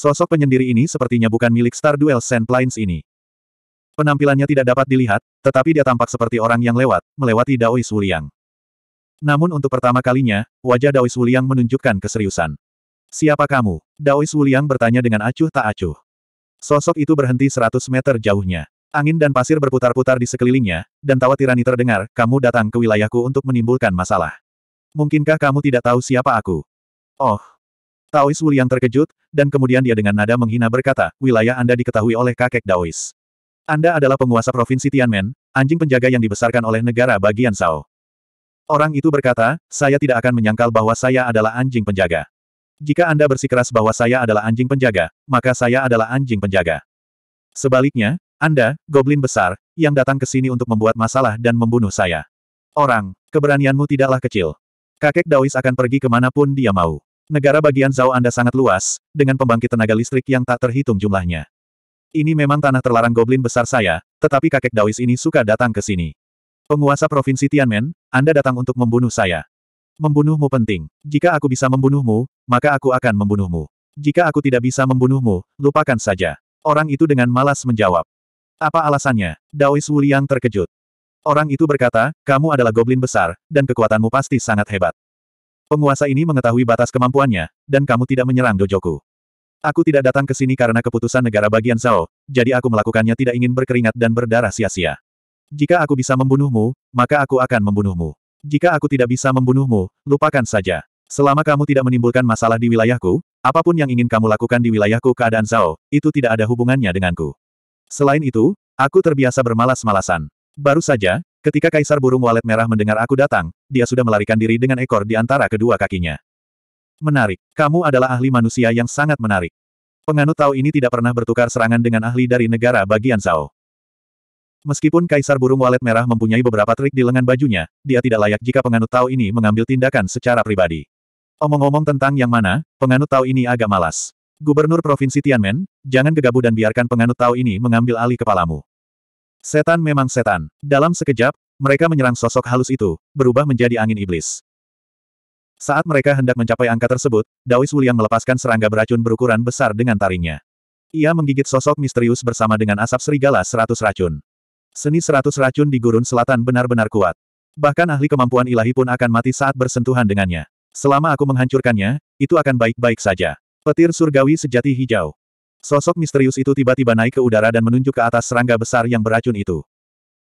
Sosok penyendiri ini sepertinya bukan milik Star Duel Sand Plains ini. Penampilannya tidak dapat dilihat, tetapi dia tampak seperti orang yang lewat, melewati Daois Wuliang. Namun untuk pertama kalinya, wajah Daois Wuliang menunjukkan keseriusan. Siapa kamu? Daois Wuliang bertanya dengan acuh tak acuh. Sosok itu berhenti 100 meter jauhnya. Angin dan pasir berputar-putar di sekelilingnya, dan tawa tirani terdengar, kamu datang ke wilayahku untuk menimbulkan masalah. Mungkinkah kamu tidak tahu siapa aku? Oh, Taois yang terkejut, dan kemudian dia dengan nada menghina berkata, wilayah Anda diketahui oleh kakek Daois. Anda adalah penguasa provinsi Tianmen, anjing penjaga yang dibesarkan oleh negara bagian Sao. Orang itu berkata, saya tidak akan menyangkal bahwa saya adalah anjing penjaga. Jika Anda bersikeras bahwa saya adalah anjing penjaga, maka saya adalah anjing penjaga. Sebaliknya, Anda, goblin besar, yang datang ke sini untuk membuat masalah dan membunuh saya. Orang, keberanianmu tidaklah kecil. Kakek Daois akan pergi kemanapun dia mau. Negara bagian Zhao Anda sangat luas, dengan pembangkit tenaga listrik yang tak terhitung jumlahnya. Ini memang tanah terlarang goblin besar saya, tetapi kakek Daois ini suka datang ke sini. Penguasa Provinsi Tianmen, Anda datang untuk membunuh saya. Membunuhmu penting. Jika aku bisa membunuhmu, maka aku akan membunuhmu. Jika aku tidak bisa membunuhmu, lupakan saja. Orang itu dengan malas menjawab. Apa alasannya? Daois Wuliang terkejut. Orang itu berkata, kamu adalah goblin besar, dan kekuatanmu pasti sangat hebat. Penguasa ini mengetahui batas kemampuannya, dan kamu tidak menyerang dojoku. Aku tidak datang ke sini karena keputusan negara bagian Zhao, jadi aku melakukannya tidak ingin berkeringat dan berdarah sia-sia. Jika aku bisa membunuhmu, maka aku akan membunuhmu. Jika aku tidak bisa membunuhmu, lupakan saja. Selama kamu tidak menimbulkan masalah di wilayahku, apapun yang ingin kamu lakukan di wilayahku keadaan Zhao, itu tidak ada hubungannya denganku. Selain itu, aku terbiasa bermalas-malasan. Baru saja, Ketika Kaisar Burung Walet Merah mendengar aku datang, dia sudah melarikan diri dengan ekor di antara kedua kakinya. Menarik. Kamu adalah ahli manusia yang sangat menarik. Penganut Tao ini tidak pernah bertukar serangan dengan ahli dari negara bagian Zhao. Meskipun Kaisar Burung Walet Merah mempunyai beberapa trik di lengan bajunya, dia tidak layak jika penganut Tao ini mengambil tindakan secara pribadi. Omong-omong tentang yang mana, penganut Tao ini agak malas. Gubernur Provinsi Tianmen, jangan gegabah dan biarkan penganut Tao ini mengambil alih kepalamu. Setan memang setan. Dalam sekejap, mereka menyerang sosok halus itu, berubah menjadi angin iblis. Saat mereka hendak mencapai angka tersebut, Daois Wuliang melepaskan serangga beracun berukuran besar dengan taringnya. Ia menggigit sosok misterius bersama dengan asap serigala seratus racun. Seni seratus racun di gurun selatan benar-benar kuat. Bahkan ahli kemampuan ilahi pun akan mati saat bersentuhan dengannya. Selama aku menghancurkannya, itu akan baik-baik saja. Petir surgawi sejati hijau. Sosok misterius itu tiba-tiba naik ke udara dan menunjuk ke atas serangga besar yang beracun itu.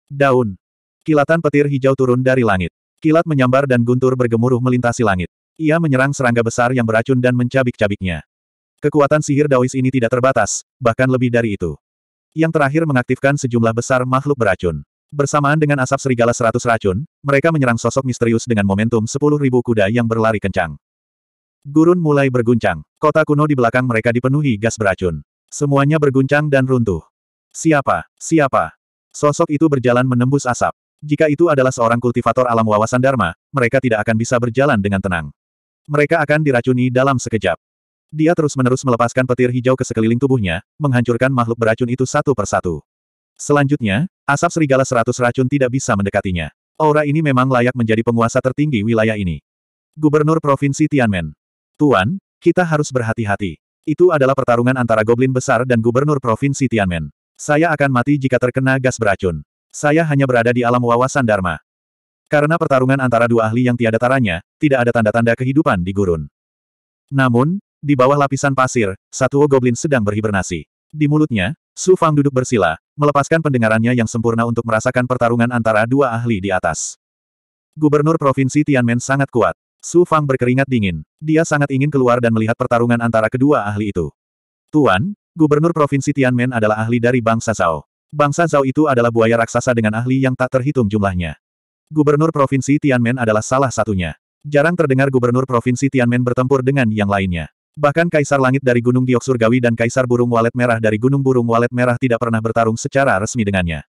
Daun. Kilatan petir hijau turun dari langit. Kilat menyambar dan guntur bergemuruh melintasi langit. Ia menyerang serangga besar yang beracun dan mencabik-cabiknya. Kekuatan sihir Daois ini tidak terbatas, bahkan lebih dari itu. Yang terakhir mengaktifkan sejumlah besar makhluk beracun. Bersamaan dengan asap serigala seratus racun, mereka menyerang sosok misterius dengan momentum sepuluh ribu kuda yang berlari kencang. Gurun mulai berguncang. Kota kuno di belakang mereka dipenuhi gas beracun. Semuanya berguncang dan runtuh. Siapa? Siapa? Sosok itu berjalan menembus asap. Jika itu adalah seorang kultivator alam wawasan Dharma, mereka tidak akan bisa berjalan dengan tenang. Mereka akan diracuni dalam sekejap. Dia terus-menerus melepaskan petir hijau ke sekeliling tubuhnya, menghancurkan makhluk beracun itu satu persatu. Selanjutnya, asap serigala seratus racun tidak bisa mendekatinya. Aura ini memang layak menjadi penguasa tertinggi wilayah ini. Gubernur Provinsi Tianmen. Tuan, kita harus berhati-hati. Itu adalah pertarungan antara Goblin Besar dan Gubernur Provinsi Tianmen. Saya akan mati jika terkena gas beracun. Saya hanya berada di alam wawasan Dharma. Karena pertarungan antara dua ahli yang tiada taranya, tidak ada tanda-tanda kehidupan di gurun. Namun, di bawah lapisan pasir, satu Goblin sedang berhibernasi. Di mulutnya, Su Fang duduk bersila, melepaskan pendengarannya yang sempurna untuk merasakan pertarungan antara dua ahli di atas. Gubernur Provinsi Tianmen sangat kuat. Su Fang berkeringat dingin. Dia sangat ingin keluar dan melihat pertarungan antara kedua ahli itu. Tuan, Gubernur Provinsi Tianmen adalah ahli dari bangsa Zhao. Bangsa Zhao itu adalah buaya raksasa dengan ahli yang tak terhitung jumlahnya. Gubernur Provinsi Tianmen adalah salah satunya. Jarang terdengar Gubernur Provinsi Tianmen bertempur dengan yang lainnya. Bahkan Kaisar Langit dari Gunung Giok Surgawi dan Kaisar Burung Walet Merah dari Gunung Burung Walet Merah tidak pernah bertarung secara resmi dengannya.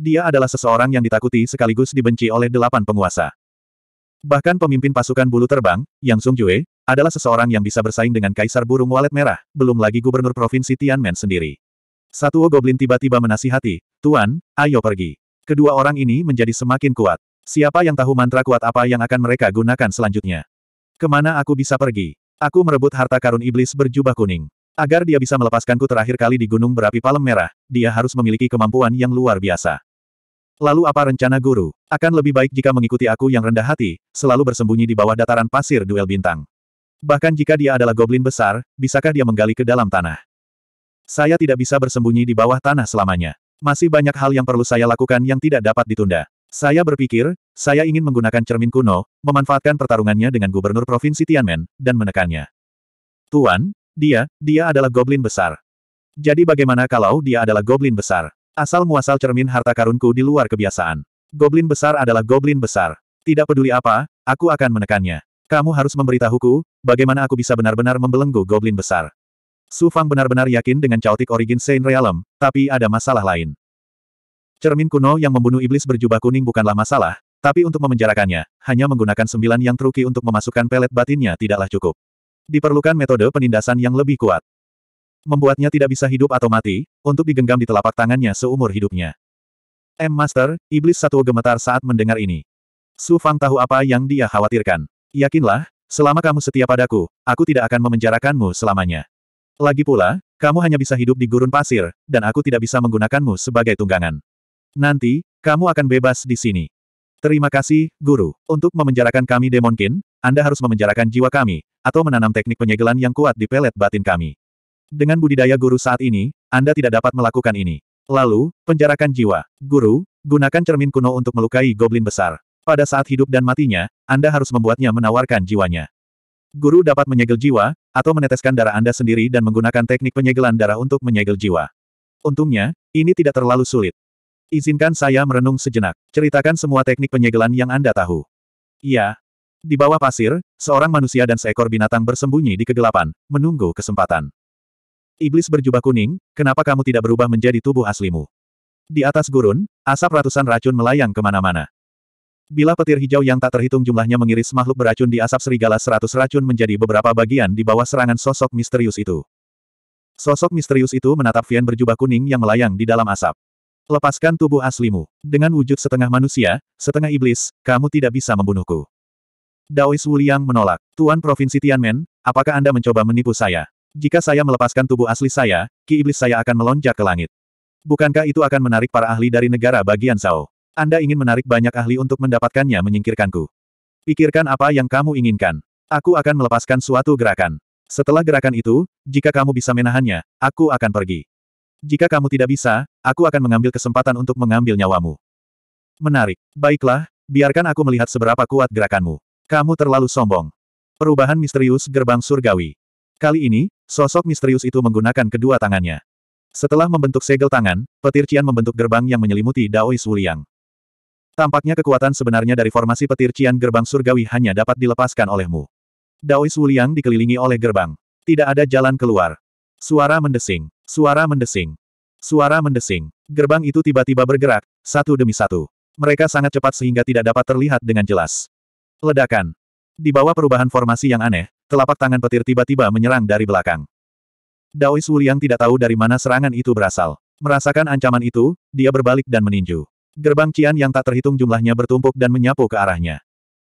Dia adalah seseorang yang ditakuti sekaligus dibenci oleh delapan penguasa. Bahkan pemimpin pasukan bulu terbang, Yang Sung Jue, adalah seseorang yang bisa bersaing dengan Kaisar Burung Walet Merah, belum lagi Gubernur Provinsi Tianmen sendiri. Satuo Goblin tiba-tiba menasihati, Tuan, ayo pergi. Kedua orang ini menjadi semakin kuat. Siapa yang tahu mantra kuat apa yang akan mereka gunakan selanjutnya? Kemana aku bisa pergi? Aku merebut harta karun iblis berjubah kuning. Agar dia bisa melepaskanku terakhir kali di Gunung Berapi Palem Merah, dia harus memiliki kemampuan yang luar biasa. Lalu apa rencana guru? Akan lebih baik jika mengikuti aku yang rendah hati, selalu bersembunyi di bawah dataran pasir duel bintang. Bahkan jika dia adalah goblin besar, bisakah dia menggali ke dalam tanah? Saya tidak bisa bersembunyi di bawah tanah selamanya. Masih banyak hal yang perlu saya lakukan yang tidak dapat ditunda. Saya berpikir, saya ingin menggunakan cermin kuno, memanfaatkan pertarungannya dengan gubernur provinsi Tianmen, dan menekannya. Tuan, dia, dia adalah goblin besar. Jadi bagaimana kalau dia adalah goblin besar? Asal-muasal cermin harta karunku di luar kebiasaan. Goblin besar adalah goblin besar. Tidak peduli apa, aku akan menekannya. Kamu harus memberitahuku, bagaimana aku bisa benar-benar membelenggu goblin besar. Su Fang benar-benar yakin dengan caotik origin Saint Realm, tapi ada masalah lain. Cermin kuno yang membunuh iblis berjubah kuning bukanlah masalah, tapi untuk memenjarakannya, hanya menggunakan sembilan yang truki untuk memasukkan pelet batinnya tidaklah cukup. Diperlukan metode penindasan yang lebih kuat membuatnya tidak bisa hidup atau mati, untuk digenggam di telapak tangannya seumur hidupnya. M Master, Iblis Satu gemetar saat mendengar ini. Su Fang tahu apa yang dia khawatirkan. Yakinlah, selama kamu setia padaku, aku tidak akan memenjarakanmu selamanya. Lagi pula, kamu hanya bisa hidup di gurun pasir, dan aku tidak bisa menggunakanmu sebagai tunggangan. Nanti, kamu akan bebas di sini. Terima kasih, Guru. Untuk memenjarakan kami Demonkin, Anda harus memenjarakan jiwa kami, atau menanam teknik penyegelan yang kuat di pelet batin kami. Dengan budidaya guru saat ini, Anda tidak dapat melakukan ini. Lalu, penjarakan jiwa. Guru, gunakan cermin kuno untuk melukai goblin besar. Pada saat hidup dan matinya, Anda harus membuatnya menawarkan jiwanya. Guru dapat menyegel jiwa, atau meneteskan darah Anda sendiri dan menggunakan teknik penyegelan darah untuk menyegel jiwa. Untungnya, ini tidak terlalu sulit. Izinkan saya merenung sejenak. Ceritakan semua teknik penyegelan yang Anda tahu. Iya. Di bawah pasir, seorang manusia dan seekor binatang bersembunyi di kegelapan, menunggu kesempatan. Iblis berjubah kuning, kenapa kamu tidak berubah menjadi tubuh aslimu? Di atas gurun, asap ratusan racun melayang kemana-mana. Bila petir hijau yang tak terhitung jumlahnya mengiris makhluk beracun di asap serigala seratus racun menjadi beberapa bagian di bawah serangan sosok misterius itu. Sosok misterius itu menatap Vian berjubah kuning yang melayang di dalam asap. Lepaskan tubuh aslimu. Dengan wujud setengah manusia, setengah iblis, kamu tidak bisa membunuhku. Daois Wuliang menolak. Tuan Provinsi Tianmen, apakah Anda mencoba menipu saya? Jika saya melepaskan tubuh asli saya, ki iblis saya akan melonjak ke langit. Bukankah itu akan menarik para ahli dari negara bagian Sao? Anda ingin menarik banyak ahli untuk mendapatkannya menyingkirkanku. Pikirkan apa yang kamu inginkan. Aku akan melepaskan suatu gerakan. Setelah gerakan itu, jika kamu bisa menahannya, aku akan pergi. Jika kamu tidak bisa, aku akan mengambil kesempatan untuk mengambil nyawamu. Menarik. Baiklah, biarkan aku melihat seberapa kuat gerakanmu. Kamu terlalu sombong. Perubahan misterius gerbang surgawi. Kali ini, sosok misterius itu menggunakan kedua tangannya. Setelah membentuk segel tangan, petir Cian membentuk gerbang yang menyelimuti Daois Wuliang. Tampaknya kekuatan sebenarnya dari formasi petir Cian gerbang surgawi hanya dapat dilepaskan olehmu. Daois Wuliang dikelilingi oleh gerbang. Tidak ada jalan keluar. Suara mendesing. Suara mendesing. Suara mendesing. Gerbang itu tiba-tiba bergerak, satu demi satu. Mereka sangat cepat sehingga tidak dapat terlihat dengan jelas. Ledakan. Di bawah perubahan formasi yang aneh, telapak tangan petir tiba-tiba menyerang dari belakang. Daois Wuliang tidak tahu dari mana serangan itu berasal. Merasakan ancaman itu, dia berbalik dan meninju. Gerbang Qian yang tak terhitung jumlahnya bertumpuk dan menyapu ke arahnya.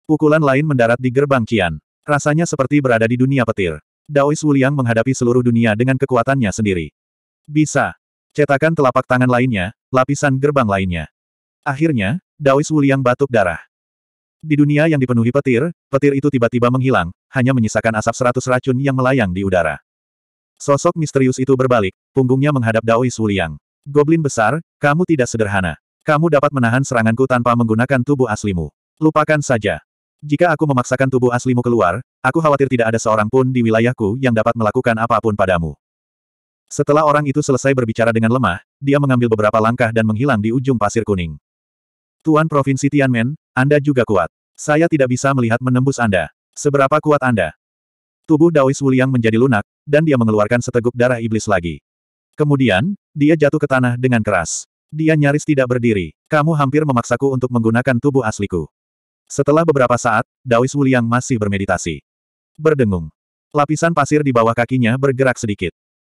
Pukulan lain mendarat di gerbang Qian. Rasanya seperti berada di dunia petir. Daois Wuliang menghadapi seluruh dunia dengan kekuatannya sendiri. Bisa. Cetakan telapak tangan lainnya, lapisan gerbang lainnya. Akhirnya, Daois Wuliang batuk darah. Di dunia yang dipenuhi petir, petir itu tiba-tiba menghilang, hanya menyisakan asap seratus racun yang melayang di udara. Sosok misterius itu berbalik, punggungnya menghadap Daoi Suliang. Goblin besar, kamu tidak sederhana. Kamu dapat menahan seranganku tanpa menggunakan tubuh aslimu. Lupakan saja. Jika aku memaksakan tubuh aslimu keluar, aku khawatir tidak ada seorang pun di wilayahku yang dapat melakukan apapun padamu. Setelah orang itu selesai berbicara dengan lemah, dia mengambil beberapa langkah dan menghilang di ujung pasir kuning. Tuan Provinsi Tianmen, Anda juga kuat. Saya tidak bisa melihat menembus Anda. Seberapa kuat Anda? Tubuh Daois Wuliang menjadi lunak, dan dia mengeluarkan seteguk darah iblis lagi. Kemudian, dia jatuh ke tanah dengan keras. Dia nyaris tidak berdiri. Kamu hampir memaksaku untuk menggunakan tubuh asliku. Setelah beberapa saat, Daois Wuliang masih bermeditasi. Berdengung. Lapisan pasir di bawah kakinya bergerak sedikit.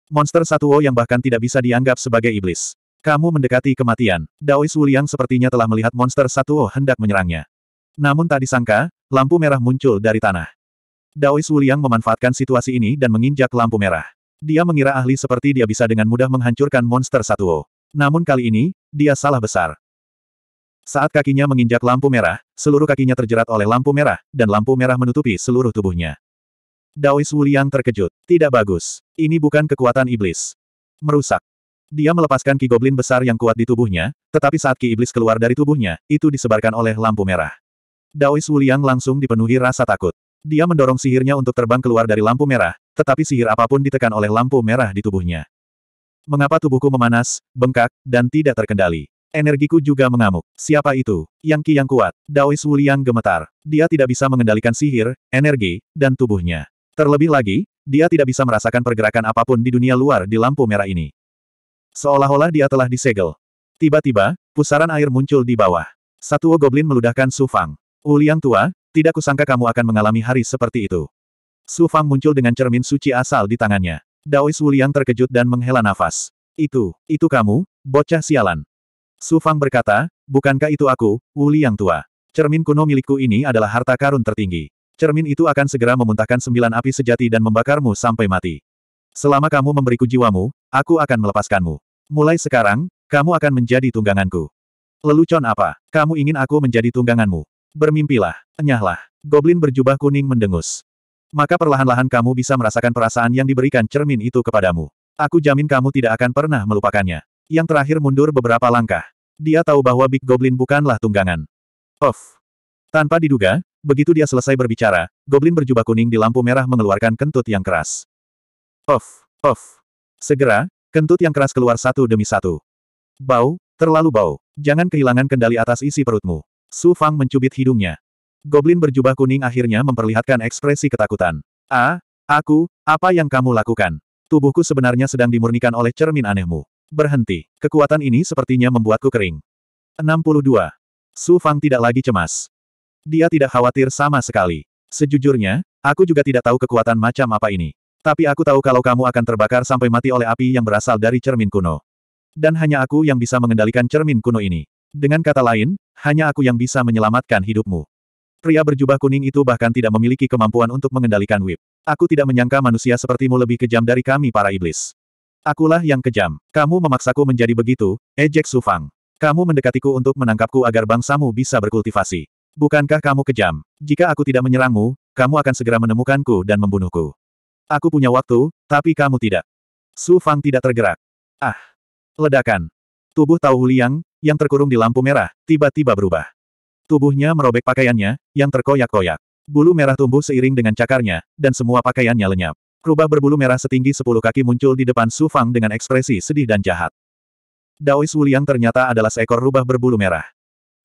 Monster Satuo yang bahkan tidak bisa dianggap sebagai iblis. Kamu mendekati kematian. Daois Wuliang sepertinya telah melihat monster Satuo oh hendak menyerangnya. Namun tak disangka, lampu merah muncul dari tanah. Daois Wuliang memanfaatkan situasi ini dan menginjak lampu merah. Dia mengira ahli seperti dia bisa dengan mudah menghancurkan monster Satuo. Oh. Namun kali ini, dia salah besar. Saat kakinya menginjak lampu merah, seluruh kakinya terjerat oleh lampu merah, dan lampu merah menutupi seluruh tubuhnya. Daois Wuliang terkejut. Tidak bagus. Ini bukan kekuatan iblis. Merusak. Dia melepaskan ki goblin besar yang kuat di tubuhnya, tetapi saat ki iblis keluar dari tubuhnya, itu disebarkan oleh lampu merah. Daois Wuliang langsung dipenuhi rasa takut. Dia mendorong sihirnya untuk terbang keluar dari lampu merah, tetapi sihir apapun ditekan oleh lampu merah di tubuhnya. Mengapa tubuhku memanas, bengkak, dan tidak terkendali? Energiku juga mengamuk. Siapa itu? Yang ki yang kuat. Daois Wuliang gemetar. Dia tidak bisa mengendalikan sihir, energi, dan tubuhnya. Terlebih lagi, dia tidak bisa merasakan pergerakan apapun di dunia luar di lampu merah ini. Seolah-olah dia telah disegel. Tiba-tiba, pusaran air muncul di bawah. Satu goblin meludahkan Su Fang. Uliang tua, tidak kusangka kamu akan mengalami hari seperti itu. Su Fang muncul dengan cermin suci asal di tangannya. Daois Wuliang terkejut dan menghela nafas. Itu, itu kamu, bocah sialan. Su Fang berkata, bukankah itu aku, Wuliang tua. Cermin kuno milikku ini adalah harta karun tertinggi. Cermin itu akan segera memuntahkan sembilan api sejati dan membakarmu sampai mati. Selama kamu memberiku jiwamu, aku akan melepaskanmu. Mulai sekarang, kamu akan menjadi tungganganku. Lelucon apa? Kamu ingin aku menjadi tungganganmu? Bermimpilah, enyahlah. Goblin berjubah kuning mendengus. Maka perlahan-lahan kamu bisa merasakan perasaan yang diberikan cermin itu kepadamu. Aku jamin kamu tidak akan pernah melupakannya. Yang terakhir mundur beberapa langkah. Dia tahu bahwa Big Goblin bukanlah tunggangan. Off. Tanpa diduga, begitu dia selesai berbicara, Goblin berjubah kuning di lampu merah mengeluarkan kentut yang keras. Off, off. Segera, Kentut yang keras keluar satu demi satu. Bau, terlalu bau. Jangan kehilangan kendali atas isi perutmu. Su Fang mencubit hidungnya. Goblin berjubah kuning akhirnya memperlihatkan ekspresi ketakutan. Ah, aku, apa yang kamu lakukan? Tubuhku sebenarnya sedang dimurnikan oleh cermin anehmu. Berhenti. Kekuatan ini sepertinya membuatku kering. 62. Su Fang tidak lagi cemas. Dia tidak khawatir sama sekali. Sejujurnya, aku juga tidak tahu kekuatan macam apa ini. Tapi aku tahu kalau kamu akan terbakar sampai mati oleh api yang berasal dari cermin kuno. Dan hanya aku yang bisa mengendalikan cermin kuno ini. Dengan kata lain, hanya aku yang bisa menyelamatkan hidupmu. Pria berjubah kuning itu bahkan tidak memiliki kemampuan untuk mengendalikan whip. Aku tidak menyangka manusia sepertimu lebih kejam dari kami para iblis. Akulah yang kejam. Kamu memaksaku menjadi begitu, ejek eh, Sufang. Kamu mendekatiku untuk menangkapku agar bangsamu bisa berkultivasi. Bukankah kamu kejam? Jika aku tidak menyerangmu, kamu akan segera menemukanku dan membunuhku. Aku punya waktu, tapi kamu tidak. Su Fang tidak tergerak. Ah! Ledakan. Tubuh Tao Huliang, yang terkurung di lampu merah, tiba-tiba berubah. Tubuhnya merobek pakaiannya, yang terkoyak-koyak. Bulu merah tumbuh seiring dengan cakarnya, dan semua pakaiannya lenyap. Rubah berbulu merah setinggi sepuluh kaki muncul di depan Su Fang dengan ekspresi sedih dan jahat. Daois Wuliang ternyata adalah seekor rubah berbulu merah.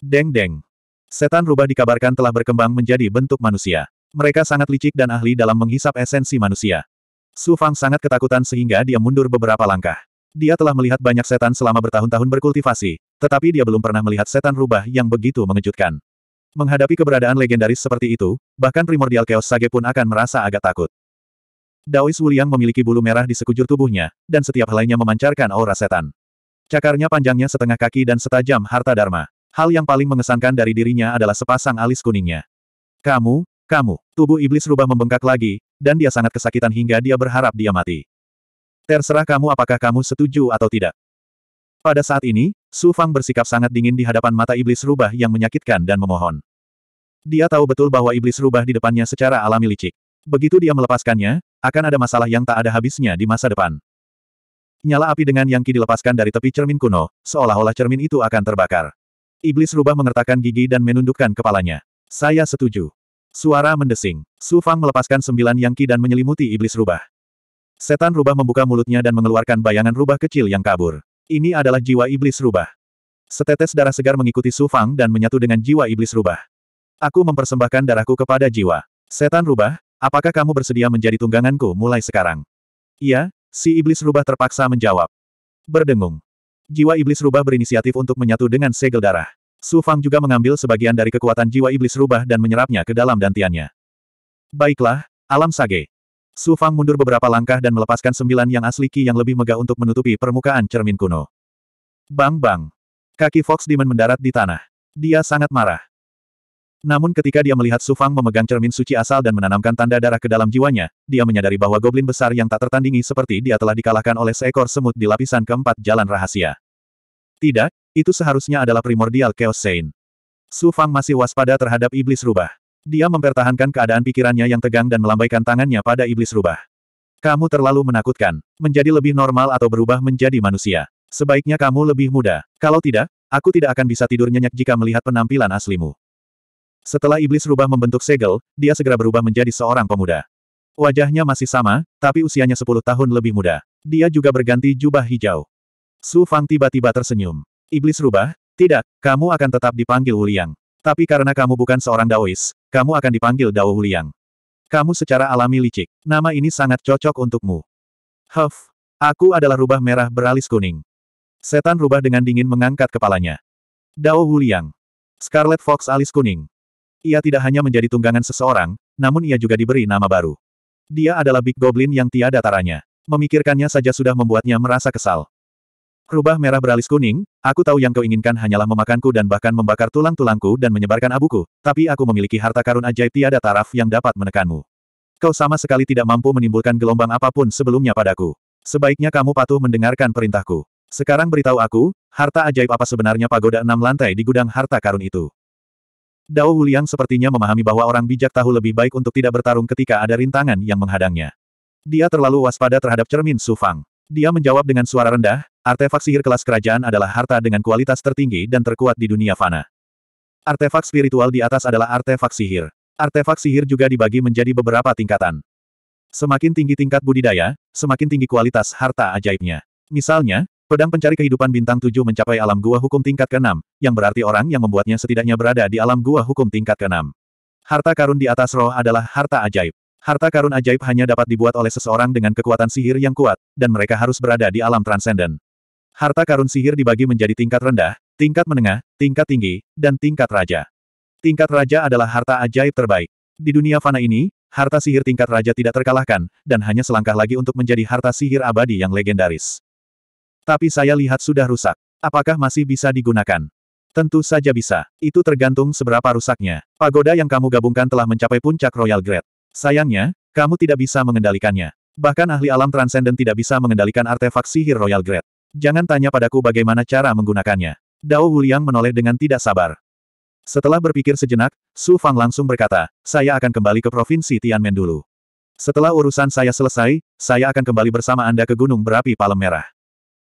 Deng-deng. Setan rubah dikabarkan telah berkembang menjadi bentuk manusia. Mereka sangat licik dan ahli dalam menghisap esensi manusia. Su Fang sangat ketakutan sehingga dia mundur beberapa langkah. Dia telah melihat banyak setan selama bertahun-tahun berkultivasi, tetapi dia belum pernah melihat setan rubah yang begitu mengejutkan. Menghadapi keberadaan legendaris seperti itu, bahkan primordial chaos sage pun akan merasa agak takut. Daois Wuliang memiliki bulu merah di sekujur tubuhnya, dan setiap helainya memancarkan aura setan. Cakarnya panjangnya setengah kaki dan setajam harta dharma. Hal yang paling mengesankan dari dirinya adalah sepasang alis kuningnya. Kamu, kamu, tubuh iblis rubah membengkak lagi, dan dia sangat kesakitan hingga dia berharap dia mati. Terserah kamu apakah kamu setuju atau tidak. Pada saat ini, Su Fang bersikap sangat dingin di hadapan mata iblis rubah yang menyakitkan dan memohon. Dia tahu betul bahwa iblis rubah di depannya secara alami licik. Begitu dia melepaskannya, akan ada masalah yang tak ada habisnya di masa depan. Nyala api dengan yang ki dilepaskan dari tepi cermin kuno, seolah-olah cermin itu akan terbakar. Iblis rubah mengertakkan gigi dan menundukkan kepalanya. Saya setuju. Suara mendesing. Su Fang melepaskan sembilan yangki dan menyelimuti iblis rubah. Setan rubah membuka mulutnya dan mengeluarkan bayangan rubah kecil yang kabur. Ini adalah jiwa iblis rubah. Setetes darah segar mengikuti Su Fang dan menyatu dengan jiwa iblis rubah. Aku mempersembahkan darahku kepada jiwa. Setan rubah, apakah kamu bersedia menjadi tungganganku mulai sekarang? Iya, si iblis rubah terpaksa menjawab. Berdengung. Jiwa iblis rubah berinisiatif untuk menyatu dengan segel darah. Su Fang juga mengambil sebagian dari kekuatan jiwa iblis rubah dan menyerapnya ke dalam dantiannya. Baiklah, alam sage. Su Fang mundur beberapa langkah dan melepaskan sembilan yang asli Ki yang lebih megah untuk menutupi permukaan cermin kuno. Bang bang. Kaki Fox Demon mendarat di tanah. Dia sangat marah. Namun ketika dia melihat Su Fang memegang cermin suci asal dan menanamkan tanda darah ke dalam jiwanya, dia menyadari bahwa goblin besar yang tak tertandingi seperti dia telah dikalahkan oleh seekor semut di lapisan keempat jalan rahasia. Tidak, itu seharusnya adalah primordial Chaos Saint. Su Fang masih waspada terhadap iblis rubah. Dia mempertahankan keadaan pikirannya yang tegang dan melambaikan tangannya pada iblis rubah. Kamu terlalu menakutkan. Menjadi lebih normal atau berubah menjadi manusia. Sebaiknya kamu lebih muda. Kalau tidak, aku tidak akan bisa tidur nyenyak jika melihat penampilan aslimu. Setelah iblis rubah membentuk segel, dia segera berubah menjadi seorang pemuda. Wajahnya masih sama, tapi usianya 10 tahun lebih muda. Dia juga berganti jubah hijau. Su Fang tiba-tiba tersenyum. Iblis rubah? Tidak, kamu akan tetap dipanggil Wuliang. Tapi karena kamu bukan seorang Daois, kamu akan dipanggil Dao Wuliang. Kamu secara alami licik. Nama ini sangat cocok untukmu. Huff. Aku adalah rubah merah beralis kuning. Setan rubah dengan dingin mengangkat kepalanya. Dao Wuliang. Scarlet Fox alis kuning. Ia tidak hanya menjadi tunggangan seseorang, namun ia juga diberi nama baru. Dia adalah Big Goblin yang tiada taranya. Memikirkannya saja sudah membuatnya merasa kesal. Rubah merah beralis kuning, aku tahu yang kau inginkan hanyalah memakanku dan bahkan membakar tulang-tulangku dan menyebarkan abuku, tapi aku memiliki harta karun ajaib tiada taraf yang dapat menekanmu. Kau sama sekali tidak mampu menimbulkan gelombang apapun sebelumnya padaku. Sebaiknya kamu patuh mendengarkan perintahku. Sekarang beritahu aku, harta ajaib apa sebenarnya pagoda enam lantai di gudang harta karun itu. Dao Wuliang sepertinya memahami bahwa orang bijak tahu lebih baik untuk tidak bertarung ketika ada rintangan yang menghadangnya. Dia terlalu waspada terhadap cermin Sufang. Dia menjawab dengan suara rendah, Artefak sihir kelas kerajaan adalah harta dengan kualitas tertinggi dan terkuat di dunia fana. Artefak spiritual di atas adalah artefak sihir. Artefak sihir juga dibagi menjadi beberapa tingkatan. Semakin tinggi tingkat budidaya, semakin tinggi kualitas harta ajaibnya. Misalnya, pedang pencari kehidupan bintang 7 mencapai alam gua hukum tingkat ke-6, yang berarti orang yang membuatnya setidaknya berada di alam gua hukum tingkat ke-6. Harta karun di atas roh adalah harta ajaib. Harta karun ajaib hanya dapat dibuat oleh seseorang dengan kekuatan sihir yang kuat, dan mereka harus berada di alam transenden. Harta karun sihir dibagi menjadi tingkat rendah, tingkat menengah, tingkat tinggi, dan tingkat raja. Tingkat raja adalah harta ajaib terbaik. Di dunia fana ini, harta sihir tingkat raja tidak terkalahkan, dan hanya selangkah lagi untuk menjadi harta sihir abadi yang legendaris. Tapi saya lihat sudah rusak. Apakah masih bisa digunakan? Tentu saja bisa. Itu tergantung seberapa rusaknya. Pagoda yang kamu gabungkan telah mencapai puncak Royal Grade. Sayangnya, kamu tidak bisa mengendalikannya. Bahkan ahli alam transenden tidak bisa mengendalikan artefak sihir Royal Grade. Jangan tanya padaku bagaimana cara menggunakannya. Dao Wuliang menoleh dengan tidak sabar. Setelah berpikir sejenak, Su Fang langsung berkata, saya akan kembali ke provinsi Tianmen dulu. Setelah urusan saya selesai, saya akan kembali bersama Anda ke Gunung Berapi Palem Merah.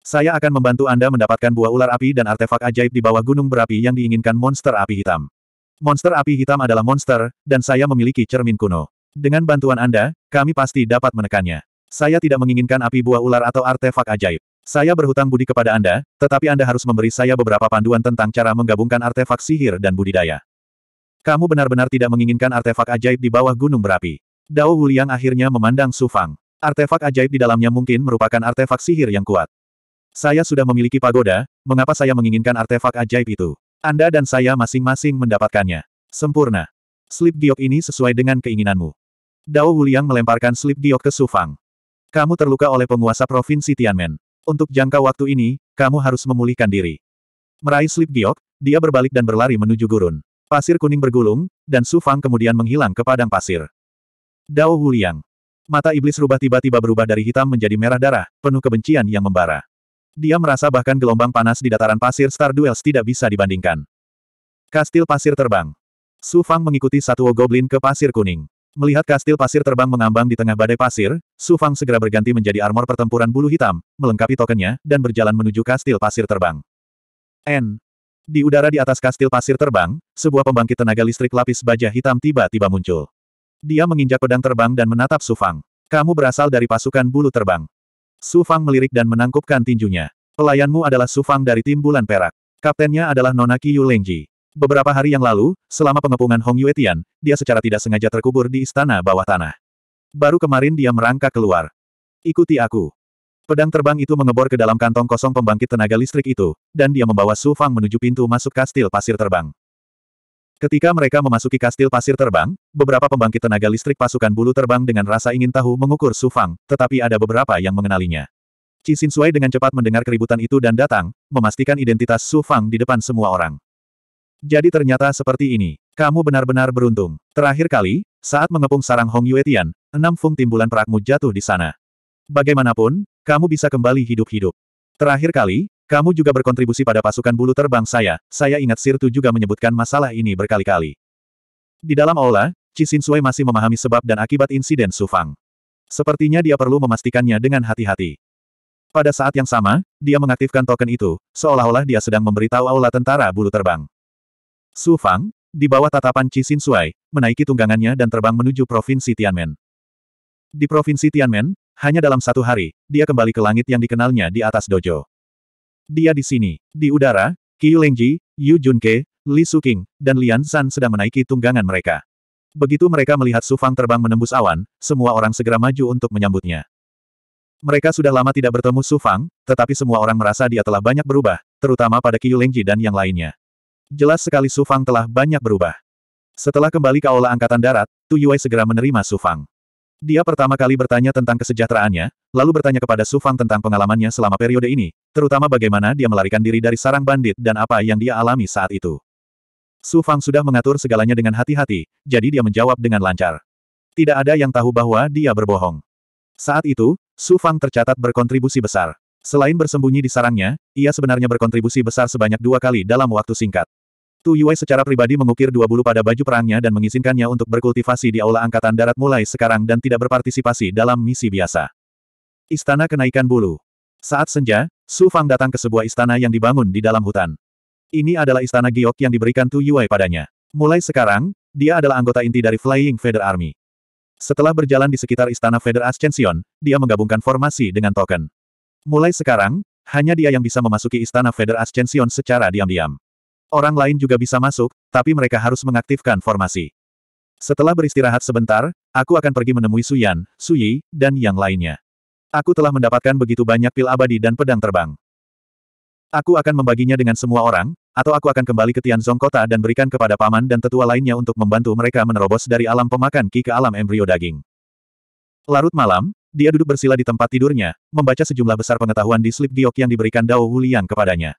Saya akan membantu Anda mendapatkan buah ular api dan artefak ajaib di bawah gunung berapi yang diinginkan monster api hitam. Monster api hitam adalah monster, dan saya memiliki cermin kuno. Dengan bantuan Anda, kami pasti dapat menekannya. Saya tidak menginginkan api buah ular atau artefak ajaib. Saya berhutang budi kepada Anda, tetapi Anda harus memberi saya beberapa panduan tentang cara menggabungkan artefak sihir dan budidaya. Kamu benar-benar tidak menginginkan artefak ajaib di bawah gunung berapi. Dao Wuliang akhirnya memandang Su Fang. Artefak ajaib di dalamnya mungkin merupakan artefak sihir yang kuat. Saya sudah memiliki pagoda, mengapa saya menginginkan artefak ajaib itu? Anda dan saya masing-masing mendapatkannya. Sempurna. Slip giok ini sesuai dengan keinginanmu. Dao Wuliang melemparkan slip giok ke Su Fang. Kamu terluka oleh penguasa Provinsi Tianmen. Untuk jangka waktu ini, kamu harus memulihkan diri. Meraih slip giok, dia berbalik dan berlari menuju gurun. Pasir kuning bergulung, dan Su Fang kemudian menghilang ke padang pasir. Dao Wuliang. Mata iblis rubah tiba-tiba berubah dari hitam menjadi merah darah, penuh kebencian yang membara. Dia merasa bahkan gelombang panas di dataran pasir Star Duels tidak bisa dibandingkan. Kastil pasir terbang. Su Fang mengikuti satu Goblin ke pasir kuning. Melihat kastil pasir terbang mengambang di tengah badai pasir, Su Fang segera berganti menjadi armor pertempuran bulu hitam, melengkapi tokennya, dan berjalan menuju kastil pasir terbang. N. Di udara di atas kastil pasir terbang, sebuah pembangkit tenaga listrik lapis baja hitam tiba-tiba muncul. Dia menginjak pedang terbang dan menatap Su Fang. Kamu berasal dari pasukan bulu terbang. Su Fang melirik dan menangkupkan tinjunya. Pelayanmu adalah Su Fang dari tim bulan perak. Kaptennya adalah Nona Qiyu Lengji. Beberapa hari yang lalu, selama pengepungan Hong Yuetian, dia secara tidak sengaja terkubur di istana bawah tanah. Baru kemarin dia merangkak keluar. Ikuti aku. Pedang terbang itu mengebor ke dalam kantong kosong pembangkit tenaga listrik itu, dan dia membawa Su Fang menuju pintu masuk kastil pasir terbang. Ketika mereka memasuki kastil pasir terbang, beberapa pembangkit tenaga listrik pasukan bulu terbang dengan rasa ingin tahu mengukur Su Fang, tetapi ada beberapa yang mengenalinya. Cisin Suai dengan cepat mendengar keributan itu dan datang, memastikan identitas Su Fang di depan semua orang. Jadi ternyata seperti ini. Kamu benar-benar beruntung. Terakhir kali, saat mengepung sarang Hong Yuetian, enam fung timbulan perakmu jatuh di sana. Bagaimanapun, kamu bisa kembali hidup-hidup. Terakhir kali, kamu juga berkontribusi pada pasukan bulu terbang saya, saya ingat Sirtu juga menyebutkan masalah ini berkali-kali. Di dalam aula, Cisin Sui masih memahami sebab dan akibat insiden Sufang. Sepertinya dia perlu memastikannya dengan hati-hati. Pada saat yang sama, dia mengaktifkan token itu, seolah-olah dia sedang memberitahu aula tentara bulu terbang. Su Fang, di bawah tatapan Qi Xin Suai, menaiki tunggangannya dan terbang menuju Provinsi Tianmen. Di Provinsi Tianmen, hanya dalam satu hari, dia kembali ke langit yang dikenalnya di atas dojo. Dia di sini, di udara, Qi Lengji, Yu Junke, Li Suqing, dan Lian San sedang menaiki tunggangan mereka. Begitu mereka melihat Su Fang terbang menembus awan, semua orang segera maju untuk menyambutnya. Mereka sudah lama tidak bertemu Su Fang, tetapi semua orang merasa dia telah banyak berubah, terutama pada Qiu Lengji dan yang lainnya. Jelas sekali Su Fang telah banyak berubah. Setelah kembali ke aula angkatan darat, Tu Yue segera menerima Su Fang. Dia pertama kali bertanya tentang kesejahteraannya, lalu bertanya kepada Su Fang tentang pengalamannya selama periode ini, terutama bagaimana dia melarikan diri dari sarang bandit dan apa yang dia alami saat itu. Su Fang sudah mengatur segalanya dengan hati-hati, jadi dia menjawab dengan lancar. Tidak ada yang tahu bahwa dia berbohong. Saat itu, Su Fang tercatat berkontribusi besar. Selain bersembunyi di sarangnya, ia sebenarnya berkontribusi besar sebanyak dua kali dalam waktu singkat. Tu Yue secara pribadi mengukir dua bulu pada baju perangnya dan mengizinkannya untuk berkultivasi di Aula Angkatan Darat mulai sekarang dan tidak berpartisipasi dalam misi biasa. Istana Kenaikan Bulu Saat senja, Su Fang datang ke sebuah istana yang dibangun di dalam hutan. Ini adalah istana giok yang diberikan Tu Yue padanya. Mulai sekarang, dia adalah anggota inti dari Flying Feather Army. Setelah berjalan di sekitar istana Feather Ascension, dia menggabungkan formasi dengan token. Mulai sekarang, hanya dia yang bisa memasuki istana Feather Ascension secara diam-diam. Orang lain juga bisa masuk, tapi mereka harus mengaktifkan formasi. Setelah beristirahat sebentar, aku akan pergi menemui Suyan, Suyi, dan yang lainnya. Aku telah mendapatkan begitu banyak pil abadi dan pedang terbang. Aku akan membaginya dengan semua orang, atau aku akan kembali ke Tianzong kota dan berikan kepada paman dan tetua lainnya untuk membantu mereka menerobos dari alam pemakan ki ke alam embrio daging. Larut malam, dia duduk bersila di tempat tidurnya, membaca sejumlah besar pengetahuan di slip giok yang diberikan Dao Wuliang kepadanya.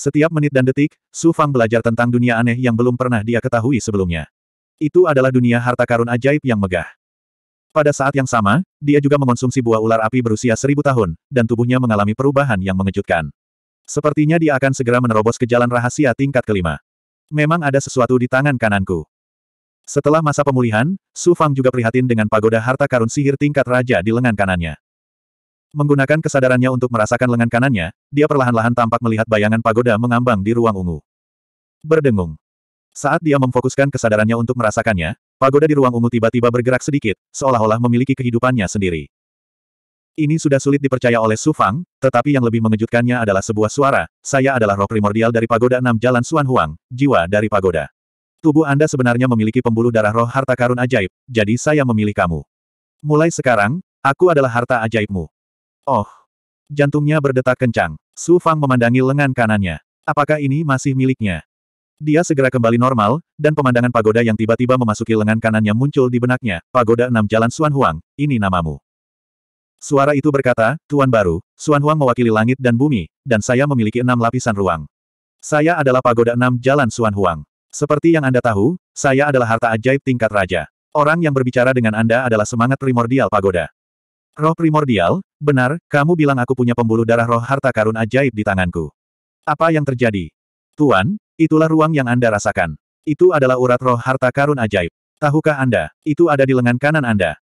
Setiap menit dan detik, Su Fang belajar tentang dunia aneh yang belum pernah dia ketahui sebelumnya. Itu adalah dunia harta karun ajaib yang megah. Pada saat yang sama, dia juga mengonsumsi buah ular api berusia seribu tahun, dan tubuhnya mengalami perubahan yang mengejutkan. Sepertinya dia akan segera menerobos ke jalan rahasia tingkat kelima. Memang ada sesuatu di tangan kananku. Setelah masa pemulihan, Su Fang juga prihatin dengan pagoda harta karun sihir tingkat raja di lengan kanannya. Menggunakan kesadarannya untuk merasakan lengan kanannya, dia perlahan-lahan tampak melihat bayangan pagoda mengambang di ruang ungu. Berdengung. Saat dia memfokuskan kesadarannya untuk merasakannya, pagoda di ruang ungu tiba-tiba bergerak sedikit, seolah-olah memiliki kehidupannya sendiri. Ini sudah sulit dipercaya oleh Su Fang, tetapi yang lebih mengejutkannya adalah sebuah suara, saya adalah roh primordial dari pagoda enam jalan Suan Huang, jiwa dari pagoda. Tubuh Anda sebenarnya memiliki pembuluh darah roh harta karun ajaib, jadi saya memilih kamu. Mulai sekarang, aku adalah harta ajaibmu. Oh. Jantungnya berdetak kencang. Su Fang memandangi lengan kanannya. Apakah ini masih miliknya? Dia segera kembali normal, dan pemandangan pagoda yang tiba-tiba memasuki lengan kanannya muncul di benaknya. Pagoda enam jalan Suan Huang, ini namamu. Suara itu berkata, Tuan Baru, Suan Huang mewakili langit dan bumi, dan saya memiliki enam lapisan ruang. Saya adalah pagoda enam jalan Suan Huang. Seperti yang Anda tahu, saya adalah harta ajaib tingkat raja. Orang yang berbicara dengan Anda adalah semangat primordial pagoda. Roh primordial, benar, kamu bilang aku punya pembuluh darah roh harta karun ajaib di tanganku. Apa yang terjadi? Tuan, itulah ruang yang Anda rasakan. Itu adalah urat roh harta karun ajaib. Tahukah Anda, itu ada di lengan kanan Anda.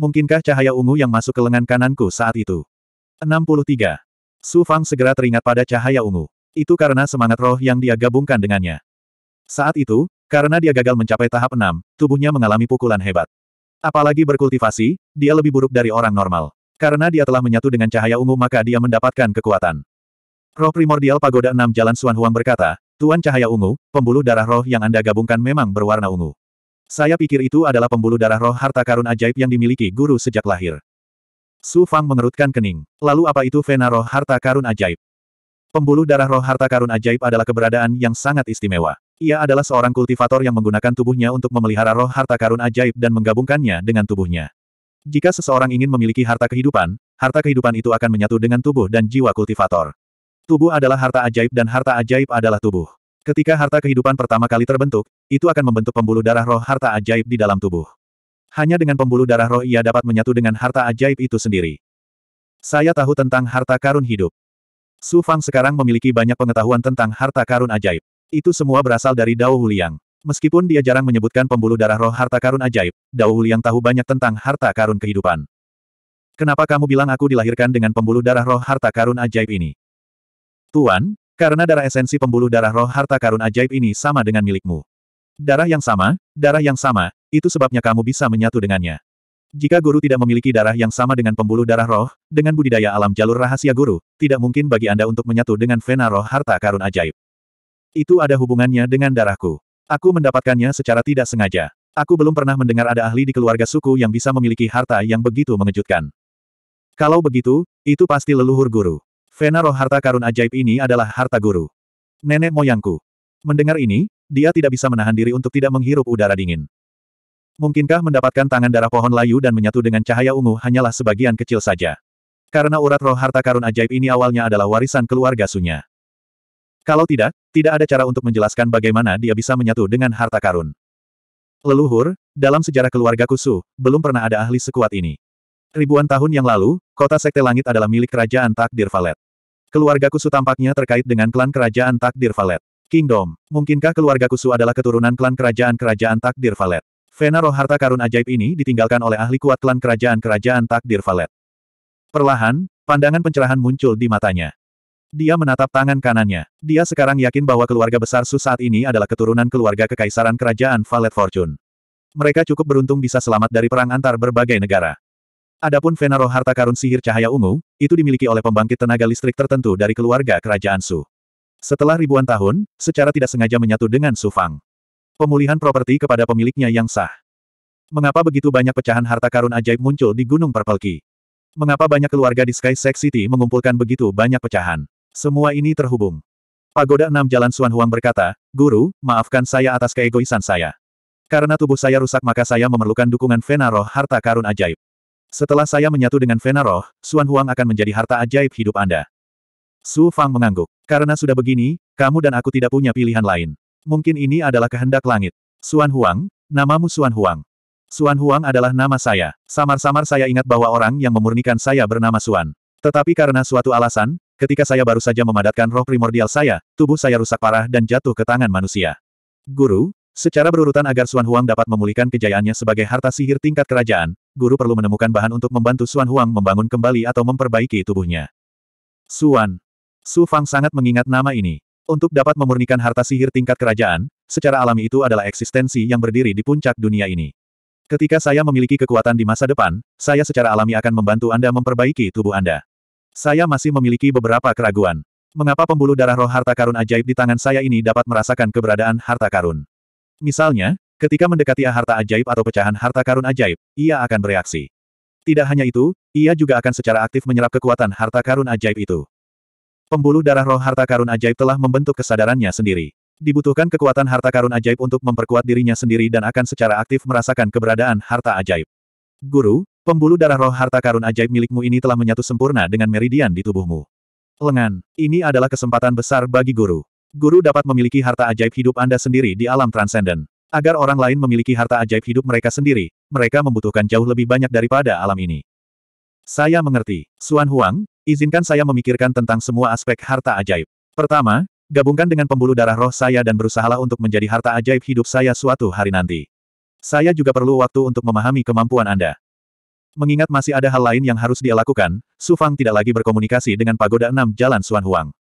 Mungkinkah cahaya ungu yang masuk ke lengan kananku saat itu? 63. Su Fang segera teringat pada cahaya ungu. Itu karena semangat roh yang dia gabungkan dengannya. Saat itu, karena dia gagal mencapai tahap 6, tubuhnya mengalami pukulan hebat. Apalagi berkultivasi, dia lebih buruk dari orang normal. Karena dia telah menyatu dengan cahaya ungu maka dia mendapatkan kekuatan. Roh primordial pagoda enam jalan Suan Huang berkata, Tuan Cahaya Ungu, pembuluh darah roh yang Anda gabungkan memang berwarna ungu. Saya pikir itu adalah pembuluh darah roh harta karun ajaib yang dimiliki guru sejak lahir. Su Fang mengerutkan kening. Lalu apa itu vena roh harta karun ajaib? Pembuluh darah roh harta karun ajaib adalah keberadaan yang sangat istimewa. Ia adalah seorang kultivator yang menggunakan tubuhnya untuk memelihara roh harta karun ajaib dan menggabungkannya dengan tubuhnya. Jika seseorang ingin memiliki harta kehidupan, harta kehidupan itu akan menyatu dengan tubuh dan jiwa kultivator. Tubuh adalah harta ajaib dan harta ajaib adalah tubuh. Ketika harta kehidupan pertama kali terbentuk, itu akan membentuk pembuluh darah roh harta ajaib di dalam tubuh. Hanya dengan pembuluh darah roh ia dapat menyatu dengan harta ajaib itu sendiri. Saya tahu tentang harta karun hidup. Su Fang sekarang memiliki banyak pengetahuan tentang harta karun ajaib. Itu semua berasal dari Dao Wuliang. Meskipun dia jarang menyebutkan pembuluh darah roh harta karun ajaib, Dao Wuliang tahu banyak tentang harta karun kehidupan. Kenapa kamu bilang aku dilahirkan dengan pembuluh darah roh harta karun ajaib ini? Tuan, karena darah esensi pembuluh darah roh harta karun ajaib ini sama dengan milikmu. Darah yang sama, darah yang sama, itu sebabnya kamu bisa menyatu dengannya. Jika guru tidak memiliki darah yang sama dengan pembuluh darah roh, dengan budidaya alam jalur rahasia guru, tidak mungkin bagi Anda untuk menyatu dengan vena roh harta karun ajaib. Itu ada hubungannya dengan darahku. Aku mendapatkannya secara tidak sengaja. Aku belum pernah mendengar ada ahli di keluarga suku yang bisa memiliki harta yang begitu mengejutkan. Kalau begitu, itu pasti leluhur guru. Vena roh harta karun ajaib ini adalah harta guru. Nenek moyangku. Mendengar ini, dia tidak bisa menahan diri untuk tidak menghirup udara dingin. Mungkinkah mendapatkan tangan darah pohon layu dan menyatu dengan cahaya ungu hanyalah sebagian kecil saja. Karena urat roh harta karun ajaib ini awalnya adalah warisan keluarga Sunya. Kalau tidak, tidak ada cara untuk menjelaskan bagaimana dia bisa menyatu dengan harta karun. Leluhur, dalam sejarah keluarga Kusu, belum pernah ada ahli sekuat ini. Ribuan tahun yang lalu, kota Sekte Langit adalah milik kerajaan Takdir Valet. Keluarga Kusu tampaknya terkait dengan klan kerajaan Takdir Valet. Kingdom, mungkinkah keluarga Kusu adalah keturunan klan kerajaan-kerajaan Takdir Valet? Vena roh harta karun ajaib ini ditinggalkan oleh ahli kuat klan kerajaan-kerajaan Takdir Valet. Perlahan, pandangan pencerahan muncul di matanya. Dia menatap tangan kanannya. Dia sekarang yakin bahwa keluarga besar Su saat ini adalah keturunan keluarga kekaisaran kerajaan Valet Fortune. Mereka cukup beruntung bisa selamat dari perang antar berbagai negara. Adapun Venaro harta karun sihir cahaya ungu, itu dimiliki oleh pembangkit tenaga listrik tertentu dari keluarga kerajaan Su. Setelah ribuan tahun, secara tidak sengaja menyatu dengan Su Fang. Pemulihan properti kepada pemiliknya yang sah. Mengapa begitu banyak pecahan harta karun ajaib muncul di Gunung Purple Key? Mengapa banyak keluarga di Sky Sex City mengumpulkan begitu banyak pecahan? Semua ini terhubung. Pagoda Enam Jalan Suan Huang berkata, Guru, maafkan saya atas keegoisan saya. Karena tubuh saya rusak maka saya memerlukan dukungan Vena Harta Karun Ajaib. Setelah saya menyatu dengan Vena Roh, Suan Huang akan menjadi harta ajaib hidup Anda. Su Fang mengangguk. Karena sudah begini, kamu dan aku tidak punya pilihan lain. Mungkin ini adalah kehendak langit. Suan Huang, namamu Suan Huang. Suan Huang adalah nama saya. Samar-samar saya ingat bahwa orang yang memurnikan saya bernama Suan. Tetapi karena suatu alasan, ketika saya baru saja memadatkan roh primordial saya, tubuh saya rusak parah dan jatuh ke tangan manusia. Guru, secara berurutan agar Suan Huang dapat memulihkan kejayaannya sebagai harta sihir tingkat kerajaan, guru perlu menemukan bahan untuk membantu Suan Huang membangun kembali atau memperbaiki tubuhnya. Suan, Su Fang sangat mengingat nama ini. Untuk dapat memurnikan harta sihir tingkat kerajaan, secara alami itu adalah eksistensi yang berdiri di puncak dunia ini. Ketika saya memiliki kekuatan di masa depan, saya secara alami akan membantu Anda memperbaiki tubuh Anda. Saya masih memiliki beberapa keraguan. Mengapa pembuluh darah roh harta karun ajaib di tangan saya ini dapat merasakan keberadaan harta karun? Misalnya, ketika mendekati harta ajaib atau pecahan harta karun ajaib, ia akan bereaksi. Tidak hanya itu, ia juga akan secara aktif menyerap kekuatan harta karun ajaib itu. Pembuluh darah roh harta karun ajaib telah membentuk kesadarannya sendiri. Dibutuhkan kekuatan harta karun ajaib untuk memperkuat dirinya sendiri dan akan secara aktif merasakan keberadaan harta ajaib. Guru, Pembuluh darah roh harta karun ajaib milikmu ini telah menyatu sempurna dengan meridian di tubuhmu. Lengan, ini adalah kesempatan besar bagi guru. Guru dapat memiliki harta ajaib hidup Anda sendiri di alam transenden. Agar orang lain memiliki harta ajaib hidup mereka sendiri, mereka membutuhkan jauh lebih banyak daripada alam ini. Saya mengerti. Suan Huang, izinkan saya memikirkan tentang semua aspek harta ajaib. Pertama, gabungkan dengan pembuluh darah roh saya dan berusahalah untuk menjadi harta ajaib hidup saya suatu hari nanti. Saya juga perlu waktu untuk memahami kemampuan Anda. Mengingat masih ada hal lain yang harus dia lakukan, Su Fang tidak lagi berkomunikasi dengan Pagoda Enam Jalan Suan Huang.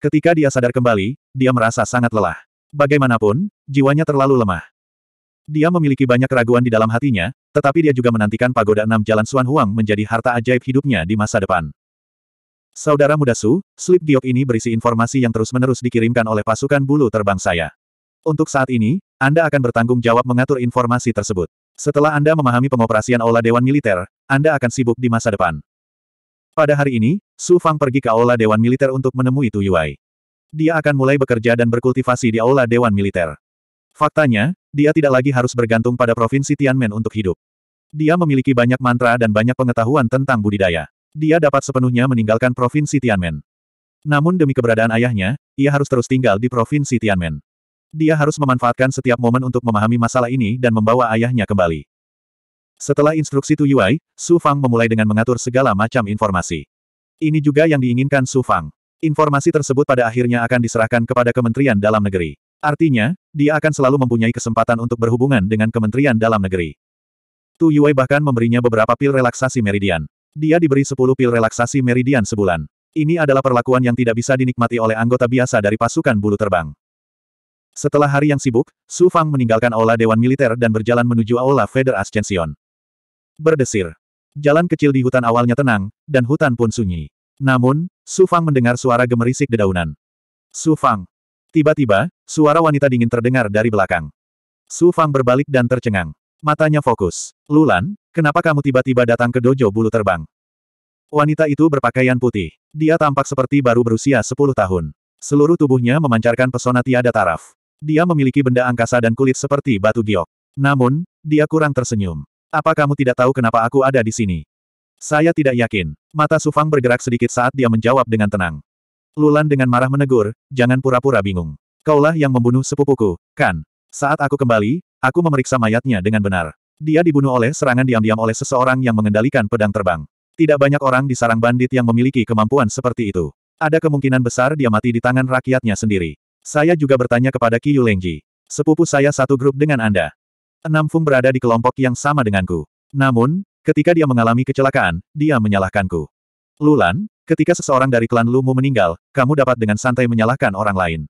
Ketika dia sadar kembali, dia merasa sangat lelah. Bagaimanapun, jiwanya terlalu lemah. Dia memiliki banyak keraguan di dalam hatinya, tetapi dia juga menantikan Pagoda Enam Jalan Suan Huang menjadi harta ajaib hidupnya di masa depan. Saudara muda Su, slip giok ini berisi informasi yang terus-menerus dikirimkan oleh pasukan bulu terbang saya. Untuk saat ini, Anda akan bertanggung jawab mengatur informasi tersebut. Setelah Anda memahami pengoperasian Aula Dewan Militer, Anda akan sibuk di masa depan. Pada hari ini, Su Fang pergi ke Aula Dewan Militer untuk menemui Tu Yuai. Dia akan mulai bekerja dan berkultivasi di Aula Dewan Militer. Faktanya, dia tidak lagi harus bergantung pada Provinsi Tianmen untuk hidup. Dia memiliki banyak mantra dan banyak pengetahuan tentang budidaya. Dia dapat sepenuhnya meninggalkan Provinsi Tianmen. Namun demi keberadaan ayahnya, ia harus terus tinggal di Provinsi Tianmen. Dia harus memanfaatkan setiap momen untuk memahami masalah ini dan membawa ayahnya kembali. Setelah instruksi Tu Yuai, Su Fang memulai dengan mengatur segala macam informasi. Ini juga yang diinginkan Su Fang. Informasi tersebut pada akhirnya akan diserahkan kepada Kementerian Dalam Negeri. Artinya, dia akan selalu mempunyai kesempatan untuk berhubungan dengan Kementerian Dalam Negeri. Tu Yuai bahkan memberinya beberapa pil relaksasi meridian. Dia diberi 10 pil relaksasi meridian sebulan. Ini adalah perlakuan yang tidak bisa dinikmati oleh anggota biasa dari pasukan bulu terbang. Setelah hari yang sibuk, Su Fang meninggalkan aula Dewan Militer dan berjalan menuju aula Feder Ascension. Berdesir. Jalan kecil di hutan awalnya tenang, dan hutan pun sunyi. Namun, Su Fang mendengar suara gemerisik dedaunan. Su Fang. Tiba-tiba, suara wanita dingin terdengar dari belakang. Su Fang berbalik dan tercengang. Matanya fokus. Lulan, kenapa kamu tiba-tiba datang ke dojo bulu terbang? Wanita itu berpakaian putih. Dia tampak seperti baru berusia 10 tahun. Seluruh tubuhnya memancarkan pesona tiada taraf. Dia memiliki benda angkasa dan kulit seperti batu giok. Namun, dia kurang tersenyum. Apa kamu tidak tahu kenapa aku ada di sini? Saya tidak yakin. Mata Sufang bergerak sedikit saat dia menjawab dengan tenang. Lulan dengan marah menegur, jangan pura-pura bingung. Kaulah yang membunuh sepupuku, kan? Saat aku kembali, aku memeriksa mayatnya dengan benar. Dia dibunuh oleh serangan diam-diam oleh seseorang yang mengendalikan pedang terbang. Tidak banyak orang di sarang bandit yang memiliki kemampuan seperti itu. Ada kemungkinan besar dia mati di tangan rakyatnya sendiri. Saya juga bertanya kepada Qiyu Lengji. Sepupu saya satu grup dengan Anda. Enam Fung berada di kelompok yang sama denganku. Namun, ketika dia mengalami kecelakaan, dia menyalahkanku. Lulan, ketika seseorang dari klan Lumu meninggal, kamu dapat dengan santai menyalahkan orang lain.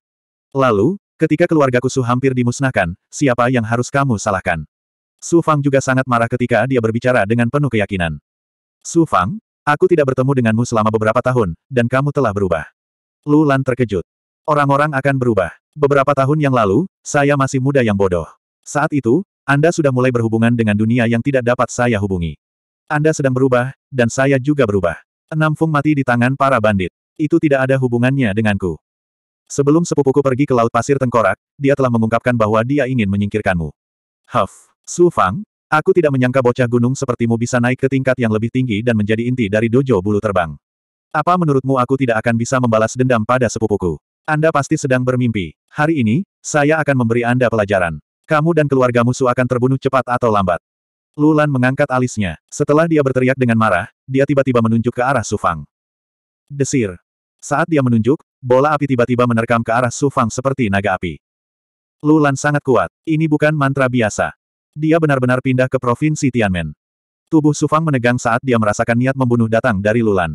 Lalu, ketika keluarga Kusu hampir dimusnahkan, siapa yang harus kamu salahkan? Su Fang juga sangat marah ketika dia berbicara dengan penuh keyakinan. Su Fang, aku tidak bertemu denganmu selama beberapa tahun, dan kamu telah berubah. Lulan terkejut. Orang-orang akan berubah. Beberapa tahun yang lalu, saya masih muda yang bodoh. Saat itu, Anda sudah mulai berhubungan dengan dunia yang tidak dapat saya hubungi. Anda sedang berubah, dan saya juga berubah. Enam Fung mati di tangan para bandit. Itu tidak ada hubungannya denganku. Sebelum sepupuku pergi ke Laut Pasir Tengkorak, dia telah mengungkapkan bahwa dia ingin menyingkirkanmu. Huff, Su Fang, aku tidak menyangka bocah gunung sepertimu bisa naik ke tingkat yang lebih tinggi dan menjadi inti dari dojo bulu terbang. Apa menurutmu aku tidak akan bisa membalas dendam pada sepupuku? Anda pasti sedang bermimpi. Hari ini, saya akan memberi Anda pelajaran. Kamu dan keluarga musuh akan terbunuh cepat atau lambat. Lulan mengangkat alisnya. Setelah dia berteriak dengan marah, dia tiba-tiba menunjuk ke arah Sufang. Desir. Saat dia menunjuk, bola api tiba-tiba menerkam ke arah Sufang seperti naga api. Lulan sangat kuat. Ini bukan mantra biasa. Dia benar-benar pindah ke provinsi Tianmen. Tubuh Sufang menegang saat dia merasakan niat membunuh datang dari Lulan.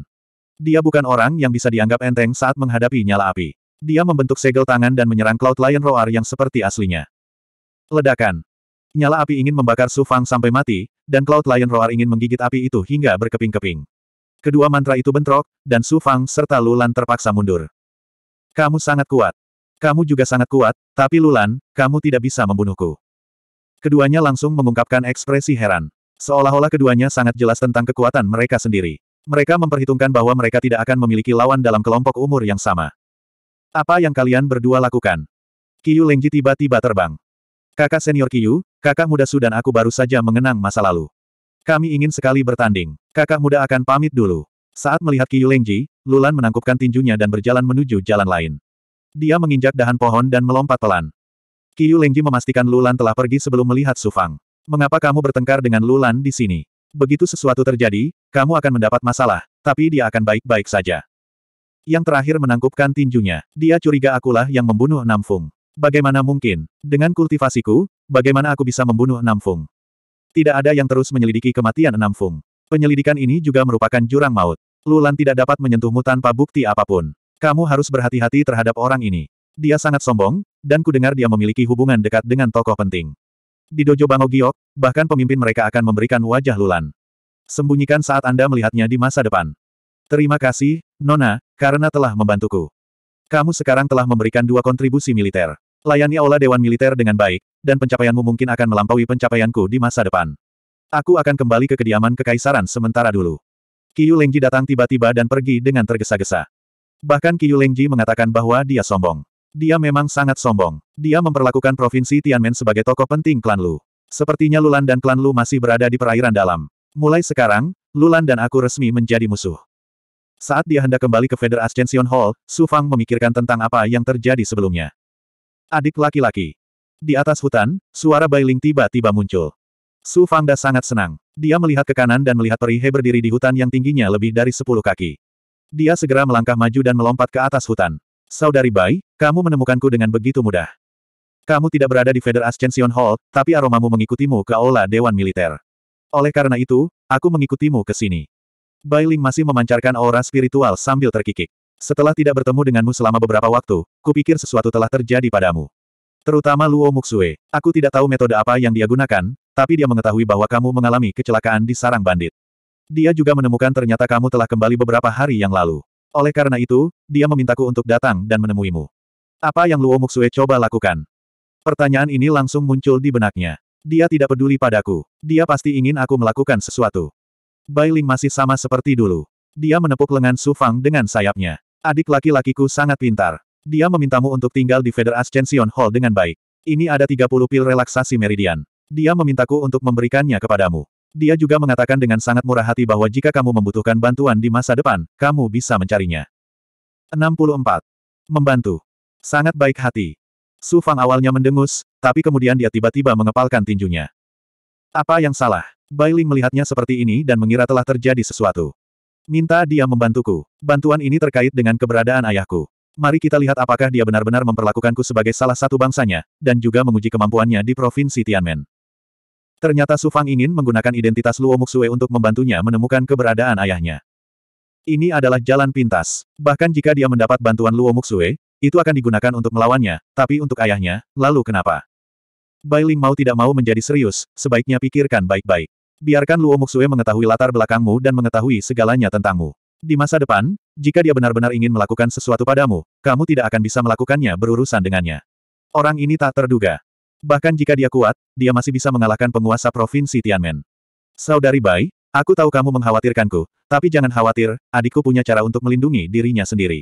Dia bukan orang yang bisa dianggap enteng saat menghadapi nyala api. Dia membentuk segel tangan dan menyerang Cloud Lion Roar yang seperti aslinya. Ledakan. Nyala api ingin membakar Su Fang sampai mati, dan Cloud Lion Roar ingin menggigit api itu hingga berkeping-keping. Kedua mantra itu bentrok, dan Su Fang serta Lulan terpaksa mundur. Kamu sangat kuat. Kamu juga sangat kuat, tapi Lulan, kamu tidak bisa membunuhku. Keduanya langsung mengungkapkan ekspresi heran. Seolah-olah keduanya sangat jelas tentang kekuatan mereka sendiri. Mereka memperhitungkan bahwa mereka tidak akan memiliki lawan dalam kelompok umur yang sama. Apa yang kalian berdua lakukan? Kiyu Lengji tiba-tiba terbang. Kakak senior Kiyu, kakak muda Su dan aku baru saja mengenang masa lalu. Kami ingin sekali bertanding. Kakak muda akan pamit dulu. Saat melihat Kiyu Lengji, Lulan menangkupkan tinjunya dan berjalan menuju jalan lain. Dia menginjak dahan pohon dan melompat pelan. Kiyu Lengji memastikan Lulan telah pergi sebelum melihat Sufang. Mengapa kamu bertengkar dengan Lulan di sini? Begitu sesuatu terjadi, kamu akan mendapat masalah, tapi dia akan baik-baik saja. Yang terakhir menangkupkan tinjunya. Dia curiga akulah yang membunuh enam fung. Bagaimana mungkin? Dengan kultivasiku, bagaimana aku bisa membunuh enam fung? Tidak ada yang terus menyelidiki kematian enam fung. Penyelidikan ini juga merupakan jurang maut. Lulan tidak dapat menyentuhmu tanpa bukti apapun. Kamu harus berhati-hati terhadap orang ini. Dia sangat sombong, dan kudengar dia memiliki hubungan dekat dengan tokoh penting. Di Dojo Bango Giok, bahkan pemimpin mereka akan memberikan wajah Lulan. Sembunyikan saat Anda melihatnya di masa depan. Terima kasih, Nona, karena telah membantuku. Kamu sekarang telah memberikan dua kontribusi militer. Layani aula Dewan Militer dengan baik, dan pencapaianmu mungkin akan melampaui pencapaianku di masa depan. Aku akan kembali ke kediaman kekaisaran sementara dulu. Yu Lengji datang tiba-tiba dan pergi dengan tergesa-gesa. Bahkan Yu Lengji mengatakan bahwa dia sombong. Dia memang sangat sombong. Dia memperlakukan provinsi Tianmen sebagai tokoh penting klan Lu. Sepertinya Lulan dan klan Lu masih berada di perairan dalam. Mulai sekarang, Lulan dan aku resmi menjadi musuh. Saat dia hendak kembali ke Feder Ascension Hall, Su Fang memikirkan tentang apa yang terjadi sebelumnya. Adik laki-laki. Di atas hutan, suara Ling tiba-tiba muncul. Su Fang dah sangat senang. Dia melihat ke kanan dan melihat Perihe berdiri di hutan yang tingginya lebih dari sepuluh kaki. Dia segera melangkah maju dan melompat ke atas hutan. Saudari Bai, kamu menemukanku dengan begitu mudah. Kamu tidak berada di Feder Ascension Hall, tapi aromamu mengikutimu ke Aula Dewan Militer. Oleh karena itu, aku mengikutimu ke sini. Bai Ling masih memancarkan aura spiritual sambil terkikik. Setelah tidak bertemu denganmu selama beberapa waktu, kupikir sesuatu telah terjadi padamu. Terutama Luo Muxue. Aku tidak tahu metode apa yang dia gunakan, tapi dia mengetahui bahwa kamu mengalami kecelakaan di sarang bandit. Dia juga menemukan ternyata kamu telah kembali beberapa hari yang lalu. Oleh karena itu, dia memintaku untuk datang dan menemuimu. Apa yang Luo Muxue coba lakukan? Pertanyaan ini langsung muncul di benaknya. Dia tidak peduli padaku. Dia pasti ingin aku melakukan sesuatu. Bailing masih sama seperti dulu. Dia menepuk lengan Su Fang dengan sayapnya. Adik laki-lakiku sangat pintar. Dia memintamu untuk tinggal di Feather Ascension Hall dengan baik. Ini ada 30 pil relaksasi meridian. Dia memintaku untuk memberikannya kepadamu. Dia juga mengatakan dengan sangat murah hati bahwa jika kamu membutuhkan bantuan di masa depan, kamu bisa mencarinya. 64. Membantu. Sangat baik hati. Su Fang awalnya mendengus, tapi kemudian dia tiba-tiba mengepalkan tinjunya. Apa yang salah? Bai melihatnya seperti ini dan mengira telah terjadi sesuatu. Minta dia membantuku. Bantuan ini terkait dengan keberadaan ayahku. Mari kita lihat apakah dia benar-benar memperlakukanku sebagai salah satu bangsanya, dan juga menguji kemampuannya di Provinsi Tianmen. Ternyata Su Fang ingin menggunakan identitas Luo Muxue untuk membantunya menemukan keberadaan ayahnya. Ini adalah jalan pintas. Bahkan jika dia mendapat bantuan Luo Muxue, itu akan digunakan untuk melawannya, tapi untuk ayahnya, lalu kenapa? Bai mau tidak mau menjadi serius, sebaiknya pikirkan baik-baik. Biarkan Luo Muxue mengetahui latar belakangmu dan mengetahui segalanya tentangmu. Di masa depan, jika dia benar-benar ingin melakukan sesuatu padamu, kamu tidak akan bisa melakukannya berurusan dengannya. Orang ini tak terduga. Bahkan jika dia kuat, dia masih bisa mengalahkan penguasa provinsi Tianmen. Saudari Bai, aku tahu kamu mengkhawatirkanku, tapi jangan khawatir, adikku punya cara untuk melindungi dirinya sendiri.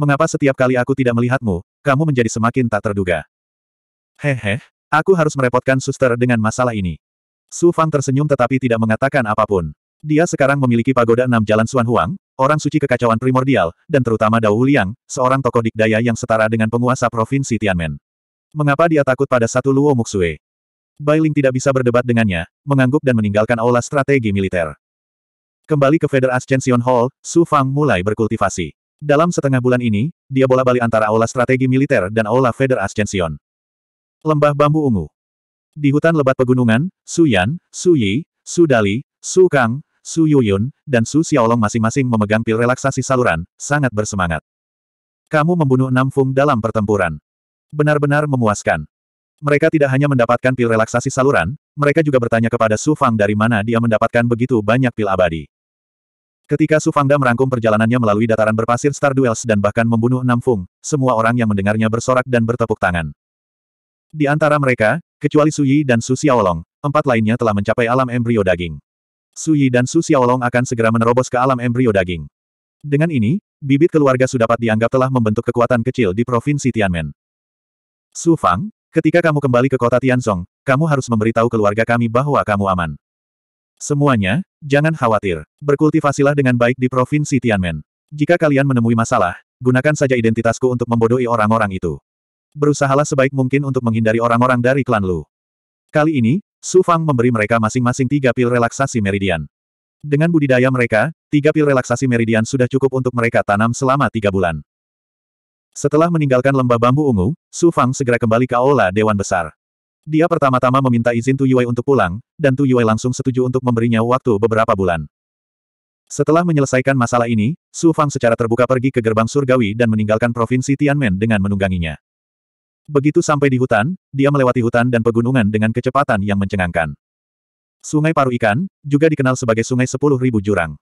Mengapa setiap kali aku tidak melihatmu, kamu menjadi semakin tak terduga? Hehe, aku harus merepotkan suster dengan masalah ini. Su Fang tersenyum tetapi tidak mengatakan apapun. Dia sekarang memiliki pagoda enam jalan Suan Huang, orang suci kekacauan primordial, dan terutama Dao Liang, seorang tokoh dikdaya yang setara dengan penguasa provinsi Tianmen. Mengapa dia takut pada satu Luo Muxue? Bailing tidak bisa berdebat dengannya, mengangguk dan meninggalkan aula strategi militer. Kembali ke Feder Ascension Hall, Su Fang mulai berkultivasi. Dalam setengah bulan ini, dia bola-balik antara aula strategi militer dan aula Feder Ascension. Lembah bambu ungu. Di hutan lebat pegunungan, Su Yan, Su Yi, Su Dali, Su Kang, Su Yuyun, dan Su Xiaolong masing-masing memegang pil relaksasi saluran, sangat bersemangat. Kamu membunuh enam Fung dalam pertempuran. Benar-benar memuaskan. Mereka tidak hanya mendapatkan pil relaksasi saluran, mereka juga bertanya kepada Su Fang dari mana dia mendapatkan begitu banyak pil abadi. Ketika Su Fangda merangkum perjalanannya melalui dataran berpasir Star Duels dan bahkan membunuh enam Fung, semua orang yang mendengarnya bersorak dan bertepuk tangan. Di antara mereka, Kecuali Suyi dan Su Xiaolong, empat lainnya telah mencapai alam embrio daging. Suyi dan Su Xiaolong akan segera menerobos ke alam embrio daging. Dengan ini, bibit keluarga sudah dapat dianggap telah membentuk kekuatan kecil di Provinsi Tianmen. Su Fang, ketika kamu kembali ke kota Tianzong, kamu harus memberitahu keluarga kami bahwa kamu aman. Semuanya, jangan khawatir. Berkultivasilah dengan baik di Provinsi Tianmen. Jika kalian menemui masalah, gunakan saja identitasku untuk membodohi orang-orang itu. Berusahalah sebaik mungkin untuk menghindari orang-orang dari klan Lu. Kali ini, Su Fang memberi mereka masing-masing tiga pil relaksasi meridian. Dengan budidaya mereka, tiga pil relaksasi meridian sudah cukup untuk mereka tanam selama tiga bulan. Setelah meninggalkan lembah bambu ungu, Su Fang segera kembali ke aula Dewan Besar. Dia pertama-tama meminta izin Tu Yue untuk pulang, dan Tu Yue langsung setuju untuk memberinya waktu beberapa bulan. Setelah menyelesaikan masalah ini, Su Fang secara terbuka pergi ke gerbang surgawi dan meninggalkan provinsi Tianmen dengan menungganginya. Begitu sampai di hutan, dia melewati hutan dan pegunungan dengan kecepatan yang mencengangkan. Sungai Paru Ikan, juga dikenal sebagai Sungai Sepuluh Ribu Jurang.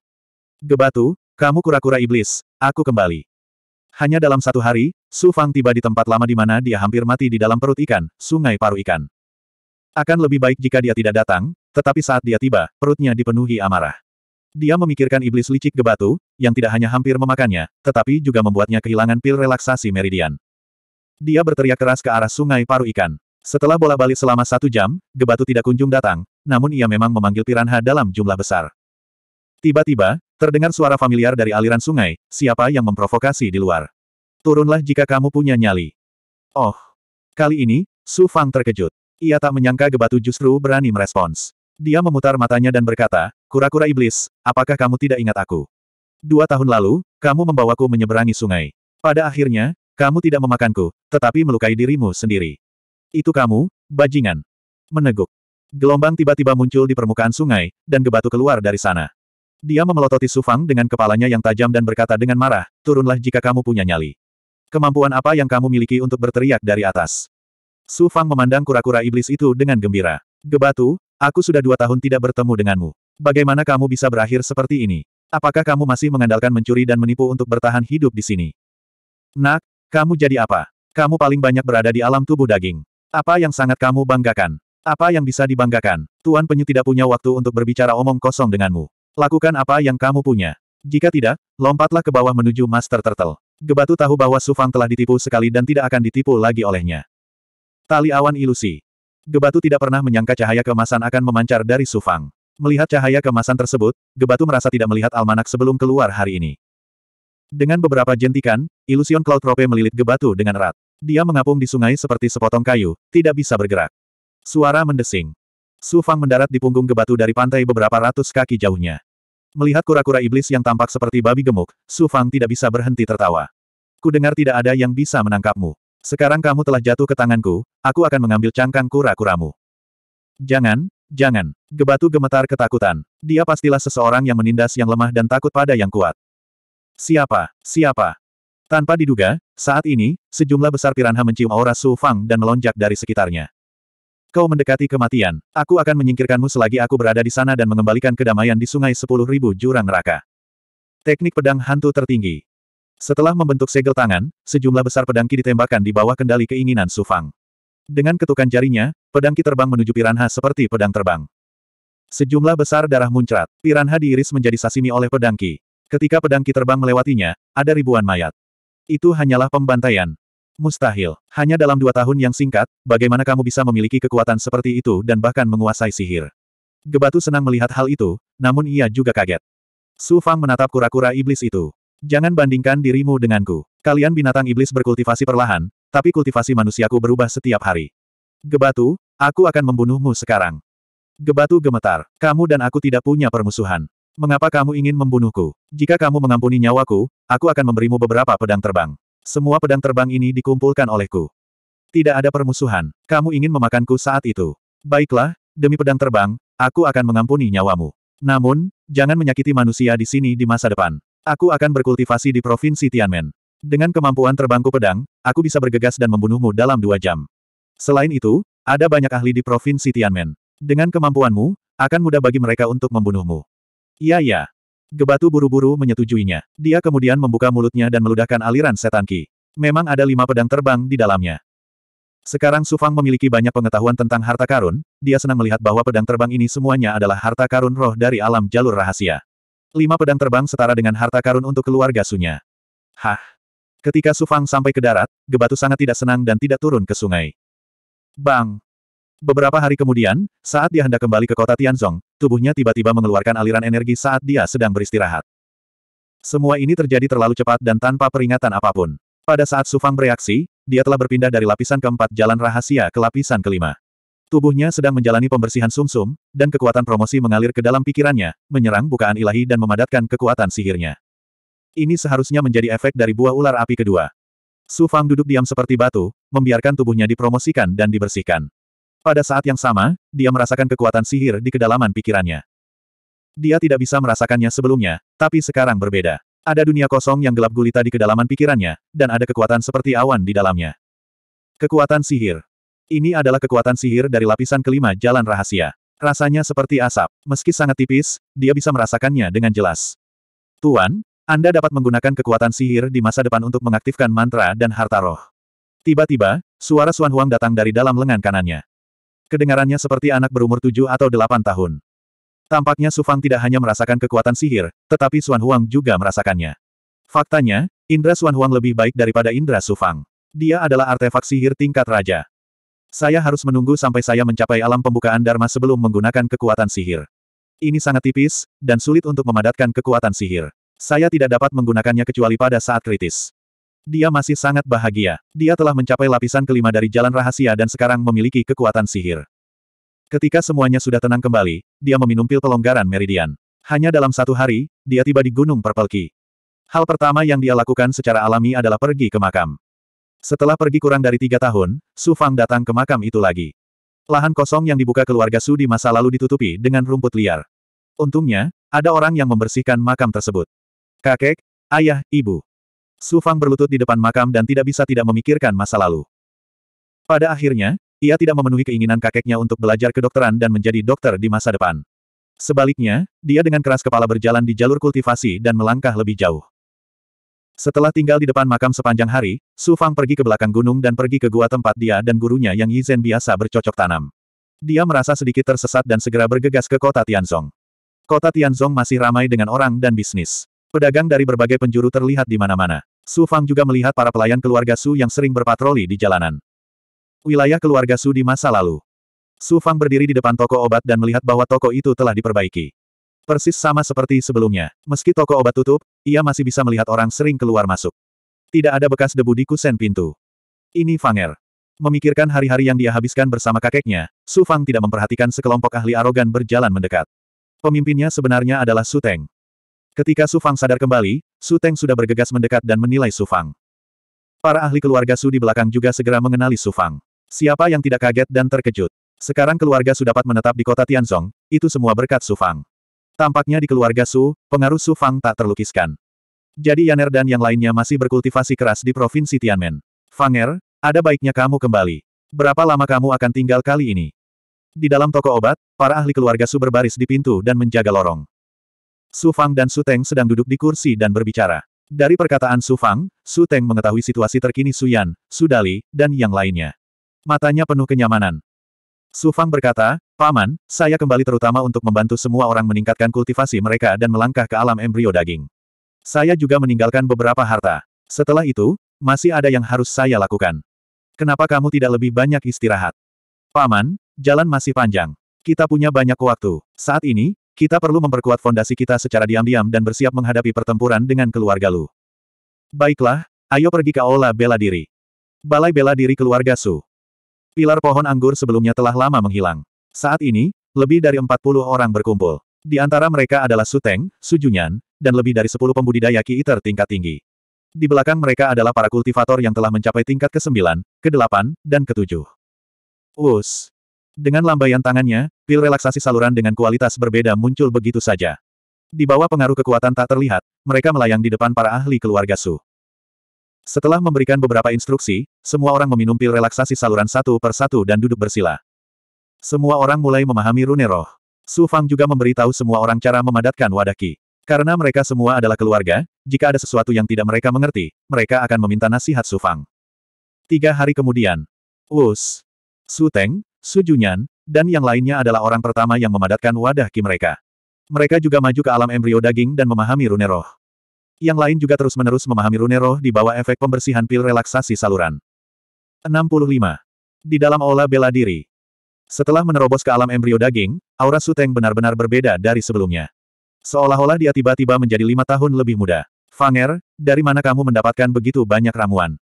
Gebatu, kamu kura-kura iblis, aku kembali. Hanya dalam satu hari, Su Fang tiba di tempat lama di mana dia hampir mati di dalam perut ikan, Sungai Paru Ikan. Akan lebih baik jika dia tidak datang, tetapi saat dia tiba, perutnya dipenuhi amarah. Dia memikirkan iblis licik gebatu, yang tidak hanya hampir memakannya, tetapi juga membuatnya kehilangan pil relaksasi meridian. Dia berteriak keras ke arah sungai paru ikan. Setelah bola balik selama satu jam, Gebatu tidak kunjung datang, namun ia memang memanggil piranha dalam jumlah besar. Tiba-tiba, terdengar suara familiar dari aliran sungai, siapa yang memprovokasi di luar. Turunlah jika kamu punya nyali. Oh. Kali ini, Su Fang terkejut. Ia tak menyangka Gebatu justru berani merespons. Dia memutar matanya dan berkata, kura-kura iblis, apakah kamu tidak ingat aku? Dua tahun lalu, kamu membawaku menyeberangi sungai. Pada akhirnya, kamu tidak memakanku, tetapi melukai dirimu sendiri. Itu kamu, bajingan. Meneguk. Gelombang tiba-tiba muncul di permukaan sungai, dan gebatu keluar dari sana. Dia memelototi Sufang dengan kepalanya yang tajam dan berkata dengan marah, turunlah jika kamu punya nyali. Kemampuan apa yang kamu miliki untuk berteriak dari atas? Sufang memandang kura-kura iblis itu dengan gembira. Gebatu, aku sudah dua tahun tidak bertemu denganmu. Bagaimana kamu bisa berakhir seperti ini? Apakah kamu masih mengandalkan mencuri dan menipu untuk bertahan hidup di sini? Nak, kamu jadi apa? Kamu paling banyak berada di alam tubuh daging. Apa yang sangat kamu banggakan? Apa yang bisa dibanggakan? Tuan Penyu tidak punya waktu untuk berbicara omong kosong denganmu. Lakukan apa yang kamu punya. Jika tidak, lompatlah ke bawah menuju Master Turtle. Gebatu tahu bahwa Sufang telah ditipu sekali dan tidak akan ditipu lagi olehnya. Tali awan ilusi. Gebatu tidak pernah menyangka cahaya kemasan akan memancar dari Sufang. Melihat cahaya kemasan tersebut, Gebatu merasa tidak melihat almanak sebelum keluar hari ini. Dengan beberapa jentikan, ilusion Cloud Rope melilit gebatu dengan erat. Dia mengapung di sungai seperti sepotong kayu, tidak bisa bergerak. Suara mendesing. Su Fang mendarat di punggung gebatu dari pantai beberapa ratus kaki jauhnya. Melihat kura-kura iblis yang tampak seperti babi gemuk, Su Fang tidak bisa berhenti tertawa. "Ku dengar tidak ada yang bisa menangkapmu. Sekarang kamu telah jatuh ke tanganku, aku akan mengambil cangkang kura-kuramu. Jangan, jangan. Gebatu gemetar ketakutan. Dia pastilah seseorang yang menindas yang lemah dan takut pada yang kuat. Siapa? Siapa? Tanpa diduga, saat ini, sejumlah besar piranha mencium aura Su Fang dan melonjak dari sekitarnya. Kau mendekati kematian. Aku akan menyingkirkanmu selagi aku berada di sana dan mengembalikan kedamaian di sungai sepuluh ribu jurang neraka. Teknik pedang hantu tertinggi. Setelah membentuk segel tangan, sejumlah besar pedangki ditembakkan di bawah kendali keinginan Su Fang. Dengan ketukan jarinya, pedangki terbang menuju piranha seperti pedang terbang. Sejumlah besar darah muncrat, piranha diiris menjadi sasimi oleh pedangki. Ketika pedang Ki terbang melewatinya, ada ribuan mayat. Itu hanyalah pembantaian. Mustahil. Hanya dalam dua tahun yang singkat, bagaimana kamu bisa memiliki kekuatan seperti itu dan bahkan menguasai sihir. Gebatu senang melihat hal itu, namun ia juga kaget. Su Fang menatap kura-kura iblis itu. Jangan bandingkan dirimu denganku. Kalian binatang iblis berkultivasi perlahan, tapi kultivasi manusiaku berubah setiap hari. Gebatu, aku akan membunuhmu sekarang. Gebatu gemetar, kamu dan aku tidak punya permusuhan. Mengapa kamu ingin membunuhku? Jika kamu mengampuni nyawaku, aku akan memberimu beberapa pedang terbang. Semua pedang terbang ini dikumpulkan olehku. Tidak ada permusuhan. Kamu ingin memakanku saat itu. Baiklah, demi pedang terbang, aku akan mengampuni nyawamu. Namun, jangan menyakiti manusia di sini di masa depan. Aku akan berkultivasi di Provinsi Tianmen. Dengan kemampuan terbangku pedang, aku bisa bergegas dan membunuhmu dalam dua jam. Selain itu, ada banyak ahli di Provinsi Tianmen. Dengan kemampuanmu, akan mudah bagi mereka untuk membunuhmu. Iya ya. Gebatu buru-buru menyetujuinya. Dia kemudian membuka mulutnya dan meludahkan aliran setan Ki. Memang ada lima pedang terbang di dalamnya. Sekarang Sufang memiliki banyak pengetahuan tentang harta karun, dia senang melihat bahwa pedang terbang ini semuanya adalah harta karun roh dari alam jalur rahasia. Lima pedang terbang setara dengan harta karun untuk keluarga Sunya. Hah. Ketika Sufang sampai ke darat, Gebatu sangat tidak senang dan tidak turun ke sungai. Bang! Beberapa hari kemudian, saat dia hendak kembali ke kota Tianzong, tubuhnya tiba-tiba mengeluarkan aliran energi saat dia sedang beristirahat. Semua ini terjadi terlalu cepat dan tanpa peringatan apapun. Pada saat Sufang bereaksi, dia telah berpindah dari lapisan keempat jalan rahasia ke lapisan kelima. Tubuhnya sedang menjalani pembersihan sumsum, -sum, dan kekuatan promosi mengalir ke dalam pikirannya, menyerang bukaan ilahi dan memadatkan kekuatan sihirnya. Ini seharusnya menjadi efek dari buah ular api kedua. Sufang duduk diam seperti batu, membiarkan tubuhnya dipromosikan dan dibersihkan. Pada saat yang sama, dia merasakan kekuatan sihir di kedalaman pikirannya. Dia tidak bisa merasakannya sebelumnya, tapi sekarang berbeda. Ada dunia kosong yang gelap gulita di kedalaman pikirannya, dan ada kekuatan seperti awan di dalamnya. Kekuatan sihir. Ini adalah kekuatan sihir dari lapisan kelima jalan rahasia. Rasanya seperti asap. Meski sangat tipis, dia bisa merasakannya dengan jelas. Tuan, Anda dapat menggunakan kekuatan sihir di masa depan untuk mengaktifkan mantra dan harta roh. Tiba-tiba, suara Suan Huang datang dari dalam lengan kanannya. Kedengarannya seperti anak berumur tujuh atau delapan tahun. Tampaknya Su Fang tidak hanya merasakan kekuatan sihir, tetapi Suan Huang juga merasakannya. Faktanya, Indra Suan Huang lebih baik daripada Indra Su Fang. Dia adalah artefak sihir tingkat raja. Saya harus menunggu sampai saya mencapai alam pembukaan Dharma sebelum menggunakan kekuatan sihir. Ini sangat tipis, dan sulit untuk memadatkan kekuatan sihir. Saya tidak dapat menggunakannya kecuali pada saat kritis. Dia masih sangat bahagia. Dia telah mencapai lapisan kelima dari jalan rahasia dan sekarang memiliki kekuatan sihir. Ketika semuanya sudah tenang kembali, dia meminum pil pelonggaran meridian. Hanya dalam satu hari, dia tiba di Gunung Purple Hal pertama yang dia lakukan secara alami adalah pergi ke makam. Setelah pergi kurang dari tiga tahun, Su Fang datang ke makam itu lagi. Lahan kosong yang dibuka keluarga Su di masa lalu ditutupi dengan rumput liar. Untungnya, ada orang yang membersihkan makam tersebut. Kakek, ayah, ibu. Su Fang berlutut di depan makam dan tidak bisa tidak memikirkan masa lalu. Pada akhirnya, ia tidak memenuhi keinginan kakeknya untuk belajar kedokteran dan menjadi dokter di masa depan. Sebaliknya, dia dengan keras kepala berjalan di jalur kultivasi dan melangkah lebih jauh. Setelah tinggal di depan makam sepanjang hari, Su Fang pergi ke belakang gunung dan pergi ke gua tempat dia dan gurunya yang Yizhen biasa bercocok tanam. Dia merasa sedikit tersesat dan segera bergegas ke kota Tianzong. Kota Tianzong masih ramai dengan orang dan bisnis. Pedagang dari berbagai penjuru terlihat di mana-mana. Su Fang juga melihat para pelayan keluarga Su yang sering berpatroli di jalanan. Wilayah keluarga Su di masa lalu. Su Fang berdiri di depan toko obat dan melihat bahwa toko itu telah diperbaiki. Persis sama seperti sebelumnya. Meski toko obat tutup, ia masih bisa melihat orang sering keluar masuk. Tidak ada bekas debu di kusen pintu. Ini Fanger. Memikirkan hari-hari yang dia habiskan bersama kakeknya, Su Fang tidak memperhatikan sekelompok ahli arogan berjalan mendekat. Pemimpinnya sebenarnya adalah Su Teng. Ketika Su Fang sadar kembali, Su Teng sudah bergegas mendekat dan menilai Su Fang. Para ahli keluarga Su di belakang juga segera mengenali Su Fang. Siapa yang tidak kaget dan terkejut? Sekarang keluarga Su dapat menetap di kota Tianzong, itu semua berkat Su Fang. Tampaknya di keluarga Su, pengaruh Su Fang tak terlukiskan. Jadi Yaner dan yang lainnya masih berkultivasi keras di provinsi Tianmen. Fanger, ada baiknya kamu kembali. Berapa lama kamu akan tinggal kali ini? Di dalam toko obat, para ahli keluarga Su berbaris di pintu dan menjaga lorong. Su Fang dan Su Teng sedang duduk di kursi dan berbicara. Dari perkataan Su Fang, Su Teng mengetahui situasi terkini Su Yan, Su Dali, dan yang lainnya. Matanya penuh kenyamanan. Su Fang berkata, Paman, saya kembali terutama untuk membantu semua orang meningkatkan kultivasi mereka dan melangkah ke alam embrio daging. Saya juga meninggalkan beberapa harta. Setelah itu, masih ada yang harus saya lakukan. Kenapa kamu tidak lebih banyak istirahat? Paman, jalan masih panjang. Kita punya banyak waktu. Saat ini, kita perlu memperkuat fondasi kita secara diam-diam dan bersiap menghadapi pertempuran dengan keluarga Lu. Baiklah, ayo pergi ke Aula Bela Diri. Balai Bela Diri Keluarga Su. Pilar pohon anggur sebelumnya telah lama menghilang. Saat ini, lebih dari 40 orang berkumpul. Di antara mereka adalah Suteng, Sujunyan, dan lebih dari 10 pembudidaya Ki Iter tingkat tinggi. Di belakang mereka adalah para kultivator yang telah mencapai tingkat ke-9, ke-8, dan ke-7. Us. Dengan lambaian tangannya, pil relaksasi saluran dengan kualitas berbeda muncul begitu saja. Di bawah pengaruh kekuatan tak terlihat, mereka melayang di depan para ahli keluarga Su. Setelah memberikan beberapa instruksi, semua orang meminum pil relaksasi saluran satu per satu dan duduk bersila. Semua orang mulai memahami rune roh. Su Fang juga memberitahu semua orang cara memadatkan wadah ki. Karena mereka semua adalah keluarga, jika ada sesuatu yang tidak mereka mengerti, mereka akan meminta nasihat Su Fang. Tiga hari kemudian. Us, Su Teng, Su Junyan dan yang lainnya adalah orang pertama yang memadatkan wadah ki mereka. Mereka juga maju ke alam embrio daging dan memahami rune roh. Yang lain juga terus-menerus memahami rune roh di bawah efek pembersihan pil relaksasi saluran. 65. Di dalam aula bela diri. Setelah menerobos ke alam embrio daging, aura Suteng benar-benar berbeda dari sebelumnya. Seolah-olah dia tiba-tiba menjadi lima tahun lebih muda. Fanger, dari mana kamu mendapatkan begitu banyak ramuan?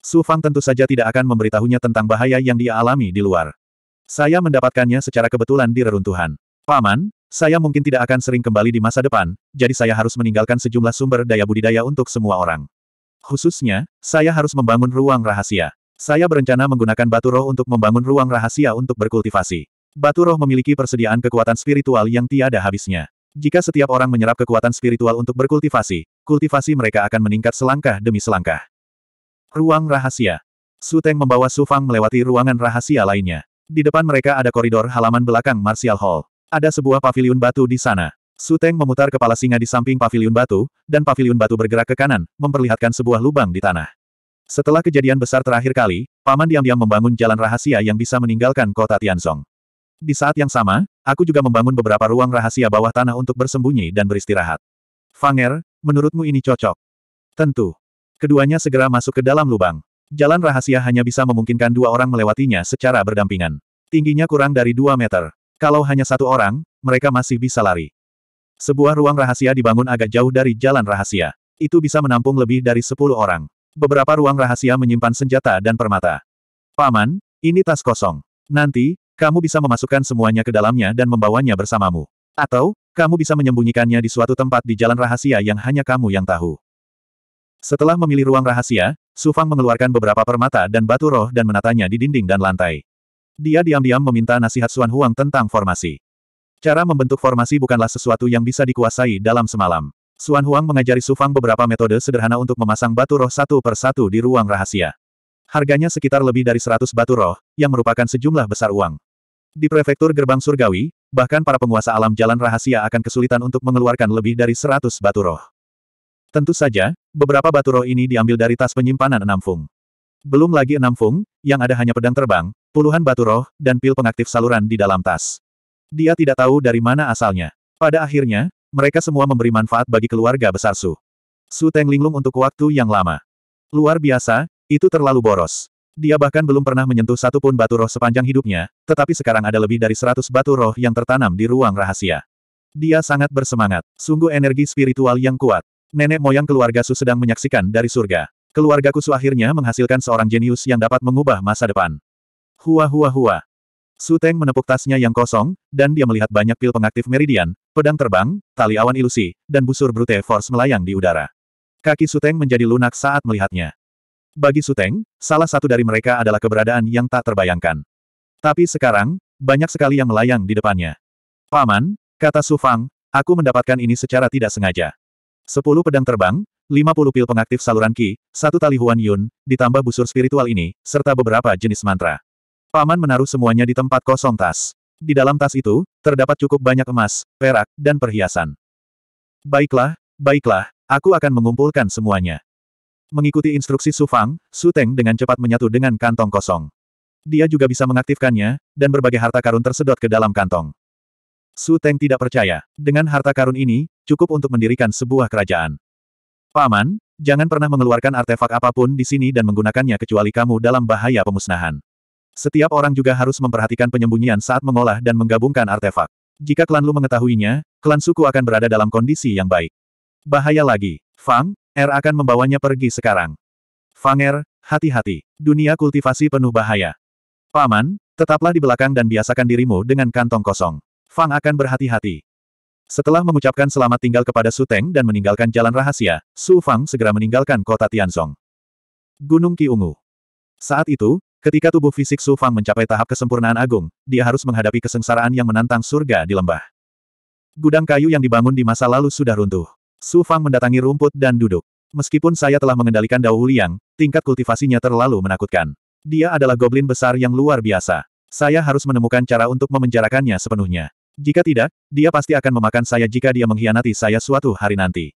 Su Fang tentu saja tidak akan memberitahunya tentang bahaya yang dia alami di luar. Saya mendapatkannya secara kebetulan di reruntuhan. Paman, saya mungkin tidak akan sering kembali di masa depan, jadi saya harus meninggalkan sejumlah sumber daya budidaya untuk semua orang. Khususnya, saya harus membangun ruang rahasia. Saya berencana menggunakan batu roh untuk membangun ruang rahasia untuk berkultivasi. Batu roh memiliki persediaan kekuatan spiritual yang tiada habisnya. Jika setiap orang menyerap kekuatan spiritual untuk berkultivasi, kultivasi mereka akan meningkat selangkah demi selangkah. Ruang rahasia. Su Suteng membawa Sufang melewati ruangan rahasia lainnya. Di depan mereka ada koridor halaman belakang Martial Hall. Ada sebuah paviliun batu di sana. Suteng memutar kepala singa di samping paviliun batu, dan paviliun batu bergerak ke kanan, memperlihatkan sebuah lubang di tanah. Setelah kejadian besar terakhir kali, Paman diam-diam membangun jalan rahasia yang bisa meninggalkan kota Tianzong. Di saat yang sama, aku juga membangun beberapa ruang rahasia bawah tanah untuk bersembunyi dan beristirahat. Fanger, menurutmu ini cocok? Tentu. Keduanya segera masuk ke dalam lubang. Jalan rahasia hanya bisa memungkinkan dua orang melewatinya secara berdampingan. Tingginya kurang dari dua meter. Kalau hanya satu orang, mereka masih bisa lari. Sebuah ruang rahasia dibangun agak jauh dari jalan rahasia. Itu bisa menampung lebih dari sepuluh orang. Beberapa ruang rahasia menyimpan senjata dan permata. Paman, ini tas kosong. Nanti, kamu bisa memasukkan semuanya ke dalamnya dan membawanya bersamamu. Atau, kamu bisa menyembunyikannya di suatu tempat di jalan rahasia yang hanya kamu yang tahu. Setelah memilih ruang rahasia, Sufang mengeluarkan beberapa permata dan batu roh dan menatanya di dinding dan lantai. Dia diam-diam meminta nasihat Xuan Huang tentang formasi. Cara membentuk formasi bukanlah sesuatu yang bisa dikuasai dalam semalam. Xuan Huang mengajari Sufang beberapa metode sederhana untuk memasang batu roh satu per satu di ruang rahasia. Harganya sekitar lebih dari 100 batu roh, yang merupakan sejumlah besar uang. Di prefektur Gerbang Surgawi, bahkan para penguasa alam jalan rahasia akan kesulitan untuk mengeluarkan lebih dari 100 batu roh. Tentu saja, beberapa batu roh ini diambil dari tas penyimpanan enam fung. Belum lagi enam fung, yang ada hanya pedang terbang, puluhan batu roh, dan pil pengaktif saluran di dalam tas. Dia tidak tahu dari mana asalnya. Pada akhirnya, mereka semua memberi manfaat bagi keluarga besar Su. Su Teng linglung untuk waktu yang lama. Luar biasa, itu terlalu boros. Dia bahkan belum pernah menyentuh satu pun batu roh sepanjang hidupnya, tetapi sekarang ada lebih dari seratus batu roh yang tertanam di ruang rahasia. Dia sangat bersemangat, sungguh energi spiritual yang kuat. Nenek moyang keluarga Su sedang menyaksikan dari surga. Keluarga Kusu akhirnya menghasilkan seorang jenius yang dapat mengubah masa depan. Hua hua hua. Su Teng menepuk tasnya yang kosong, dan dia melihat banyak pil pengaktif meridian, pedang terbang, tali awan ilusi, dan busur brute force melayang di udara. Kaki Su Teng menjadi lunak saat melihatnya. Bagi Su Teng, salah satu dari mereka adalah keberadaan yang tak terbayangkan. Tapi sekarang, banyak sekali yang melayang di depannya. Paman, kata Su Fang, aku mendapatkan ini secara tidak sengaja. Sepuluh pedang terbang, lima puluh pil pengaktif saluran Ki, satu tali Huan Yun, ditambah busur spiritual ini, serta beberapa jenis mantra. Paman menaruh semuanya di tempat kosong tas. Di dalam tas itu, terdapat cukup banyak emas, perak, dan perhiasan. Baiklah, baiklah, aku akan mengumpulkan semuanya. Mengikuti instruksi Su Fang, Su Teng dengan cepat menyatu dengan kantong kosong. Dia juga bisa mengaktifkannya, dan berbagai harta karun tersedot ke dalam kantong. Su Teng tidak percaya. Dengan harta karun ini, cukup untuk mendirikan sebuah kerajaan. Paman, jangan pernah mengeluarkan artefak apapun di sini dan menggunakannya kecuali kamu dalam bahaya pemusnahan. Setiap orang juga harus memperhatikan penyembunyian saat mengolah dan menggabungkan artefak. Jika klan Lu mengetahuinya, klan suku akan berada dalam kondisi yang baik. Bahaya lagi. Fang, Er akan membawanya pergi sekarang. Fang Er, hati-hati. Dunia kultivasi penuh bahaya. Paman, tetaplah di belakang dan biasakan dirimu dengan kantong kosong. Fang akan berhati-hati. Setelah mengucapkan selamat tinggal kepada Su Teng dan meninggalkan jalan rahasia, Su Fang segera meninggalkan kota Tianzong. Gunung Kiungu. Saat itu, ketika tubuh fisik Su Fang mencapai tahap kesempurnaan agung, dia harus menghadapi kesengsaraan yang menantang surga di lembah. Gudang kayu yang dibangun di masa lalu sudah runtuh. Su Fang mendatangi rumput dan duduk. Meskipun saya telah mengendalikan Dao Liang, tingkat kultivasinya terlalu menakutkan. Dia adalah goblin besar yang luar biasa. Saya harus menemukan cara untuk memenjarakannya sepenuhnya. Jika tidak, dia pasti akan memakan saya jika dia mengkhianati saya suatu hari nanti.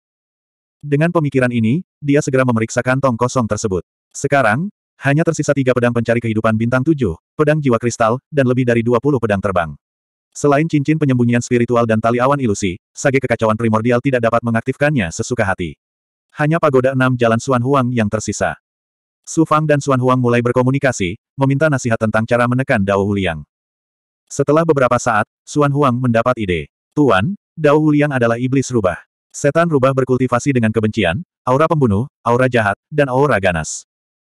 Dengan pemikiran ini, dia segera memeriksa kantong kosong tersebut. Sekarang, hanya tersisa tiga pedang pencari kehidupan bintang tujuh, pedang jiwa kristal, dan lebih dari dua puluh pedang terbang. Selain cincin penyembunyian spiritual dan tali awan ilusi, sage kekacauan primordial tidak dapat mengaktifkannya sesuka hati. Hanya pagoda enam jalan Suan Huang yang tersisa. Su Fang dan Xuan Huang mulai berkomunikasi, meminta nasihat tentang cara menekan Dao Huliang. Setelah beberapa saat, Xuan Huang mendapat ide. Tuan, Dao Huliang adalah iblis rubah. Setan rubah berkultivasi dengan kebencian, aura pembunuh, aura jahat, dan aura ganas.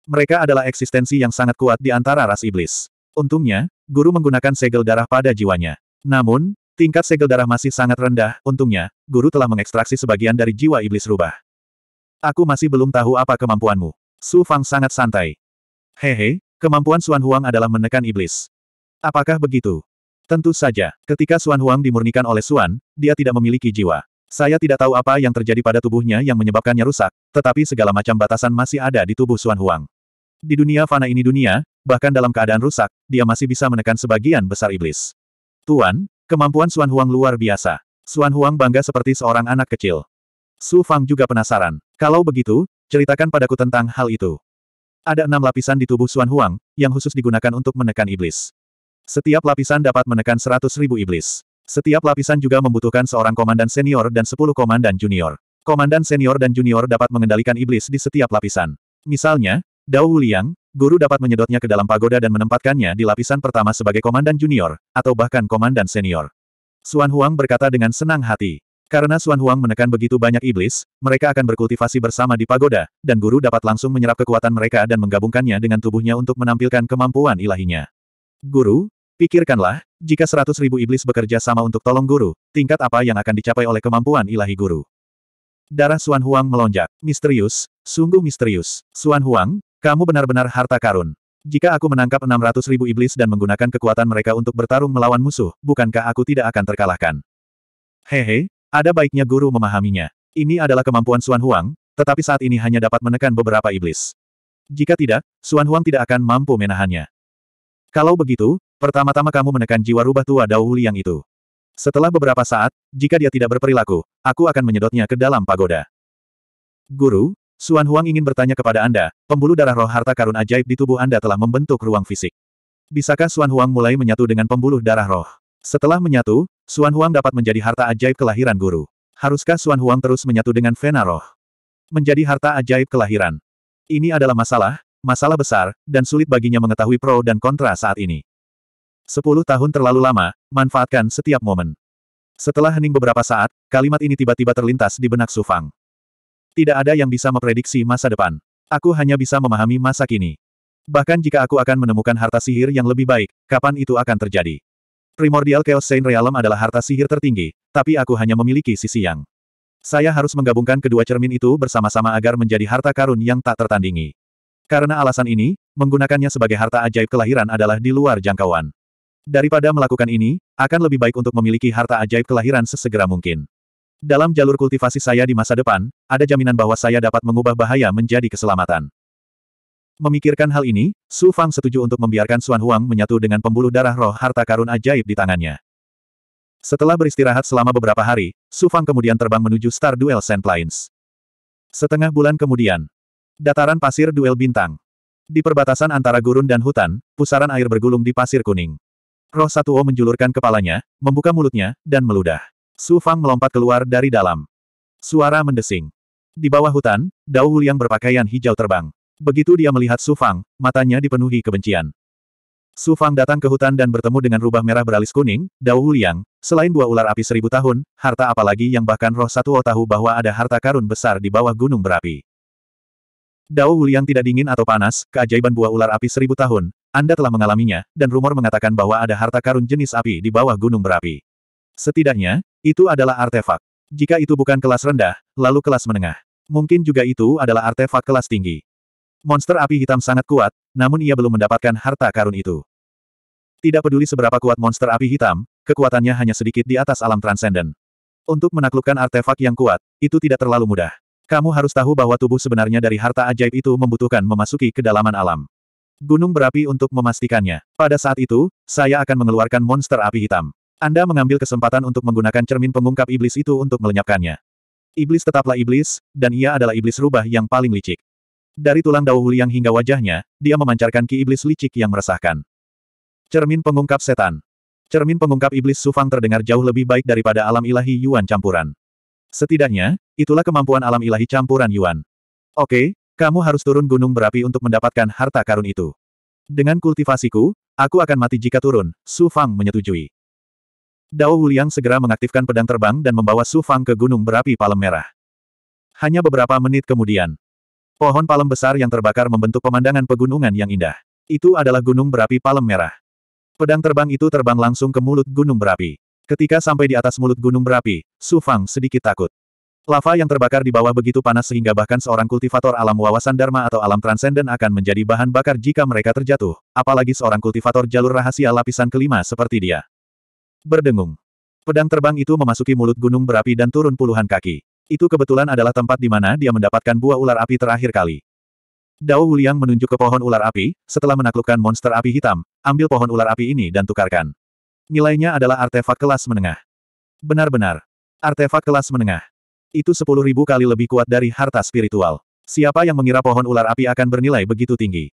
Mereka adalah eksistensi yang sangat kuat di antara ras iblis. Untungnya, guru menggunakan segel darah pada jiwanya. Namun, tingkat segel darah masih sangat rendah, untungnya, guru telah mengekstraksi sebagian dari jiwa iblis rubah. Aku masih belum tahu apa kemampuanmu. Su Fang sangat santai. Hehe, kemampuan Xuan Huang adalah menekan iblis. Apakah begitu? Tentu saja, ketika Xuan Huang dimurnikan oleh Suan, dia tidak memiliki jiwa. Saya tidak tahu apa yang terjadi pada tubuhnya yang menyebabkannya rusak, tetapi segala macam batasan masih ada di tubuh Xuan Huang. Di dunia fana ini dunia, bahkan dalam keadaan rusak, dia masih bisa menekan sebagian besar iblis. Tuan, kemampuan Xuan Huang luar biasa. Xuan Huang bangga seperti seorang anak kecil. Su Fang juga penasaran. Kalau begitu, Ceritakan padaku tentang hal itu. Ada enam lapisan di tubuh Xuan Huang, yang khusus digunakan untuk menekan iblis. Setiap lapisan dapat menekan seratus ribu iblis. Setiap lapisan juga membutuhkan seorang komandan senior dan sepuluh komandan junior. Komandan senior dan junior dapat mengendalikan iblis di setiap lapisan. Misalnya, Dao Wuliang, guru dapat menyedotnya ke dalam pagoda dan menempatkannya di lapisan pertama sebagai komandan junior, atau bahkan komandan senior. Xuan Huang berkata dengan senang hati. Karena Xuan Huang menekan begitu banyak iblis, mereka akan berkultivasi bersama di pagoda, dan guru dapat langsung menyerap kekuatan mereka dan menggabungkannya dengan tubuhnya untuk menampilkan kemampuan ilahinya. Guru, pikirkanlah, jika seratus ribu iblis bekerja sama untuk tolong guru, tingkat apa yang akan dicapai oleh kemampuan ilahi guru? Darah Xuan Huang melonjak. Misterius, sungguh misterius. Xuan Huang, kamu benar-benar harta karun. Jika aku menangkap enam ratus ribu iblis dan menggunakan kekuatan mereka untuk bertarung melawan musuh, bukankah aku tidak akan terkalahkan? Hehe, ada baiknya guru memahaminya. Ini adalah kemampuan Xuan Huang, tetapi saat ini hanya dapat menekan beberapa iblis. Jika tidak, Xuan Huang tidak akan mampu menahannya. Kalau begitu, pertama-tama kamu menekan jiwa rubah tua Dao Huliang itu. Setelah beberapa saat, jika dia tidak berperilaku, aku akan menyedotnya ke dalam pagoda. Guru, Xuan Huang ingin bertanya kepada Anda, pembuluh darah roh harta karun ajaib di tubuh Anda telah membentuk ruang fisik. Bisakah Xuan Huang mulai menyatu dengan pembuluh darah roh? Setelah menyatu, Xuan Huang dapat menjadi harta ajaib kelahiran guru. Haruskah Xuan Huang terus menyatu dengan Vena Menjadi harta ajaib kelahiran. Ini adalah masalah, masalah besar, dan sulit baginya mengetahui pro dan kontra saat ini. Sepuluh tahun terlalu lama, manfaatkan setiap momen. Setelah hening beberapa saat, kalimat ini tiba-tiba terlintas di benak Sufang. Tidak ada yang bisa memprediksi masa depan. Aku hanya bisa memahami masa kini. Bahkan jika aku akan menemukan harta sihir yang lebih baik, kapan itu akan terjadi? Primordial Chaos Saint Realm adalah harta sihir tertinggi, tapi aku hanya memiliki sisi yang. Saya harus menggabungkan kedua cermin itu bersama-sama agar menjadi harta karun yang tak tertandingi. Karena alasan ini, menggunakannya sebagai harta ajaib kelahiran adalah di luar jangkauan. Daripada melakukan ini, akan lebih baik untuk memiliki harta ajaib kelahiran sesegera mungkin. Dalam jalur kultivasi saya di masa depan, ada jaminan bahwa saya dapat mengubah bahaya menjadi keselamatan. Memikirkan hal ini, Su Fang setuju untuk membiarkan Xuan Huang menyatu dengan pembuluh darah roh harta karun ajaib di tangannya. Setelah beristirahat selama beberapa hari, Su Fang kemudian terbang menuju Star Duel Sand Plains. Setengah bulan kemudian, dataran pasir duel bintang. Di perbatasan antara gurun dan hutan, pusaran air bergulung di pasir kuning. Roh Satuo menjulurkan kepalanya, membuka mulutnya, dan meludah. Su Fang melompat keluar dari dalam. Suara mendesing. Di bawah hutan, Dao yang berpakaian hijau terbang. Begitu dia melihat Su Fang, matanya dipenuhi kebencian. Su Fang datang ke hutan dan bertemu dengan rubah merah beralis kuning, Dao Wuliang, selain dua ular api seribu tahun, harta apalagi yang bahkan roh satu O oh tahu bahwa ada harta karun besar di bawah gunung berapi. Dao Wuliang tidak dingin atau panas, keajaiban buah ular api seribu tahun, Anda telah mengalaminya, dan rumor mengatakan bahwa ada harta karun jenis api di bawah gunung berapi. Setidaknya, itu adalah artefak. Jika itu bukan kelas rendah, lalu kelas menengah. Mungkin juga itu adalah artefak kelas tinggi. Monster api hitam sangat kuat, namun ia belum mendapatkan harta karun itu. Tidak peduli seberapa kuat monster api hitam, kekuatannya hanya sedikit di atas alam transenden. Untuk menaklukkan artefak yang kuat, itu tidak terlalu mudah. Kamu harus tahu bahwa tubuh sebenarnya dari harta ajaib itu membutuhkan memasuki kedalaman alam. Gunung berapi untuk memastikannya. Pada saat itu, saya akan mengeluarkan monster api hitam. Anda mengambil kesempatan untuk menggunakan cermin pengungkap iblis itu untuk melenyapkannya. Iblis tetaplah iblis, dan ia adalah iblis rubah yang paling licik. Dari tulang Dao Huliang hingga wajahnya, dia memancarkan ki iblis licik yang meresahkan. Cermin pengungkap setan. Cermin pengungkap iblis Sufang terdengar jauh lebih baik daripada alam ilahi Yuan campuran. Setidaknya, itulah kemampuan alam ilahi campuran Yuan. Oke, kamu harus turun gunung berapi untuk mendapatkan harta karun itu. Dengan kultivasiku, aku akan mati jika turun, Su Fang menyetujui. Dao Huliang segera mengaktifkan pedang terbang dan membawa Su Fang ke gunung berapi palem merah. Hanya beberapa menit kemudian, Pohon palem besar yang terbakar membentuk pemandangan pegunungan yang indah. Itu adalah gunung berapi palem merah. Pedang terbang itu terbang langsung ke mulut gunung berapi. Ketika sampai di atas mulut gunung berapi, Su Fang sedikit takut. Lava yang terbakar di bawah begitu panas sehingga bahkan seorang kultivator alam wawasan Dharma atau alam transenden akan menjadi bahan bakar jika mereka terjatuh, apalagi seorang kultivator jalur rahasia lapisan kelima seperti dia. Berdengung. Pedang terbang itu memasuki mulut gunung berapi dan turun puluhan kaki. Itu kebetulan adalah tempat di mana dia mendapatkan buah ular api terakhir kali. Dao Wuliang menunjuk ke pohon ular api, setelah menaklukkan monster api hitam, ambil pohon ular api ini dan tukarkan. Nilainya adalah artefak kelas menengah. Benar-benar. Artefak kelas menengah. Itu sepuluh ribu kali lebih kuat dari harta spiritual. Siapa yang mengira pohon ular api akan bernilai begitu tinggi?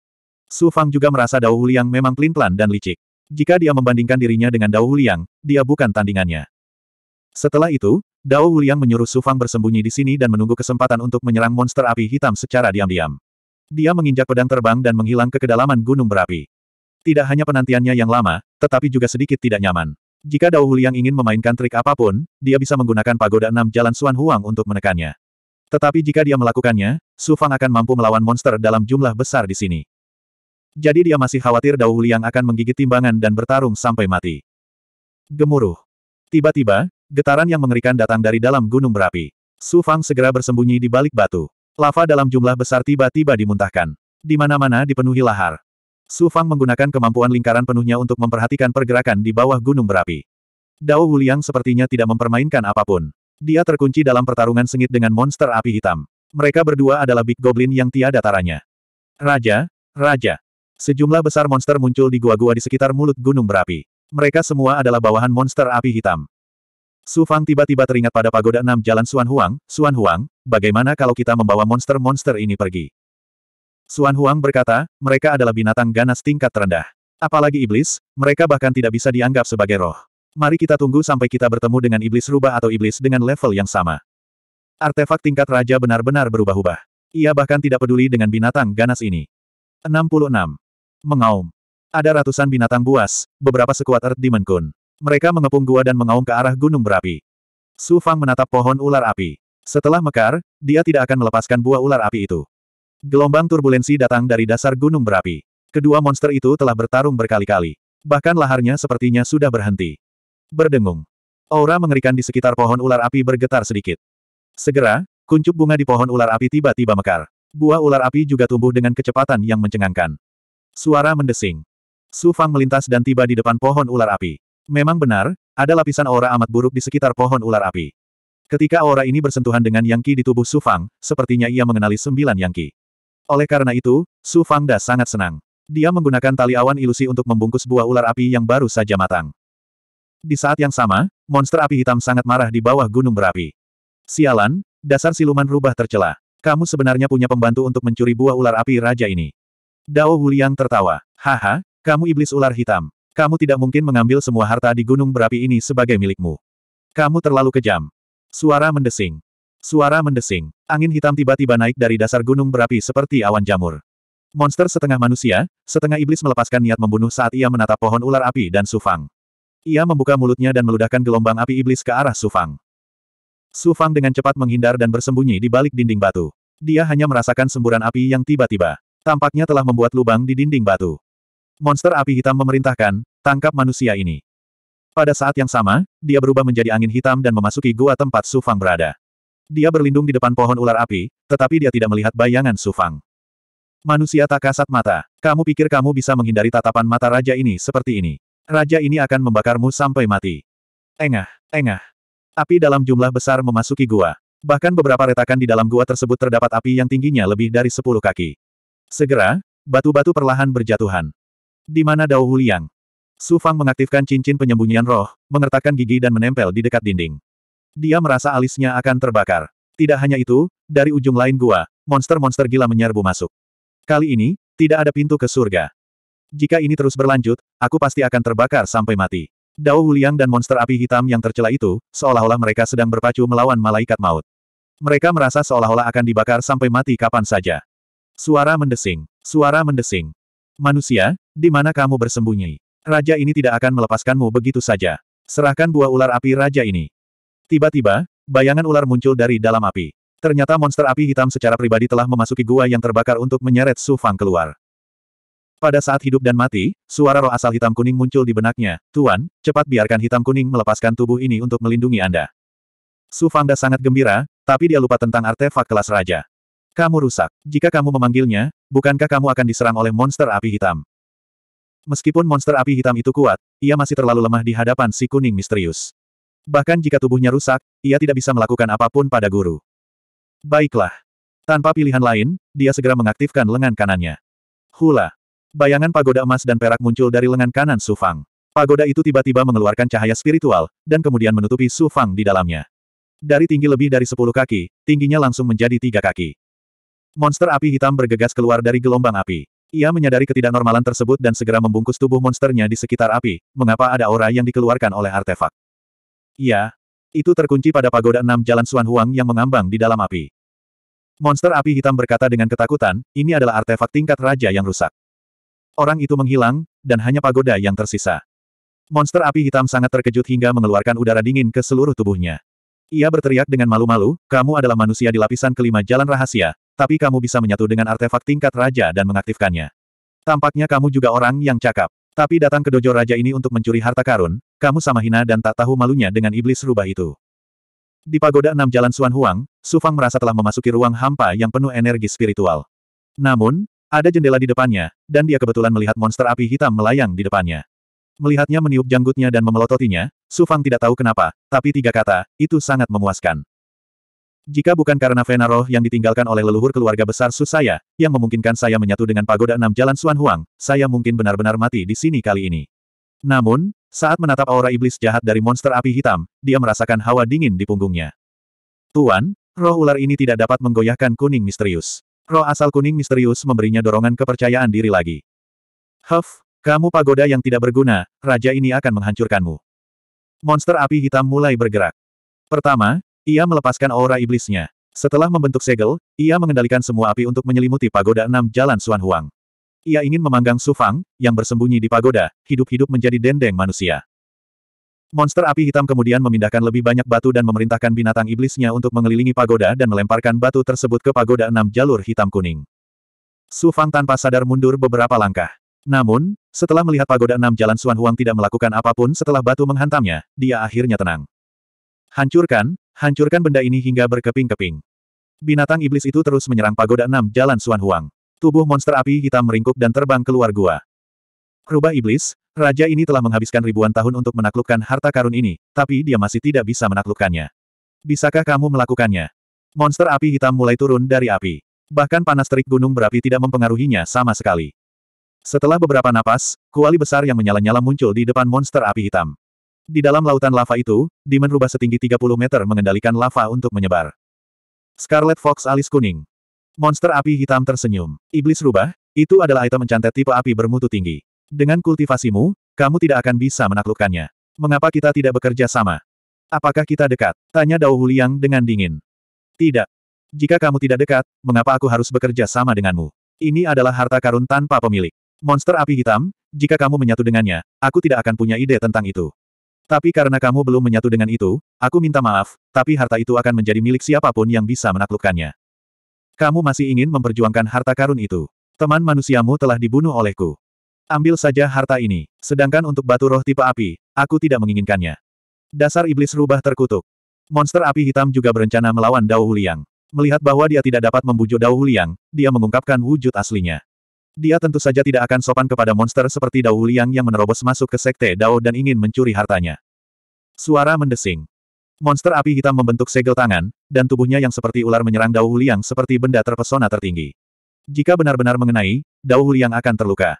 Su Fang juga merasa Dao Wuliang memang pelin-pelan dan licik. Jika dia membandingkan dirinya dengan Dao Wuliang, dia bukan tandingannya. Setelah itu, Dao Wuliang menyuruh Sufang bersembunyi di sini dan menunggu kesempatan untuk menyerang monster api hitam secara diam-diam. Dia menginjak pedang terbang dan menghilang ke kedalaman gunung berapi. Tidak hanya penantiannya yang lama, tetapi juga sedikit tidak nyaman. Jika Dao Wuliang ingin memainkan trik apapun, dia bisa menggunakan pagoda enam jalan Suan Huang untuk menekannya. Tetapi jika dia melakukannya, Su Fang akan mampu melawan monster dalam jumlah besar di sini. Jadi dia masih khawatir Dao Wuliang akan menggigit timbangan dan bertarung sampai mati. Gemuruh. Tiba-tiba, Getaran yang mengerikan datang dari dalam gunung berapi. Su Fang segera bersembunyi di balik batu. Lava dalam jumlah besar tiba-tiba dimuntahkan. Di mana-mana dipenuhi lahar. Su Fang menggunakan kemampuan lingkaran penuhnya untuk memperhatikan pergerakan di bawah gunung berapi. Dao Wuliang sepertinya tidak mempermainkan apapun. Dia terkunci dalam pertarungan sengit dengan monster api hitam. Mereka berdua adalah Big Goblin yang tiada taranya. Raja, Raja. Sejumlah besar monster muncul di gua-gua di sekitar mulut gunung berapi. Mereka semua adalah bawahan monster api hitam. Su Fang tiba-tiba teringat pada pagoda enam jalan Suan Huang, Suan Huang, bagaimana kalau kita membawa monster-monster ini pergi? Suan Huang berkata, mereka adalah binatang ganas tingkat terendah. Apalagi iblis, mereka bahkan tidak bisa dianggap sebagai roh. Mari kita tunggu sampai kita bertemu dengan iblis rubah atau iblis dengan level yang sama. Artefak tingkat raja benar-benar berubah-ubah. Ia bahkan tidak peduli dengan binatang ganas ini. 66. Mengaum. Ada ratusan binatang buas, beberapa sekuat Earth Demon Kun. Mereka mengepung gua dan mengaum ke arah gunung berapi. Su Fang menatap pohon ular api. Setelah mekar, dia tidak akan melepaskan buah ular api itu. Gelombang turbulensi datang dari dasar gunung berapi. Kedua monster itu telah bertarung berkali-kali. Bahkan laharnya sepertinya sudah berhenti. Berdengung. Aura mengerikan di sekitar pohon ular api bergetar sedikit. Segera, kuncup bunga di pohon ular api tiba-tiba mekar. Buah ular api juga tumbuh dengan kecepatan yang mencengangkan. Suara mendesing. Su Fang melintas dan tiba di depan pohon ular api. Memang benar, ada lapisan aura amat buruk di sekitar pohon ular api. Ketika aura ini bersentuhan dengan Yang Qi di tubuh Su Fang, sepertinya ia mengenali sembilan Yang Qi. Oleh karena itu, Su Fang Da sangat senang. Dia menggunakan tali awan ilusi untuk membungkus buah ular api yang baru saja matang. Di saat yang sama, monster api hitam sangat marah di bawah gunung berapi. Sialan, dasar siluman rubah tercela. Kamu sebenarnya punya pembantu untuk mencuri buah ular api raja ini. Dao Wuliang tertawa. Haha, kamu iblis ular hitam. Kamu tidak mungkin mengambil semua harta di gunung berapi ini sebagai milikmu. Kamu terlalu kejam. Suara mendesing. Suara mendesing. Angin hitam tiba-tiba naik dari dasar gunung berapi seperti awan jamur. Monster setengah manusia, setengah iblis melepaskan niat membunuh saat ia menatap pohon ular api dan Sufang. Ia membuka mulutnya dan meludahkan gelombang api iblis ke arah Sufang. Sufang dengan cepat menghindar dan bersembunyi di balik dinding batu. Dia hanya merasakan semburan api yang tiba-tiba. Tampaknya telah membuat lubang di dinding batu. Monster api hitam memerintahkan, tangkap manusia ini. Pada saat yang sama, dia berubah menjadi angin hitam dan memasuki gua tempat Sufang berada. Dia berlindung di depan pohon ular api, tetapi dia tidak melihat bayangan Sufang. Manusia tak kasat mata, kamu pikir kamu bisa menghindari tatapan mata raja ini seperti ini. Raja ini akan membakarmu sampai mati. Engah, engah. Api dalam jumlah besar memasuki gua. Bahkan beberapa retakan di dalam gua tersebut terdapat api yang tingginya lebih dari 10 kaki. Segera, batu-batu perlahan berjatuhan. Di mana Dao Huliang? Su Fang mengaktifkan cincin penyembunyian roh, mengertakkan gigi dan menempel di dekat dinding. Dia merasa alisnya akan terbakar. Tidak hanya itu, dari ujung lain gua, monster-monster gila menyerbu masuk. Kali ini, tidak ada pintu ke surga. Jika ini terus berlanjut, aku pasti akan terbakar sampai mati. Dao Liang dan monster api hitam yang tercela itu, seolah-olah mereka sedang berpacu melawan malaikat maut. Mereka merasa seolah-olah akan dibakar sampai mati kapan saja. Suara mendesing, suara mendesing. Manusia, di mana kamu bersembunyi? Raja ini tidak akan melepaskanmu begitu saja. Serahkan buah ular api raja ini. Tiba-tiba, bayangan ular muncul dari dalam api. Ternyata monster api hitam secara pribadi telah memasuki gua yang terbakar untuk menyeret Su Fang keluar. Pada saat hidup dan mati, suara roh asal hitam kuning muncul di benaknya. Tuan, cepat biarkan hitam kuning melepaskan tubuh ini untuk melindungi Anda. Su Fangda sangat gembira, tapi dia lupa tentang artefak kelas raja. Kamu rusak. Jika kamu memanggilnya, bukankah kamu akan diserang oleh monster api hitam? Meskipun monster api hitam itu kuat, ia masih terlalu lemah di hadapan si kuning misterius. Bahkan jika tubuhnya rusak, ia tidak bisa melakukan apapun pada guru. Baiklah. Tanpa pilihan lain, dia segera mengaktifkan lengan kanannya. Hula. Bayangan pagoda emas dan perak muncul dari lengan kanan Su Fang. Pagoda itu tiba-tiba mengeluarkan cahaya spiritual, dan kemudian menutupi Su Fang di dalamnya. Dari tinggi lebih dari 10 kaki, tingginya langsung menjadi tiga kaki. Monster api hitam bergegas keluar dari gelombang api. Ia menyadari ketidaknormalan tersebut dan segera membungkus tubuh monsternya di sekitar api, mengapa ada aura yang dikeluarkan oleh artefak. Ya, itu terkunci pada pagoda enam jalan Suan Huang yang mengambang di dalam api. Monster api hitam berkata dengan ketakutan, ini adalah artefak tingkat raja yang rusak. Orang itu menghilang, dan hanya pagoda yang tersisa. Monster api hitam sangat terkejut hingga mengeluarkan udara dingin ke seluruh tubuhnya. Ia berteriak dengan malu-malu, kamu adalah manusia di lapisan kelima jalan rahasia, tapi kamu bisa menyatu dengan artefak tingkat raja dan mengaktifkannya. Tampaknya kamu juga orang yang cakap. Tapi datang ke dojo raja ini untuk mencuri harta karun, kamu sama hina dan tak tahu malunya dengan iblis rubah itu. Di pagoda enam jalan Suan Huang, Fang merasa telah memasuki ruang hampa yang penuh energi spiritual. Namun, ada jendela di depannya, dan dia kebetulan melihat monster api hitam melayang di depannya. Melihatnya meniup janggutnya dan memelototinya, Su Fang tidak tahu kenapa, tapi tiga kata, itu sangat memuaskan. Jika bukan karena Vena roh yang ditinggalkan oleh leluhur keluarga besar Su saya, yang memungkinkan saya menyatu dengan pagoda enam jalan Suan Huang, saya mungkin benar-benar mati di sini kali ini. Namun, saat menatap aura iblis jahat dari monster api hitam, dia merasakan hawa dingin di punggungnya. Tuan, roh ular ini tidak dapat menggoyahkan kuning misterius. Roh asal kuning misterius memberinya dorongan kepercayaan diri lagi. Huff, kamu pagoda yang tidak berguna, raja ini akan menghancurkanmu. Monster api hitam mulai bergerak. Pertama, ia melepaskan aura iblisnya. Setelah membentuk segel, ia mengendalikan semua api untuk menyelimuti pagoda enam jalan Suan Huang. Ia ingin memanggang Su Fang, yang bersembunyi di pagoda, hidup-hidup menjadi dendeng manusia. Monster api hitam kemudian memindahkan lebih banyak batu dan memerintahkan binatang iblisnya untuk mengelilingi pagoda dan melemparkan batu tersebut ke pagoda enam jalur hitam kuning. Su Fang tanpa sadar mundur beberapa langkah. Namun, setelah melihat pagoda enam jalan Suan Huang tidak melakukan apapun setelah batu menghantamnya, dia akhirnya tenang. Hancurkan, Hancurkan benda ini hingga berkeping-keping. Binatang iblis itu terus menyerang pagoda enam jalan Suan Huang. Tubuh monster api hitam meringkuk dan terbang keluar gua. Rubah iblis, raja ini telah menghabiskan ribuan tahun untuk menaklukkan harta karun ini, tapi dia masih tidak bisa menaklukkannya. Bisakah kamu melakukannya? Monster api hitam mulai turun dari api. Bahkan panas terik gunung berapi tidak mempengaruhinya sama sekali. Setelah beberapa napas, kuali besar yang menyala-nyala muncul di depan monster api hitam. Di dalam lautan lava itu, Demon rubah setinggi 30 meter mengendalikan lava untuk menyebar. Scarlet Fox alis kuning. Monster api hitam tersenyum. Iblis rubah, itu adalah item mencantet tipe api bermutu tinggi. Dengan kultivasimu, kamu tidak akan bisa menaklukkannya. Mengapa kita tidak bekerja sama? Apakah kita dekat? Tanya Dao Huliang dengan dingin. Tidak. Jika kamu tidak dekat, mengapa aku harus bekerja sama denganmu? Ini adalah harta karun tanpa pemilik. Monster api hitam, jika kamu menyatu dengannya, aku tidak akan punya ide tentang itu. Tapi karena kamu belum menyatu dengan itu, aku minta maaf, tapi harta itu akan menjadi milik siapapun yang bisa menaklukkannya. Kamu masih ingin memperjuangkan harta karun itu. Teman manusiamu telah dibunuh olehku. Ambil saja harta ini, sedangkan untuk batu roh tipe api, aku tidak menginginkannya. Dasar iblis rubah terkutuk. Monster api hitam juga berencana melawan Dao Huliang. Melihat bahwa dia tidak dapat membujuk Dao Huliang, dia mengungkapkan wujud aslinya. Dia tentu saja tidak akan sopan kepada monster seperti Dao Liang yang menerobos masuk ke sekte Dao dan ingin mencuri hartanya. Suara mendesing. Monster api hitam membentuk segel tangan, dan tubuhnya yang seperti ular menyerang Dao Liang seperti benda terpesona tertinggi. Jika benar-benar mengenai, Dao Liang akan terluka.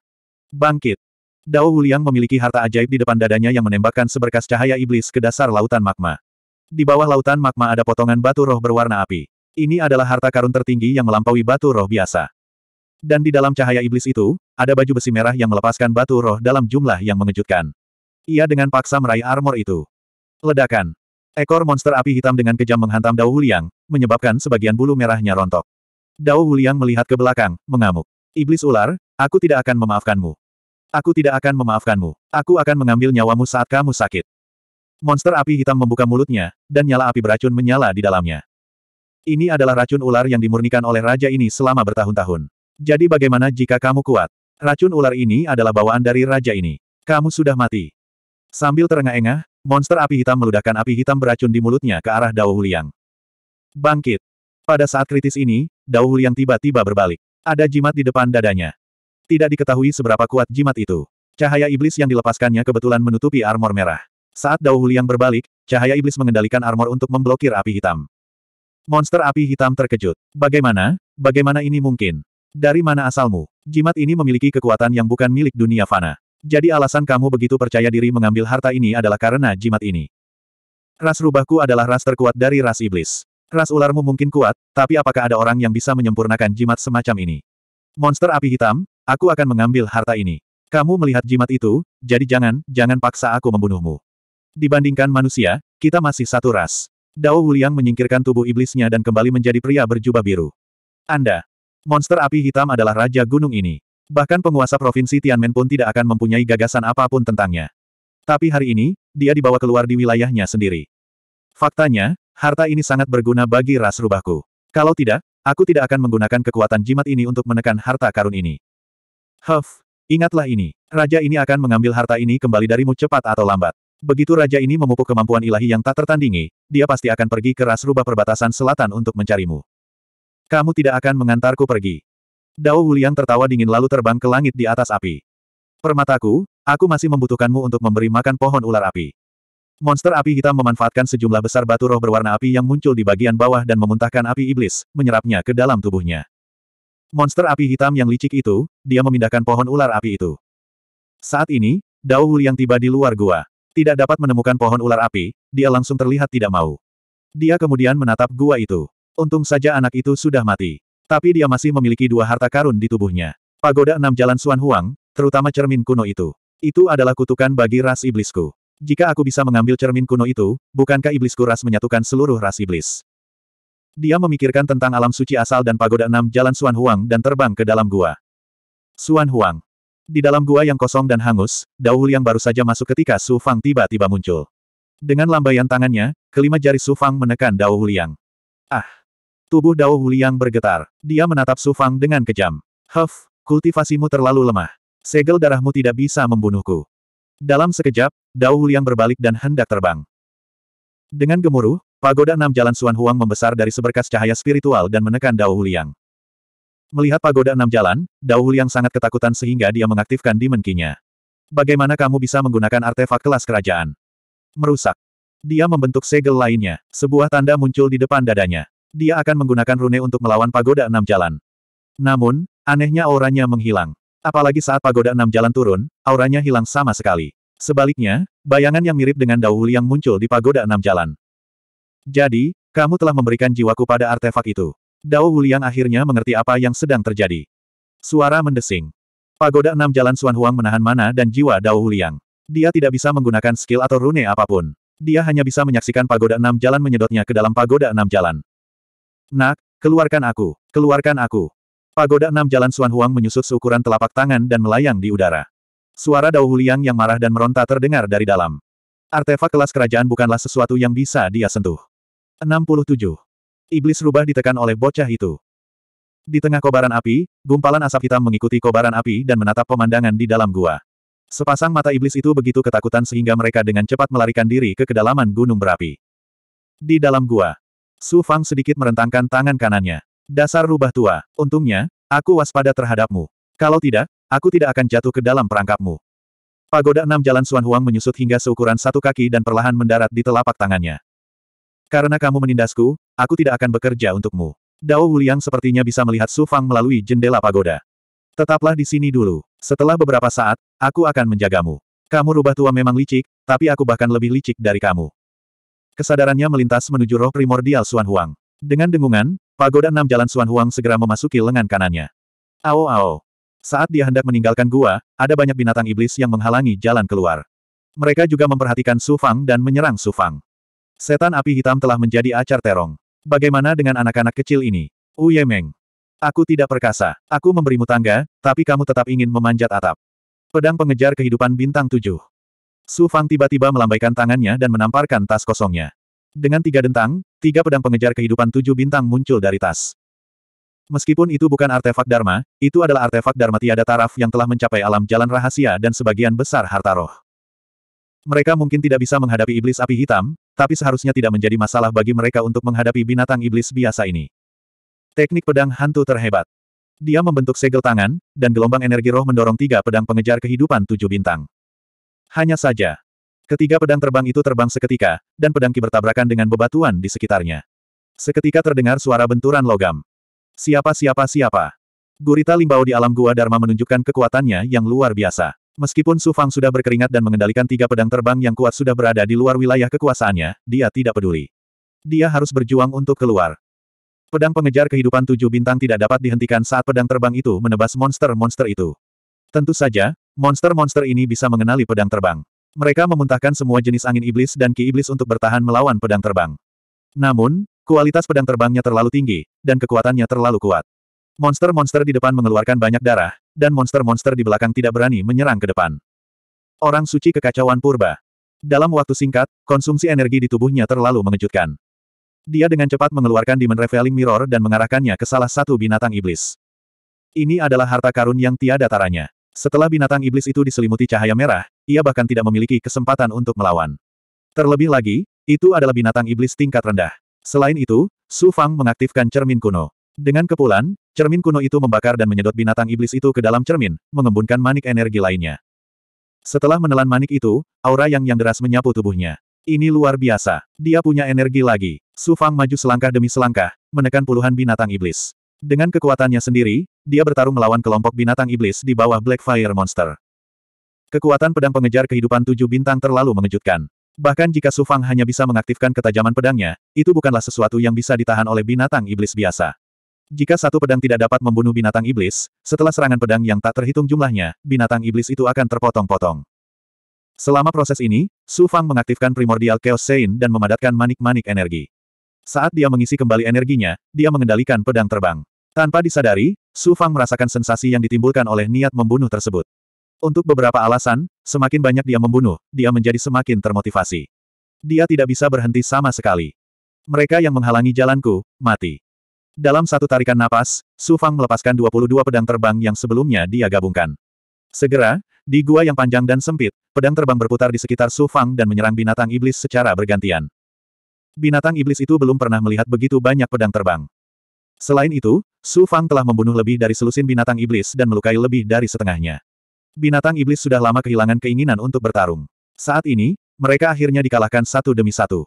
Bangkit. Dao Liang memiliki harta ajaib di depan dadanya yang menembakkan seberkas cahaya iblis ke dasar lautan magma. Di bawah lautan magma ada potongan batu roh berwarna api. Ini adalah harta karun tertinggi yang melampaui batu roh biasa. Dan di dalam cahaya iblis itu, ada baju besi merah yang melepaskan batu roh dalam jumlah yang mengejutkan. Ia dengan paksa meraih armor itu. Ledakan. Ekor monster api hitam dengan kejam menghantam Dao Huliang, menyebabkan sebagian bulu merahnya rontok. Dao Huliang melihat ke belakang, mengamuk. Iblis ular, aku tidak akan memaafkanmu. Aku tidak akan memaafkanmu. Aku akan mengambil nyawamu saat kamu sakit. Monster api hitam membuka mulutnya, dan nyala api beracun menyala di dalamnya. Ini adalah racun ular yang dimurnikan oleh raja ini selama bertahun-tahun. Jadi bagaimana jika kamu kuat? Racun ular ini adalah bawaan dari raja ini. Kamu sudah mati. Sambil terengah-engah, monster api hitam meludahkan api hitam beracun di mulutnya ke arah Dao Huliang. Bangkit. Pada saat kritis ini, Dao Huliang tiba-tiba berbalik. Ada jimat di depan dadanya. Tidak diketahui seberapa kuat jimat itu. Cahaya iblis yang dilepaskannya kebetulan menutupi armor merah. Saat Dao Huliang berbalik, cahaya iblis mengendalikan armor untuk memblokir api hitam. Monster api hitam terkejut. Bagaimana? Bagaimana ini mungkin? Dari mana asalmu? Jimat ini memiliki kekuatan yang bukan milik dunia fana. Jadi alasan kamu begitu percaya diri mengambil harta ini adalah karena jimat ini. Ras rubahku adalah ras terkuat dari ras iblis. Ras ularmu mungkin kuat, tapi apakah ada orang yang bisa menyempurnakan jimat semacam ini? Monster api hitam, aku akan mengambil harta ini. Kamu melihat jimat itu, jadi jangan, jangan paksa aku membunuhmu. Dibandingkan manusia, kita masih satu ras. Dao Wuliang menyingkirkan tubuh iblisnya dan kembali menjadi pria berjubah biru. Anda, Monster api hitam adalah raja gunung ini. Bahkan penguasa provinsi Tianmen pun tidak akan mempunyai gagasan apapun tentangnya. Tapi hari ini, dia dibawa keluar di wilayahnya sendiri. Faktanya, harta ini sangat berguna bagi ras rubahku. Kalau tidak, aku tidak akan menggunakan kekuatan jimat ini untuk menekan harta karun ini. Huff, ingatlah ini. Raja ini akan mengambil harta ini kembali darimu cepat atau lambat. Begitu raja ini memupuk kemampuan ilahi yang tak tertandingi, dia pasti akan pergi ke ras rubah perbatasan selatan untuk mencarimu. Kamu tidak akan mengantarku pergi. Dao Wuliang tertawa dingin lalu terbang ke langit di atas api. Permataku, aku masih membutuhkanmu untuk memberi makan pohon ular api. Monster api hitam memanfaatkan sejumlah besar batu roh berwarna api yang muncul di bagian bawah dan memuntahkan api iblis, menyerapnya ke dalam tubuhnya. Monster api hitam yang licik itu, dia memindahkan pohon ular api itu. Saat ini, Dao Wuliang tiba di luar gua. Tidak dapat menemukan pohon ular api, dia langsung terlihat tidak mau. Dia kemudian menatap gua itu. Untung saja anak itu sudah mati. Tapi dia masih memiliki dua harta karun di tubuhnya. Pagoda enam jalan Suan Huang, terutama cermin kuno itu. Itu adalah kutukan bagi ras iblisku. Jika aku bisa mengambil cermin kuno itu, bukankah iblisku ras menyatukan seluruh ras iblis? Dia memikirkan tentang alam suci asal dan pagoda enam jalan Suan Huang dan terbang ke dalam gua. Suan Huang. Di dalam gua yang kosong dan hangus, Dao yang baru saja masuk ketika Su Fang tiba-tiba muncul. Dengan lambaian tangannya, kelima jari Su Fang menekan Dao Huliang. Ah! Tubuh Dao Huliang bergetar. Dia menatap Su Fang dengan kejam. Huff, kultivasimu terlalu lemah. Segel darahmu tidak bisa membunuhku. Dalam sekejap, Dao Huliang berbalik dan hendak terbang. Dengan gemuruh, pagoda enam jalan Suan Huang membesar dari seberkas cahaya spiritual dan menekan Dao Huliang. Melihat pagoda enam jalan, Dao Huliang sangat ketakutan sehingga dia mengaktifkan dimenkinya. Bagaimana kamu bisa menggunakan artefak kelas kerajaan? Merusak. Dia membentuk segel lainnya, sebuah tanda muncul di depan dadanya. Dia akan menggunakan rune untuk melawan pagoda enam jalan. Namun, anehnya auranya menghilang. Apalagi saat pagoda enam jalan turun, auranya hilang sama sekali. Sebaliknya, bayangan yang mirip dengan Dawu yang muncul di pagoda enam jalan. Jadi, kamu telah memberikan jiwaku pada artefak itu. Dao Wuliang akhirnya mengerti apa yang sedang terjadi. Suara mendesing. Pagoda enam jalan Suan Huang menahan mana dan jiwa Dao Wuliang. Dia tidak bisa menggunakan skill atau rune apapun. Dia hanya bisa menyaksikan pagoda enam jalan menyedotnya ke dalam pagoda enam jalan. Nak, keluarkan aku, keluarkan aku. Pagoda enam jalan Suan Huang menyusut seukuran telapak tangan dan melayang di udara. Suara Dao Huliang yang marah dan meronta terdengar dari dalam. Artefak kelas kerajaan bukanlah sesuatu yang bisa dia sentuh. 67. Iblis rubah ditekan oleh bocah itu. Di tengah kobaran api, gumpalan asap hitam mengikuti kobaran api dan menatap pemandangan di dalam gua. Sepasang mata iblis itu begitu ketakutan sehingga mereka dengan cepat melarikan diri ke kedalaman gunung berapi. Di dalam gua, Su Fang sedikit merentangkan tangan kanannya. Dasar rubah tua, untungnya, aku waspada terhadapmu. Kalau tidak, aku tidak akan jatuh ke dalam perangkapmu. Pagoda enam jalan Suan Huang menyusut hingga seukuran satu kaki dan perlahan mendarat di telapak tangannya. Karena kamu menindasku, aku tidak akan bekerja untukmu. Dao Wuliang sepertinya bisa melihat Su Fang melalui jendela pagoda. Tetaplah di sini dulu. Setelah beberapa saat, aku akan menjagamu. Kamu rubah tua memang licik, tapi aku bahkan lebih licik dari kamu. Kesadarannya melintas menuju roh primordial Suan Huang. Dengan dengungan, pagoda enam jalan Suan Huang segera memasuki lengan kanannya. Ao ao. Saat dia hendak meninggalkan gua, ada banyak binatang iblis yang menghalangi jalan keluar. Mereka juga memperhatikan Su Fang dan menyerang Su Fang. Setan api hitam telah menjadi acar terong. Bagaimana dengan anak-anak kecil ini? Uye Meng. Aku tidak perkasa. Aku memberimu tangga, tapi kamu tetap ingin memanjat atap. Pedang pengejar kehidupan bintang tujuh. Su Fang tiba-tiba melambaikan tangannya dan menamparkan tas kosongnya. Dengan tiga dentang, tiga pedang pengejar kehidupan tujuh bintang muncul dari tas. Meskipun itu bukan artefak Dharma, itu adalah artefak Dharma tiada taraf yang telah mencapai alam jalan rahasia dan sebagian besar harta roh. Mereka mungkin tidak bisa menghadapi iblis api hitam, tapi seharusnya tidak menjadi masalah bagi mereka untuk menghadapi binatang iblis biasa ini. Teknik pedang hantu terhebat. Dia membentuk segel tangan, dan gelombang energi roh mendorong tiga pedang pengejar kehidupan tujuh bintang. Hanya saja. Ketiga pedang terbang itu terbang seketika, dan pedang ki bertabrakan dengan bebatuan di sekitarnya. Seketika terdengar suara benturan logam. Siapa siapa siapa. Gurita limbau di alam gua Dharma menunjukkan kekuatannya yang luar biasa. Meskipun Su Fang sudah berkeringat dan mengendalikan tiga pedang terbang yang kuat sudah berada di luar wilayah kekuasaannya, dia tidak peduli. Dia harus berjuang untuk keluar. Pedang pengejar kehidupan tujuh bintang tidak dapat dihentikan saat pedang terbang itu menebas monster-monster itu. Tentu saja, Monster-monster ini bisa mengenali pedang terbang. Mereka memuntahkan semua jenis angin iblis dan ki iblis untuk bertahan melawan pedang terbang. Namun, kualitas pedang terbangnya terlalu tinggi, dan kekuatannya terlalu kuat. Monster-monster di depan mengeluarkan banyak darah, dan monster-monster di belakang tidak berani menyerang ke depan. Orang suci kekacauan purba. Dalam waktu singkat, konsumsi energi di tubuhnya terlalu mengejutkan. Dia dengan cepat mengeluarkan Demon Revealing Mirror dan mengarahkannya ke salah satu binatang iblis. Ini adalah harta karun yang tiada taranya. Setelah binatang iblis itu diselimuti cahaya merah, ia bahkan tidak memiliki kesempatan untuk melawan. Terlebih lagi, itu adalah binatang iblis tingkat rendah. Selain itu, Su Fang mengaktifkan cermin kuno. Dengan kepulan, cermin kuno itu membakar dan menyedot binatang iblis itu ke dalam cermin, mengembunkan manik energi lainnya. Setelah menelan manik itu, aura yang yang deras menyapu tubuhnya. Ini luar biasa. Dia punya energi lagi. Su Fang maju selangkah demi selangkah, menekan puluhan binatang iblis. Dengan kekuatannya sendiri, dia bertarung melawan kelompok binatang iblis di bawah Blackfire Monster. Kekuatan pedang pengejar kehidupan tujuh bintang terlalu mengejutkan. Bahkan jika Su Fang hanya bisa mengaktifkan ketajaman pedangnya, itu bukanlah sesuatu yang bisa ditahan oleh binatang iblis biasa. Jika satu pedang tidak dapat membunuh binatang iblis, setelah serangan pedang yang tak terhitung jumlahnya, binatang iblis itu akan terpotong-potong. Selama proses ini, Su Fang mengaktifkan primordial Chaos Sein dan memadatkan manik-manik energi. Saat dia mengisi kembali energinya, dia mengendalikan pedang terbang. Tanpa disadari, Su Fang merasakan sensasi yang ditimbulkan oleh niat membunuh tersebut. Untuk beberapa alasan, semakin banyak dia membunuh, dia menjadi semakin termotivasi. Dia tidak bisa berhenti sama sekali. Mereka yang menghalangi jalanku, mati. Dalam satu tarikan napas, Su Fang melepaskan 22 pedang terbang yang sebelumnya dia gabungkan. Segera, di gua yang panjang dan sempit, pedang terbang berputar di sekitar Su Fang dan menyerang binatang iblis secara bergantian binatang iblis itu belum pernah melihat begitu banyak pedang terbang. Selain itu, Su Fang telah membunuh lebih dari selusin binatang iblis dan melukai lebih dari setengahnya. Binatang iblis sudah lama kehilangan keinginan untuk bertarung. Saat ini, mereka akhirnya dikalahkan satu demi satu.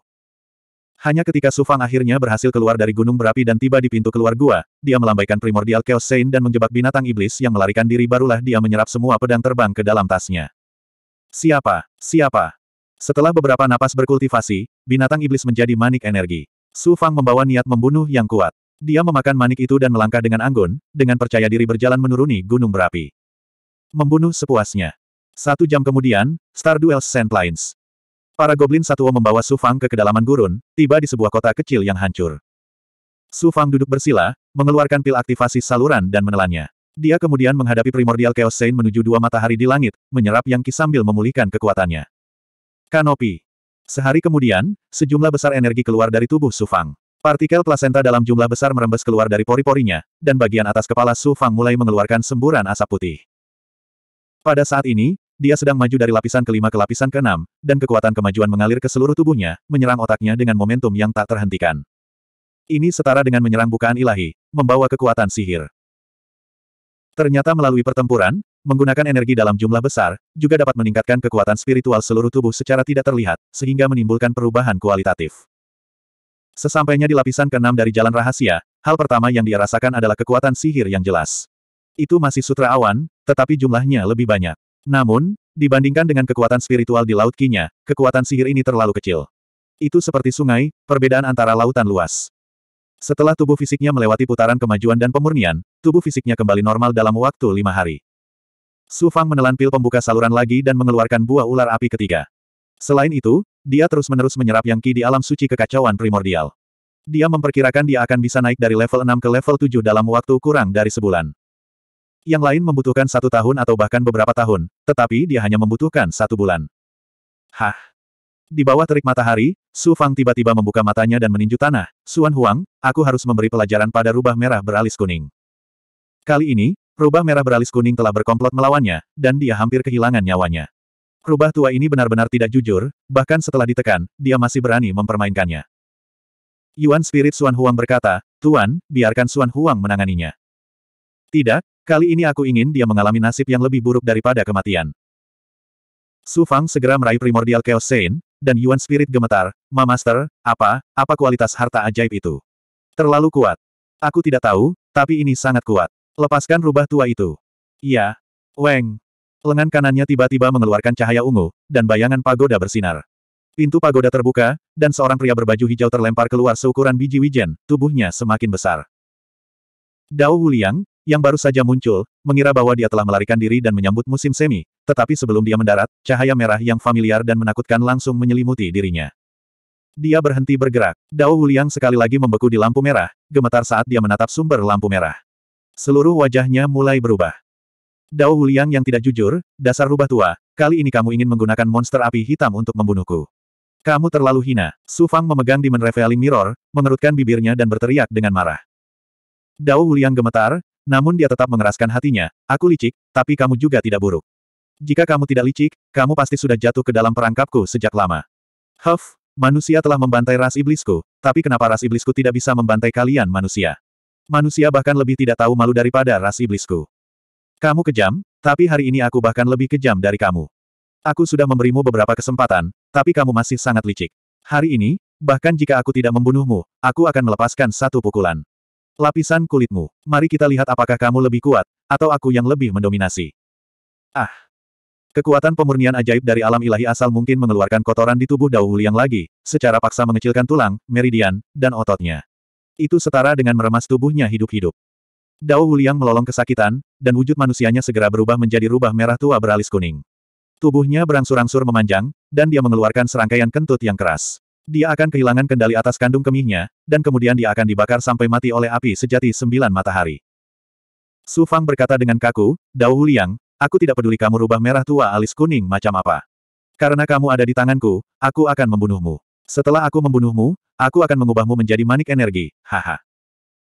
Hanya ketika Su Fang akhirnya berhasil keluar dari gunung berapi dan tiba di pintu keluar gua, dia melambaikan primordial Chaos Saint dan menjebak binatang iblis yang melarikan diri barulah dia menyerap semua pedang terbang ke dalam tasnya. Siapa? Siapa? Setelah beberapa napas berkultivasi, binatang iblis menjadi manik energi. Su Fang membawa niat membunuh yang kuat. Dia memakan manik itu dan melangkah dengan anggun, dengan percaya diri berjalan menuruni gunung berapi. Membunuh sepuasnya. Satu jam kemudian, Star Duel Sand Plains. Para goblin satuo membawa Su Fang ke kedalaman gurun, tiba di sebuah kota kecil yang hancur. Su Fang duduk bersila, mengeluarkan pil aktivasi saluran dan menelannya. Dia kemudian menghadapi primordial Chaos Saint menuju dua matahari di langit, menyerap yang ki sambil memulihkan kekuatannya. Kanopi. Sehari kemudian, sejumlah besar energi keluar dari tubuh Sufang. Partikel plasenta dalam jumlah besar merembes keluar dari pori-porinya, dan bagian atas kepala Sufang mulai mengeluarkan semburan asap putih. Pada saat ini, dia sedang maju dari lapisan kelima ke lapisan keenam, dan kekuatan kemajuan mengalir ke seluruh tubuhnya, menyerang otaknya dengan momentum yang tak terhentikan. Ini setara dengan menyerang bukaan ilahi, membawa kekuatan sihir. Ternyata melalui pertempuran, Menggunakan energi dalam jumlah besar, juga dapat meningkatkan kekuatan spiritual seluruh tubuh secara tidak terlihat, sehingga menimbulkan perubahan kualitatif. Sesampainya di lapisan keenam dari jalan rahasia, hal pertama yang dia rasakan adalah kekuatan sihir yang jelas. Itu masih sutra awan, tetapi jumlahnya lebih banyak. Namun, dibandingkan dengan kekuatan spiritual di Laut Kinya, kekuatan sihir ini terlalu kecil. Itu seperti sungai, perbedaan antara lautan luas. Setelah tubuh fisiknya melewati putaran kemajuan dan pemurnian, tubuh fisiknya kembali normal dalam waktu lima hari. Su Fang menelan pil pembuka saluran lagi dan mengeluarkan buah ular api ketiga. Selain itu, dia terus-menerus menyerap yang Qi di alam suci kekacauan primordial. Dia memperkirakan dia akan bisa naik dari level 6 ke level 7 dalam waktu kurang dari sebulan. Yang lain membutuhkan satu tahun atau bahkan beberapa tahun, tetapi dia hanya membutuhkan satu bulan. Hah? Di bawah terik matahari, Su Fang tiba-tiba membuka matanya dan meninju tanah. Suan Huang, aku harus memberi pelajaran pada rubah merah beralis kuning. Kali ini, Rubah merah beralis kuning telah berkomplot melawannya, dan dia hampir kehilangan nyawanya. Rubah tua ini benar-benar tidak jujur, bahkan setelah ditekan, dia masih berani mempermainkannya. Yuan Spirit Suan Huang berkata, Tuan, biarkan Suan Huang menanganinya. Tidak, kali ini aku ingin dia mengalami nasib yang lebih buruk daripada kematian. Su Fang segera meraih primordial Chaos Saint, dan Yuan Spirit gemetar, Ma Master, apa, apa kualitas harta ajaib itu? Terlalu kuat. Aku tidak tahu, tapi ini sangat kuat. Lepaskan rubah tua itu. Iya. Weng. Lengan kanannya tiba-tiba mengeluarkan cahaya ungu, dan bayangan pagoda bersinar. Pintu pagoda terbuka, dan seorang pria berbaju hijau terlempar keluar seukuran biji wijen, tubuhnya semakin besar. Dao Wuliang, yang baru saja muncul, mengira bahwa dia telah melarikan diri dan menyambut musim semi, tetapi sebelum dia mendarat, cahaya merah yang familiar dan menakutkan langsung menyelimuti dirinya. Dia berhenti bergerak. Dao Wuliang sekali lagi membeku di lampu merah, gemetar saat dia menatap sumber lampu merah. Seluruh wajahnya mulai berubah. Dao Huliang yang tidak jujur, dasar rubah tua, kali ini kamu ingin menggunakan monster api hitam untuk membunuhku. Kamu terlalu hina. Su Fang memegang Demon Revealing Mirror, mengerutkan bibirnya dan berteriak dengan marah. Dao Huliang gemetar, namun dia tetap mengeraskan hatinya, aku licik, tapi kamu juga tidak buruk. Jika kamu tidak licik, kamu pasti sudah jatuh ke dalam perangkapku sejak lama. Huff, manusia telah membantai ras iblisku, tapi kenapa ras iblisku tidak bisa membantai kalian manusia? Manusia bahkan lebih tidak tahu malu daripada ras iblisku. Kamu kejam, tapi hari ini aku bahkan lebih kejam dari kamu. Aku sudah memberimu beberapa kesempatan, tapi kamu masih sangat licik. Hari ini, bahkan jika aku tidak membunuhmu, aku akan melepaskan satu pukulan. Lapisan kulitmu, mari kita lihat apakah kamu lebih kuat, atau aku yang lebih mendominasi. Ah! Kekuatan pemurnian ajaib dari alam ilahi asal mungkin mengeluarkan kotoran di tubuh Dao yang lagi, secara paksa mengecilkan tulang, meridian, dan ototnya. Itu setara dengan meremas tubuhnya hidup-hidup. Dao Wuliang melolong kesakitan, dan wujud manusianya segera berubah menjadi rubah merah tua beralis kuning. Tubuhnya berangsur-angsur memanjang, dan dia mengeluarkan serangkaian kentut yang keras. Dia akan kehilangan kendali atas kandung kemihnya, dan kemudian dia akan dibakar sampai mati oleh api sejati sembilan matahari. Su Fang berkata dengan kaku, Dao Wuliang, aku tidak peduli kamu rubah merah tua alis kuning macam apa. Karena kamu ada di tanganku, aku akan membunuhmu. Setelah aku membunuhmu, aku akan mengubahmu menjadi manik energi, haha.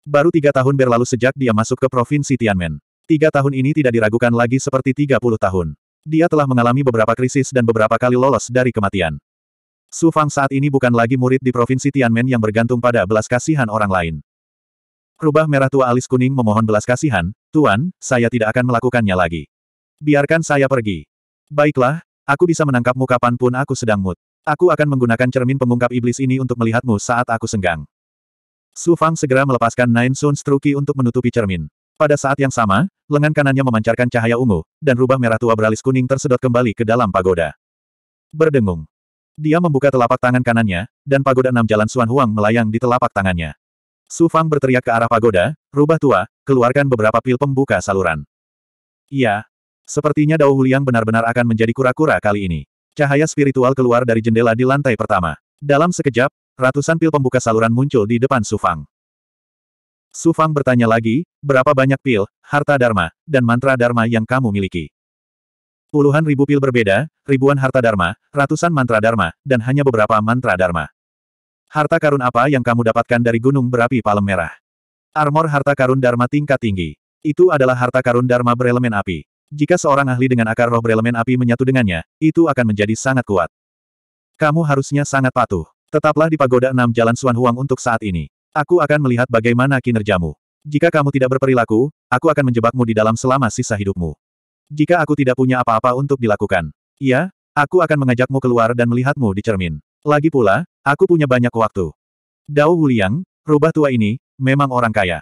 Baru tiga tahun berlalu sejak dia masuk ke provinsi Tianmen. Tiga tahun ini tidak diragukan lagi seperti tiga puluh tahun. Dia telah mengalami beberapa krisis dan beberapa kali lolos dari kematian. Su Fang saat ini bukan lagi murid di provinsi Tianmen yang bergantung pada belas kasihan orang lain. Rubah merah tua alis kuning memohon belas kasihan, Tuan, saya tidak akan melakukannya lagi. Biarkan saya pergi. Baiklah, aku bisa menangkapmu kapanpun aku sedang mood. Aku akan menggunakan cermin pengungkap iblis ini untuk melihatmu saat aku senggang. Su Fang segera melepaskan Nine Sun Struki untuk menutupi cermin. Pada saat yang sama, lengan kanannya memancarkan cahaya ungu, dan rubah merah tua beralis kuning tersedot kembali ke dalam pagoda. Berdengung. Dia membuka telapak tangan kanannya, dan pagoda enam jalan Suan Huang melayang di telapak tangannya. Su Fang berteriak ke arah pagoda, rubah tua, keluarkan beberapa pil pembuka saluran. Iya. Sepertinya Dao Huliang benar-benar akan menjadi kura-kura kali ini. Cahaya spiritual keluar dari jendela di lantai pertama. Dalam sekejap, ratusan pil pembuka saluran muncul di depan Sufang. Sufang bertanya lagi, berapa banyak pil, harta dharma, dan mantra dharma yang kamu miliki? Puluhan ribu pil berbeda, ribuan harta dharma, ratusan mantra dharma, dan hanya beberapa mantra dharma. Harta karun apa yang kamu dapatkan dari gunung berapi palem merah? Armor harta karun dharma tingkat tinggi. Itu adalah harta karun dharma berelemen api. Jika seorang ahli dengan akar roh berelemen api menyatu dengannya, itu akan menjadi sangat kuat. Kamu harusnya sangat patuh. Tetaplah di pagoda enam jalan Suan Huang untuk saat ini. Aku akan melihat bagaimana kinerjamu. Jika kamu tidak berperilaku, aku akan menjebakmu di dalam selama sisa hidupmu. Jika aku tidak punya apa-apa untuk dilakukan. Iya, aku akan mengajakmu keluar dan melihatmu di cermin. Lagi pula, aku punya banyak waktu. Dao Wuliang, rubah tua ini, memang orang kaya.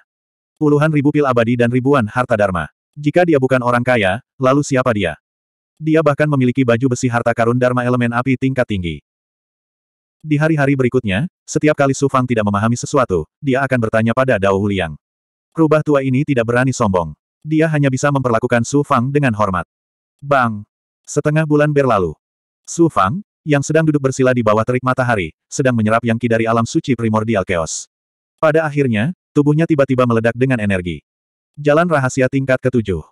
Puluhan ribu pil abadi dan ribuan harta dharma. Jika dia bukan orang kaya, lalu siapa dia? Dia bahkan memiliki baju besi harta karun Dharma elemen api tingkat tinggi. Di hari-hari berikutnya, setiap kali Su Fang tidak memahami sesuatu, dia akan bertanya pada Dao Huliang. Rubah tua ini tidak berani sombong. Dia hanya bisa memperlakukan Su Fang dengan hormat. Bang! Setengah bulan berlalu. Su Fang, yang sedang duduk bersila di bawah terik matahari, sedang menyerap yang ki dari alam suci primordial chaos. Pada akhirnya, tubuhnya tiba-tiba meledak dengan energi. Jalan rahasia tingkat ketujuh.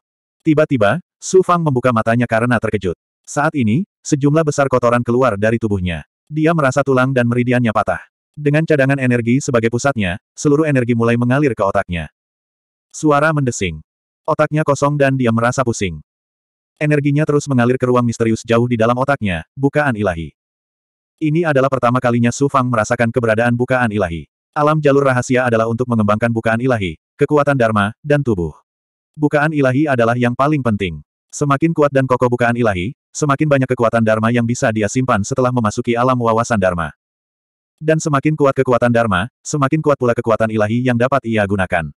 Tiba-tiba, Su Fang membuka matanya karena terkejut. Saat ini, sejumlah besar kotoran keluar dari tubuhnya. Dia merasa tulang dan meridiannya patah. Dengan cadangan energi sebagai pusatnya, seluruh energi mulai mengalir ke otaknya. Suara mendesing. Otaknya kosong dan dia merasa pusing. Energinya terus mengalir ke ruang misterius jauh di dalam otaknya, bukaan ilahi. Ini adalah pertama kalinya Su Fang merasakan keberadaan bukaan ilahi. Alam jalur rahasia adalah untuk mengembangkan bukaan ilahi, kekuatan dharma, dan tubuh. Bukaan ilahi adalah yang paling penting. Semakin kuat dan kokoh bukaan ilahi, semakin banyak kekuatan dharma yang bisa dia simpan setelah memasuki alam wawasan dharma. Dan semakin kuat kekuatan dharma, semakin kuat pula kekuatan ilahi yang dapat ia gunakan.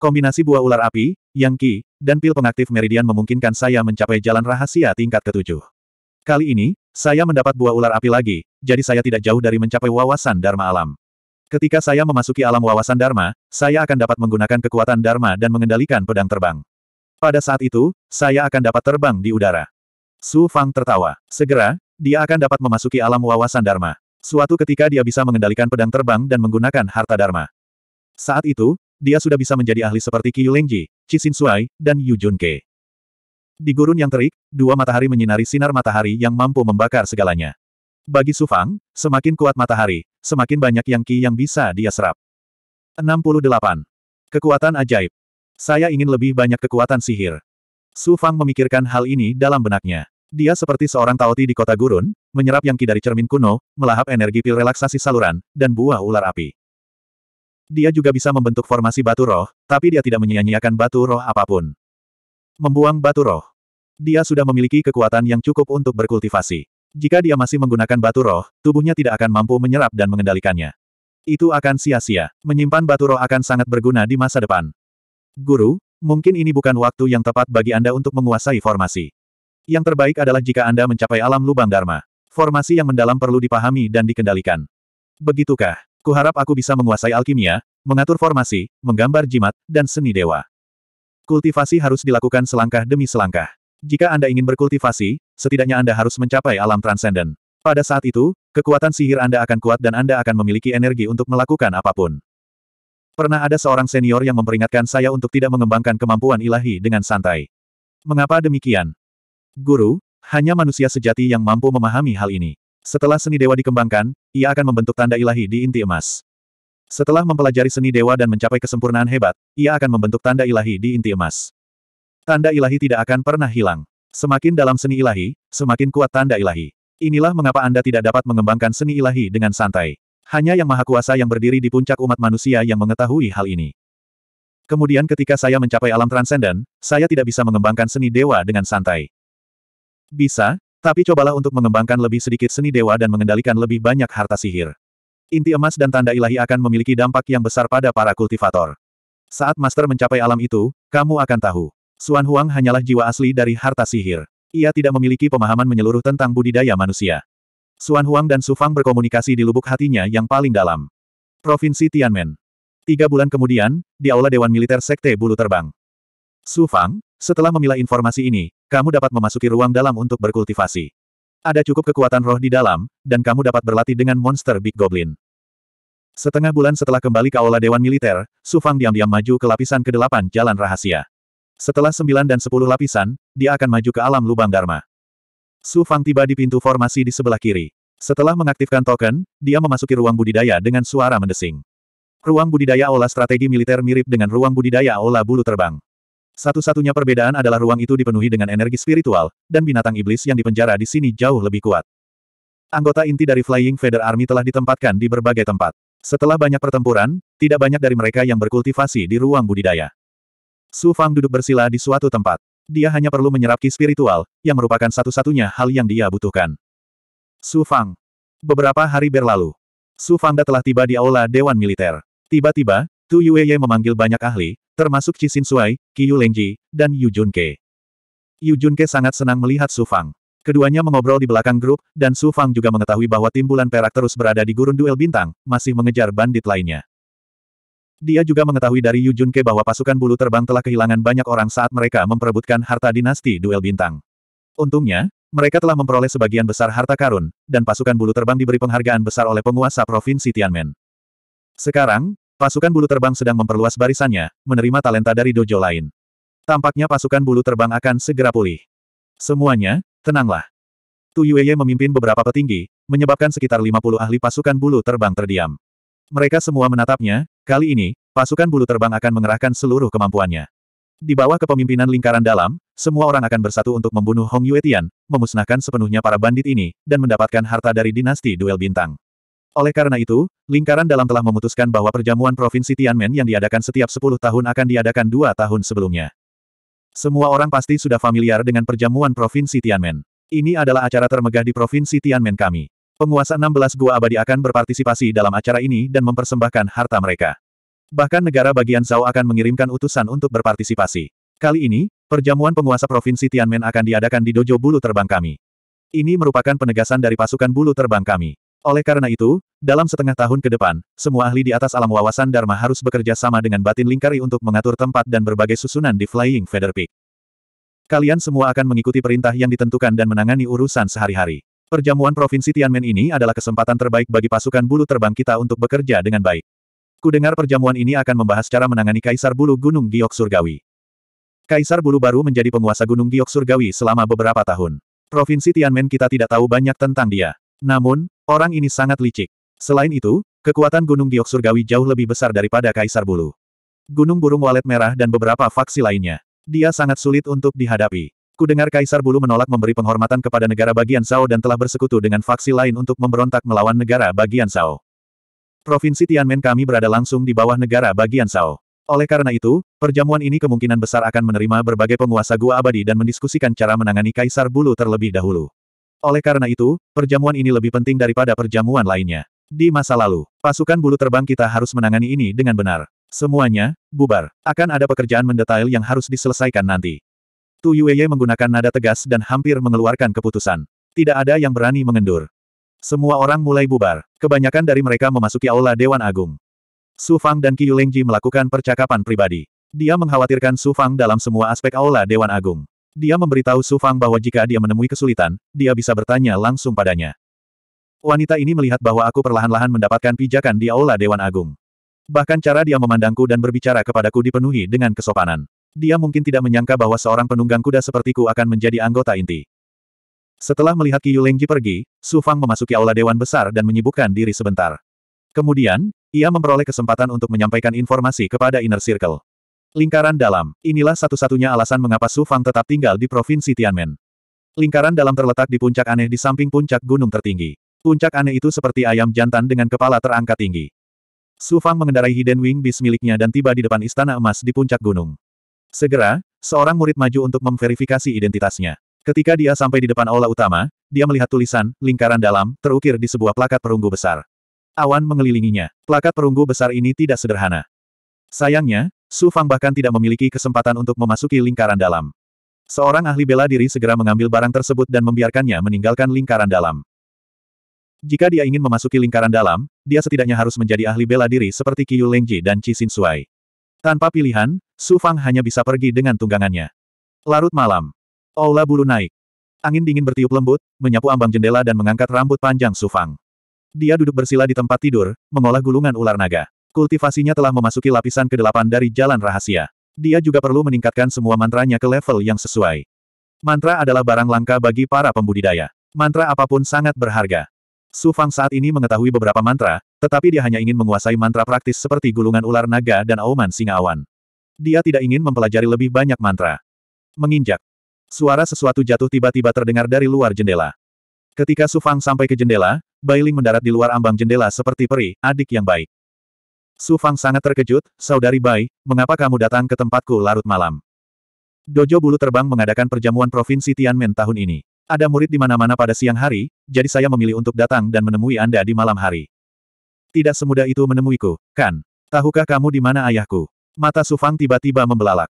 Kombinasi buah ular api, yang ki, dan pil pengaktif meridian memungkinkan saya mencapai jalan rahasia tingkat ketujuh. Kali ini, saya mendapat buah ular api lagi, jadi saya tidak jauh dari mencapai wawasan Dharma alam. Ketika saya memasuki alam wawasan Dharma, saya akan dapat menggunakan kekuatan Dharma dan mengendalikan pedang terbang. Pada saat itu, saya akan dapat terbang di udara. Su Fang tertawa. Segera, dia akan dapat memasuki alam wawasan Dharma. Suatu ketika dia bisa mengendalikan pedang terbang dan menggunakan harta Dharma. Saat itu, dia sudah bisa menjadi ahli seperti Qiu Lengji, Qi Xin Sui, dan Yu Junke. Di gurun yang terik, dua matahari menyinari sinar matahari yang mampu membakar segalanya. Bagi Sufang, semakin kuat matahari, semakin banyak yang ki yang bisa dia serap. 68. Kekuatan ajaib. Saya ingin lebih banyak kekuatan sihir. Sufang memikirkan hal ini dalam benaknya. Dia seperti seorang taoti di kota gurun, menyerap yang ki dari cermin kuno, melahap energi pil relaksasi saluran, dan buah ular api. Dia juga bisa membentuk formasi batu roh, tapi dia tidak menyia-nyiakan batu roh apapun. Membuang batu roh. Dia sudah memiliki kekuatan yang cukup untuk berkultivasi. Jika dia masih menggunakan batu roh, tubuhnya tidak akan mampu menyerap dan mengendalikannya. Itu akan sia-sia. Menyimpan batu roh akan sangat berguna di masa depan. Guru, mungkin ini bukan waktu yang tepat bagi Anda untuk menguasai formasi. Yang terbaik adalah jika Anda mencapai alam lubang Dharma. Formasi yang mendalam perlu dipahami dan dikendalikan. Begitukah? Kuharap aku bisa menguasai alkimia, mengatur formasi, menggambar jimat, dan seni dewa. Kultivasi harus dilakukan selangkah demi selangkah. Jika Anda ingin berkultivasi, setidaknya Anda harus mencapai alam transenden. Pada saat itu, kekuatan sihir Anda akan kuat dan Anda akan memiliki energi untuk melakukan apapun. Pernah ada seorang senior yang memperingatkan saya untuk tidak mengembangkan kemampuan ilahi dengan santai. Mengapa demikian? Guru, hanya manusia sejati yang mampu memahami hal ini. Setelah seni dewa dikembangkan, ia akan membentuk tanda ilahi di inti emas. Setelah mempelajari seni dewa dan mencapai kesempurnaan hebat, ia akan membentuk tanda ilahi di inti emas. Tanda ilahi tidak akan pernah hilang. Semakin dalam seni ilahi, semakin kuat tanda ilahi. Inilah mengapa Anda tidak dapat mengembangkan seni ilahi dengan santai. Hanya Yang Maha Kuasa yang berdiri di puncak umat manusia yang mengetahui hal ini. Kemudian ketika saya mencapai alam transenden, saya tidak bisa mengembangkan seni dewa dengan santai. Bisa, tapi cobalah untuk mengembangkan lebih sedikit seni dewa dan mengendalikan lebih banyak harta sihir. Inti emas dan tanda ilahi akan memiliki dampak yang besar pada para kultivator. Saat master mencapai alam itu, kamu akan tahu. Suan Huang hanyalah jiwa asli dari harta sihir. Ia tidak memiliki pemahaman menyeluruh tentang budidaya manusia. Suan Huang dan Su Fang berkomunikasi di lubuk hatinya yang paling dalam. Provinsi Tianmen. Tiga bulan kemudian, di aula Dewan Militer Sekte Bulu Terbang. Su Fang, setelah memilah informasi ini, kamu dapat memasuki ruang dalam untuk berkultivasi. Ada cukup kekuatan roh di dalam, dan kamu dapat berlatih dengan monster Big Goblin. Setengah bulan setelah kembali ke aula Dewan Militer, Su Fang diam-diam maju ke lapisan kedelapan jalan rahasia. Setelah sembilan dan sepuluh lapisan, dia akan maju ke alam lubang Dharma. Su Fang tiba di pintu formasi di sebelah kiri. Setelah mengaktifkan token, dia memasuki ruang budidaya dengan suara mendesing. Ruang budidaya aula strategi militer mirip dengan ruang budidaya aula bulu terbang. Satu-satunya perbedaan adalah ruang itu dipenuhi dengan energi spiritual, dan binatang iblis yang dipenjara di sini jauh lebih kuat. Anggota inti dari Flying Feather Army telah ditempatkan di berbagai tempat. Setelah banyak pertempuran, tidak banyak dari mereka yang berkultivasi di ruang budidaya. Su Fang duduk bersila di suatu tempat. Dia hanya perlu menyerap ki spiritual, yang merupakan satu-satunya hal yang dia butuhkan. Su Fang. Beberapa hari berlalu. Su Fangda telah tiba di aula Dewan Militer. Tiba-tiba, Tu Yueye memanggil banyak ahli, termasuk Qi Xin Sui, Yu Lengji, dan Yu Junke. Yu Junke sangat senang melihat Su Fang. Keduanya mengobrol di belakang grup, dan Su Fang juga mengetahui bahwa timbulan perak terus berada di gurun duel bintang, masih mengejar bandit lainnya. Dia juga mengetahui dari Yu Junke bahwa pasukan bulu terbang telah kehilangan banyak orang saat mereka memperebutkan harta dinasti duel bintang. Untungnya, mereka telah memperoleh sebagian besar harta karun, dan pasukan bulu terbang diberi penghargaan besar oleh penguasa provinsi Tianmen. Sekarang, pasukan bulu terbang sedang memperluas barisannya, menerima talenta dari dojo lain. Tampaknya pasukan bulu terbang akan segera pulih. Semuanya, tenanglah. Tu Yueye memimpin beberapa petinggi, menyebabkan sekitar 50 ahli pasukan bulu terbang terdiam. Mereka semua menatapnya, kali ini, pasukan bulu terbang akan mengerahkan seluruh kemampuannya. Di bawah kepemimpinan lingkaran dalam, semua orang akan bersatu untuk membunuh Hong Yuetian, memusnahkan sepenuhnya para bandit ini, dan mendapatkan harta dari dinasti duel bintang. Oleh karena itu, lingkaran dalam telah memutuskan bahwa perjamuan Provinsi Tianmen yang diadakan setiap 10 tahun akan diadakan dua tahun sebelumnya. Semua orang pasti sudah familiar dengan perjamuan Provinsi Tianmen. Ini adalah acara termegah di Provinsi Tianmen kami. Penguasa 16 gua abadi akan berpartisipasi dalam acara ini dan mempersembahkan harta mereka. Bahkan negara bagian Zhao akan mengirimkan utusan untuk berpartisipasi. Kali ini, perjamuan penguasa Provinsi Tianmen akan diadakan di dojo bulu terbang kami. Ini merupakan penegasan dari pasukan bulu terbang kami. Oleh karena itu, dalam setengah tahun ke depan, semua ahli di atas alam wawasan Dharma harus bekerja sama dengan batin lingkari untuk mengatur tempat dan berbagai susunan di Flying Feather Peak. Kalian semua akan mengikuti perintah yang ditentukan dan menangani urusan sehari-hari. Perjamuan Provinsi Tianmen ini adalah kesempatan terbaik bagi pasukan bulu terbang kita untuk bekerja dengan baik. Kudengar perjamuan ini akan membahas cara menangani Kaisar Bulu Gunung Giok Surgawi. Kaisar Bulu baru menjadi penguasa Gunung Giok Surgawi selama beberapa tahun. Provinsi Tianmen kita tidak tahu banyak tentang dia. Namun, orang ini sangat licik. Selain itu, kekuatan Gunung Giok Surgawi jauh lebih besar daripada Kaisar Bulu. Gunung Burung Walet Merah dan beberapa faksi lainnya. Dia sangat sulit untuk dihadapi dengar Kaisar Bulu menolak memberi penghormatan kepada negara bagian Sao dan telah bersekutu dengan faksi lain untuk memberontak melawan negara bagian Sao. Provinsi Tianmen kami berada langsung di bawah negara bagian Sao. Oleh karena itu, perjamuan ini kemungkinan besar akan menerima berbagai penguasa gua abadi dan mendiskusikan cara menangani Kaisar Bulu terlebih dahulu. Oleh karena itu, perjamuan ini lebih penting daripada perjamuan lainnya. Di masa lalu, pasukan bulu terbang kita harus menangani ini dengan benar. Semuanya, bubar. Akan ada pekerjaan mendetail yang harus diselesaikan nanti. Tu Yueye menggunakan nada tegas dan hampir mengeluarkan keputusan. Tidak ada yang berani mengendur. Semua orang mulai bubar. Kebanyakan dari mereka memasuki aula Dewan Agung. Su Fang dan Qiu Lengji melakukan percakapan pribadi. Dia mengkhawatirkan Su Fang dalam semua aspek aula Dewan Agung. Dia memberitahu Su Fang bahwa jika dia menemui kesulitan, dia bisa bertanya langsung padanya. Wanita ini melihat bahwa aku perlahan-lahan mendapatkan pijakan di aula Dewan Agung. Bahkan cara dia memandangku dan berbicara kepadaku dipenuhi dengan kesopanan. Dia mungkin tidak menyangka bahwa seorang penunggang kuda sepertiku akan menjadi anggota inti. Setelah melihat Qiyu Lengji pergi, Su Fang memasuki aula dewan besar dan menyibukkan diri sebentar. Kemudian, ia memperoleh kesempatan untuk menyampaikan informasi kepada Inner Circle. Lingkaran dalam, inilah satu-satunya alasan mengapa Su Fang tetap tinggal di Provinsi Tianmen. Lingkaran dalam terletak di puncak aneh di samping puncak gunung tertinggi. Puncak aneh itu seperti ayam jantan dengan kepala terangkat tinggi. Su Fang mengendarai Hidden Wing bis miliknya dan tiba di depan istana emas di puncak gunung. Segera, seorang murid maju untuk memverifikasi identitasnya. Ketika dia sampai di depan aula utama, dia melihat tulisan, lingkaran dalam, terukir di sebuah plakat perunggu besar. Awan mengelilinginya. Plakat perunggu besar ini tidak sederhana. Sayangnya, Su Fang bahkan tidak memiliki kesempatan untuk memasuki lingkaran dalam. Seorang ahli bela diri segera mengambil barang tersebut dan membiarkannya meninggalkan lingkaran dalam. Jika dia ingin memasuki lingkaran dalam, dia setidaknya harus menjadi ahli bela diri seperti Qiu Lengji dan Qi Xin Suai. Tanpa pilihan, Su Fang hanya bisa pergi dengan tunggangannya. Larut malam. Aula bulu naik. Angin dingin bertiup lembut, menyapu ambang jendela dan mengangkat rambut panjang Su Fang. Dia duduk bersila di tempat tidur, mengolah gulungan ular naga. Kultivasinya telah memasuki lapisan ke-8 dari jalan rahasia. Dia juga perlu meningkatkan semua mantranya ke level yang sesuai. Mantra adalah barang langka bagi para pembudidaya. Mantra apapun sangat berharga. Su Fang saat ini mengetahui beberapa mantra, tetapi dia hanya ingin menguasai mantra praktis seperti gulungan ular naga dan auman singa awan. Dia tidak ingin mempelajari lebih banyak mantra. Menginjak. Suara sesuatu jatuh tiba-tiba terdengar dari luar jendela. Ketika Su Fang sampai ke jendela, Ling mendarat di luar ambang jendela seperti peri, adik yang baik. Su Fang sangat terkejut, Saudari Bai, mengapa kamu datang ke tempatku larut malam? Dojo Bulu Terbang mengadakan perjamuan Provinsi Tianmen tahun ini. Ada murid di mana-mana pada siang hari, jadi saya memilih untuk datang dan menemui Anda di malam hari. Tidak semudah itu menemuiku, kan? Tahukah kamu di mana ayahku? Mata Sufang tiba-tiba membelalak.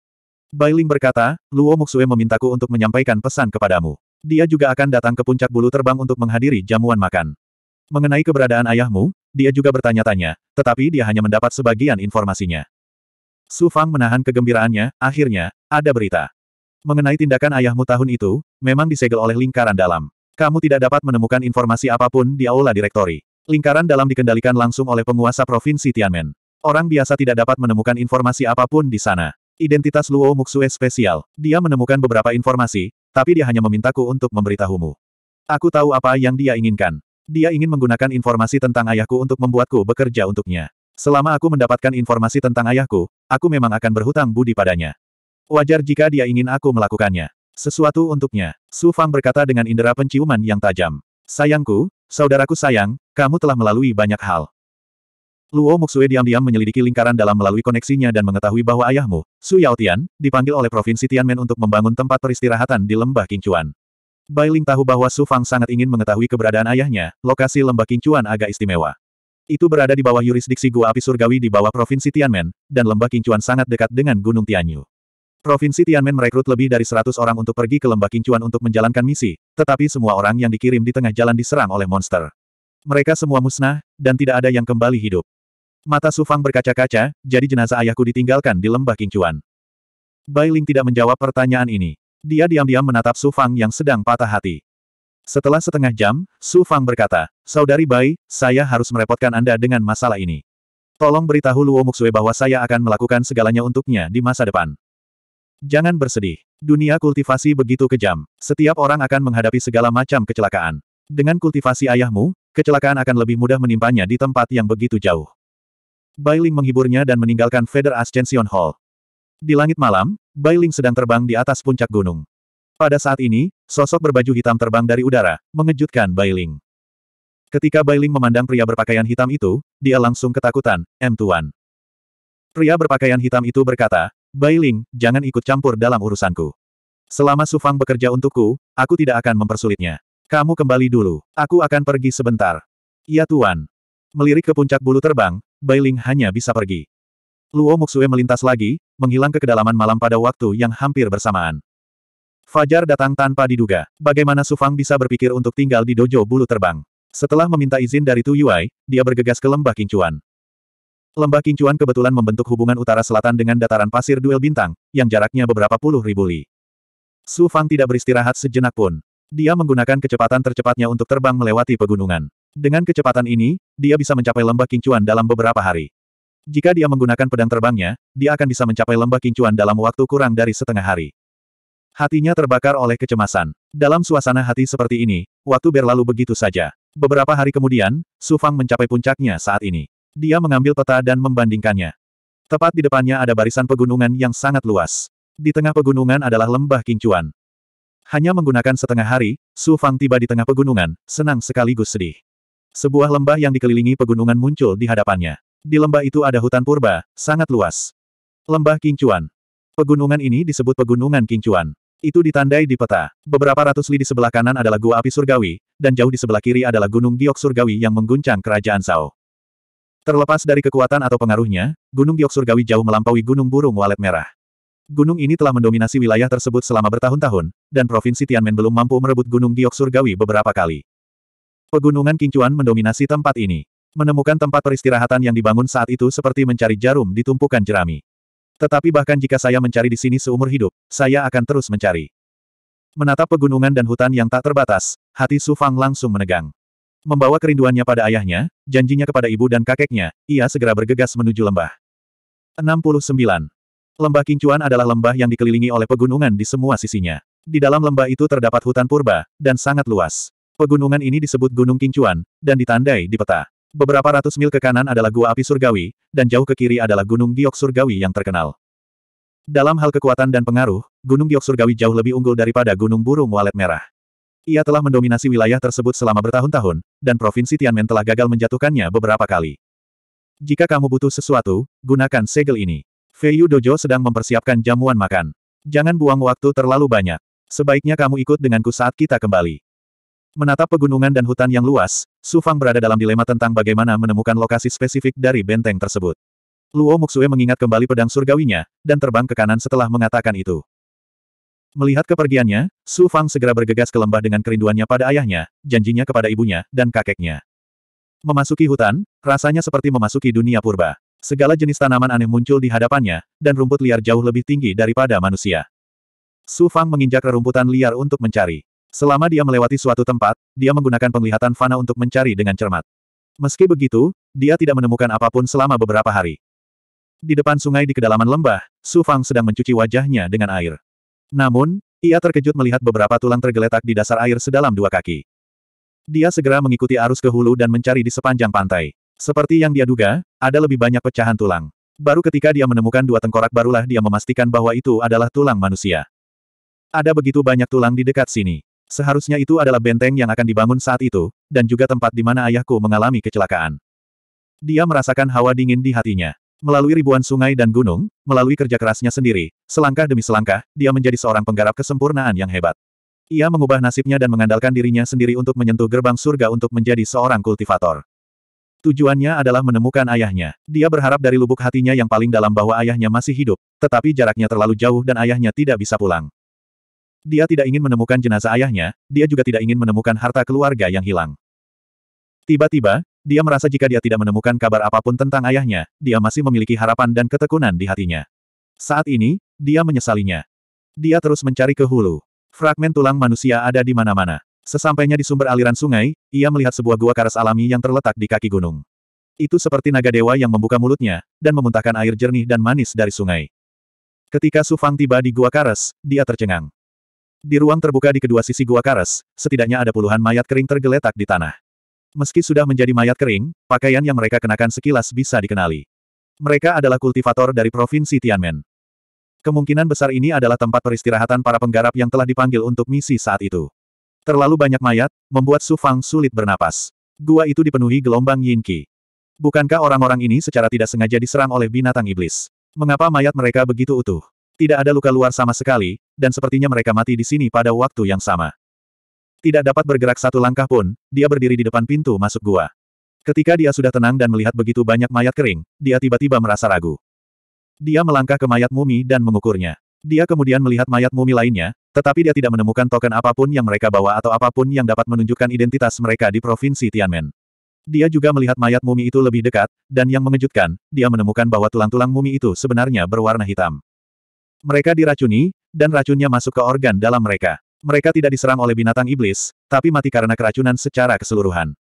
Bailing berkata, Luo Muxue memintaku untuk menyampaikan pesan kepadamu. Dia juga akan datang ke puncak bulu terbang untuk menghadiri jamuan makan. Mengenai keberadaan ayahmu, dia juga bertanya-tanya, tetapi dia hanya mendapat sebagian informasinya. Su Fang menahan kegembiraannya, akhirnya, ada berita. Mengenai tindakan ayahmu tahun itu, memang disegel oleh lingkaran dalam. Kamu tidak dapat menemukan informasi apapun di aula direktori. Lingkaran dalam dikendalikan langsung oleh penguasa provinsi Tianmen. Orang biasa tidak dapat menemukan informasi apapun di sana. Identitas Luo Muxue spesial. Dia menemukan beberapa informasi, tapi dia hanya memintaku untuk memberitahumu. Aku tahu apa yang dia inginkan. Dia ingin menggunakan informasi tentang ayahku untuk membuatku bekerja untuknya. Selama aku mendapatkan informasi tentang ayahku, aku memang akan berhutang budi padanya. Wajar jika dia ingin aku melakukannya. Sesuatu untuknya. Su Fang berkata dengan indera penciuman yang tajam. Sayangku, saudaraku sayang, kamu telah melalui banyak hal. Luo Muxue diam-diam menyelidiki lingkaran dalam melalui koneksinya dan mengetahui bahwa ayahmu, Su Yaotian, dipanggil oleh Provinsi Tianmen untuk membangun tempat peristirahatan di Lembah Bai Bailing tahu bahwa Su Fang sangat ingin mengetahui keberadaan ayahnya, lokasi Lembah Kingchuan agak istimewa. Itu berada di bawah yurisdiksi Gua Api Surgawi di bawah Provinsi Tianmen, dan Lembah Kingchuan sangat dekat dengan Gunung Tianyu. Provinsi Tianmen merekrut lebih dari 100 orang untuk pergi ke Lembah Kingchuan untuk menjalankan misi, tetapi semua orang yang dikirim di tengah jalan diserang oleh monster. Mereka semua musnah, dan tidak ada yang kembali hidup. Mata Sufang berkaca-kaca, jadi jenazah ayahku ditinggalkan di lembah Kingcuan. Bai tidak menjawab pertanyaan ini. Dia diam-diam menatap Sufang yang sedang patah hati. Setelah setengah jam, Sufang berkata, Saudari Bai, saya harus merepotkan Anda dengan masalah ini. Tolong beritahu Luo Muxue bahwa saya akan melakukan segalanya untuknya di masa depan. Jangan bersedih. Dunia kultivasi begitu kejam. Setiap orang akan menghadapi segala macam kecelakaan. Dengan kultivasi ayahmu, kecelakaan akan lebih mudah menimpanya di tempat yang begitu jauh. Bailing menghiburnya dan meninggalkan Feather Ascension Hall. Di langit malam, Bailing sedang terbang di atas puncak gunung. Pada saat ini, sosok berbaju hitam terbang dari udara, mengejutkan Bailing. Ketika Bailing memandang pria berpakaian hitam itu, dia langsung ketakutan, M Tuan. Pria berpakaian hitam itu berkata, Bailing, jangan ikut campur dalam urusanku. Selama Sufang bekerja untukku, aku tidak akan mempersulitnya. Kamu kembali dulu, aku akan pergi sebentar. Iya Tuan. Melirik ke puncak bulu terbang, Bailing hanya bisa pergi. Luo Muxue melintas lagi, menghilang ke kedalaman malam pada waktu yang hampir bersamaan. Fajar datang tanpa diduga. Bagaimana Sufang bisa berpikir untuk tinggal di dojo bulu terbang? Setelah meminta izin dari Tu Yui, dia bergegas ke lembah Kincuan. Lembah Kincuan kebetulan membentuk hubungan utara-selatan dengan dataran pasir duel bintang, yang jaraknya beberapa puluh ribu li. Su Fang tidak beristirahat sejenak pun. Dia menggunakan kecepatan tercepatnya untuk terbang melewati pegunungan. Dengan kecepatan ini, dia bisa mencapai lembah kincuan dalam beberapa hari. Jika dia menggunakan pedang terbangnya, dia akan bisa mencapai lembah kincuan dalam waktu kurang dari setengah hari. Hatinya terbakar oleh kecemasan. Dalam suasana hati seperti ini, waktu berlalu begitu saja. Beberapa hari kemudian, Su Fang mencapai puncaknya saat ini. Dia mengambil peta dan membandingkannya. Tepat di depannya ada barisan pegunungan yang sangat luas. Di tengah pegunungan adalah lembah kincuan. Hanya menggunakan setengah hari, Su Fang tiba di tengah pegunungan, senang sekaligus sedih. Sebuah lembah yang dikelilingi pegunungan muncul di hadapannya. Di lembah itu ada hutan purba, sangat luas. Lembah Kingchuan. Pegunungan ini disebut Pegunungan Kingchuan. Itu ditandai di peta. Beberapa ratus li di sebelah kanan adalah Gua Api Surgawi, dan jauh di sebelah kiri adalah Gunung Giok Surgawi yang mengguncang Kerajaan Sao. Terlepas dari kekuatan atau pengaruhnya, Gunung Giok Surgawi jauh melampaui Gunung Burung Walet Merah. Gunung ini telah mendominasi wilayah tersebut selama bertahun-tahun, dan Provinsi Tianmen belum mampu merebut Gunung Giok Surgawi beberapa kali. Pegunungan Kingcuan mendominasi tempat ini. Menemukan tempat peristirahatan yang dibangun saat itu seperti mencari jarum di tumpukan jerami. Tetapi bahkan jika saya mencari di sini seumur hidup, saya akan terus mencari. Menatap pegunungan dan hutan yang tak terbatas, hati Su Fang langsung menegang. Membawa kerinduannya pada ayahnya, janjinya kepada ibu dan kakeknya, ia segera bergegas menuju lembah. 69. Lembah Kingcuan adalah lembah yang dikelilingi oleh pegunungan di semua sisinya. Di dalam lembah itu terdapat hutan purba, dan sangat luas. Pegunungan ini disebut Gunung Kingcuan, dan ditandai di peta. Beberapa ratus mil ke kanan adalah Gua Api Surgawi, dan jauh ke kiri adalah Gunung Giok Surgawi yang terkenal. Dalam hal kekuatan dan pengaruh, Gunung Giok Surgawi jauh lebih unggul daripada Gunung Burung Walet Merah. Ia telah mendominasi wilayah tersebut selama bertahun-tahun, dan Provinsi Tianmen telah gagal menjatuhkannya beberapa kali. Jika kamu butuh sesuatu, gunakan segel ini. Feiyu Dojo sedang mempersiapkan jamuan makan. Jangan buang waktu terlalu banyak. Sebaiknya kamu ikut denganku saat kita kembali. Menatap pegunungan dan hutan yang luas, Su Fang berada dalam dilema tentang bagaimana menemukan lokasi spesifik dari benteng tersebut. Luo Muxue mengingat kembali pedang surgawinya, dan terbang ke kanan setelah mengatakan itu. Melihat kepergiannya, Su Fang segera bergegas ke lembah dengan kerinduannya pada ayahnya, janjinya kepada ibunya, dan kakeknya. Memasuki hutan, rasanya seperti memasuki dunia purba. Segala jenis tanaman aneh muncul di hadapannya, dan rumput liar jauh lebih tinggi daripada manusia. Su Fang menginjak rerumputan liar untuk mencari. Selama dia melewati suatu tempat, dia menggunakan penglihatan fana untuk mencari dengan cermat. Meski begitu, dia tidak menemukan apapun selama beberapa hari. Di depan sungai di kedalaman lembah, Su Fang sedang mencuci wajahnya dengan air. Namun, ia terkejut melihat beberapa tulang tergeletak di dasar air sedalam dua kaki. Dia segera mengikuti arus ke hulu dan mencari di sepanjang pantai. Seperti yang dia duga, ada lebih banyak pecahan tulang. Baru ketika dia menemukan dua tengkorak barulah dia memastikan bahwa itu adalah tulang manusia. Ada begitu banyak tulang di dekat sini. Seharusnya itu adalah benteng yang akan dibangun saat itu, dan juga tempat di mana ayahku mengalami kecelakaan. Dia merasakan hawa dingin di hatinya. Melalui ribuan sungai dan gunung, melalui kerja kerasnya sendiri, selangkah demi selangkah, dia menjadi seorang penggarap kesempurnaan yang hebat. Ia mengubah nasibnya dan mengandalkan dirinya sendiri untuk menyentuh gerbang surga untuk menjadi seorang kultivator. Tujuannya adalah menemukan ayahnya. Dia berharap dari lubuk hatinya yang paling dalam bahwa ayahnya masih hidup, tetapi jaraknya terlalu jauh dan ayahnya tidak bisa pulang. Dia tidak ingin menemukan jenazah ayahnya, dia juga tidak ingin menemukan harta keluarga yang hilang. Tiba-tiba, dia merasa jika dia tidak menemukan kabar apapun tentang ayahnya, dia masih memiliki harapan dan ketekunan di hatinya. Saat ini, dia menyesalinya. Dia terus mencari ke hulu. Fragmen tulang manusia ada di mana-mana. Sesampainya di sumber aliran sungai, ia melihat sebuah gua karas alami yang terletak di kaki gunung. Itu seperti naga dewa yang membuka mulutnya, dan memuntahkan air jernih dan manis dari sungai. Ketika Sufang tiba di gua karas, dia tercengang. Di ruang terbuka di kedua sisi gua karas, setidaknya ada puluhan mayat kering tergeletak di tanah. Meski sudah menjadi mayat kering, pakaian yang mereka kenakan sekilas bisa dikenali. Mereka adalah kultivator dari provinsi Tianmen. Kemungkinan besar ini adalah tempat peristirahatan para penggarap yang telah dipanggil untuk misi saat itu. Terlalu banyak mayat, membuat Su Fang sulit bernapas. Gua itu dipenuhi gelombang Yin Qi. Bukankah orang-orang ini secara tidak sengaja diserang oleh binatang iblis? Mengapa mayat mereka begitu utuh? Tidak ada luka luar sama sekali, dan sepertinya mereka mati di sini pada waktu yang sama. Tidak dapat bergerak satu langkah pun, dia berdiri di depan pintu masuk gua. Ketika dia sudah tenang dan melihat begitu banyak mayat kering, dia tiba-tiba merasa ragu. Dia melangkah ke mayat mumi dan mengukurnya. Dia kemudian melihat mayat mumi lainnya, tetapi dia tidak menemukan token apapun yang mereka bawa atau apapun yang dapat menunjukkan identitas mereka di provinsi Tianmen. Dia juga melihat mayat mumi itu lebih dekat, dan yang mengejutkan, dia menemukan bahwa tulang-tulang mumi itu sebenarnya berwarna hitam. Mereka diracuni, dan racunnya masuk ke organ dalam mereka. Mereka tidak diserang oleh binatang iblis, tapi mati karena keracunan secara keseluruhan.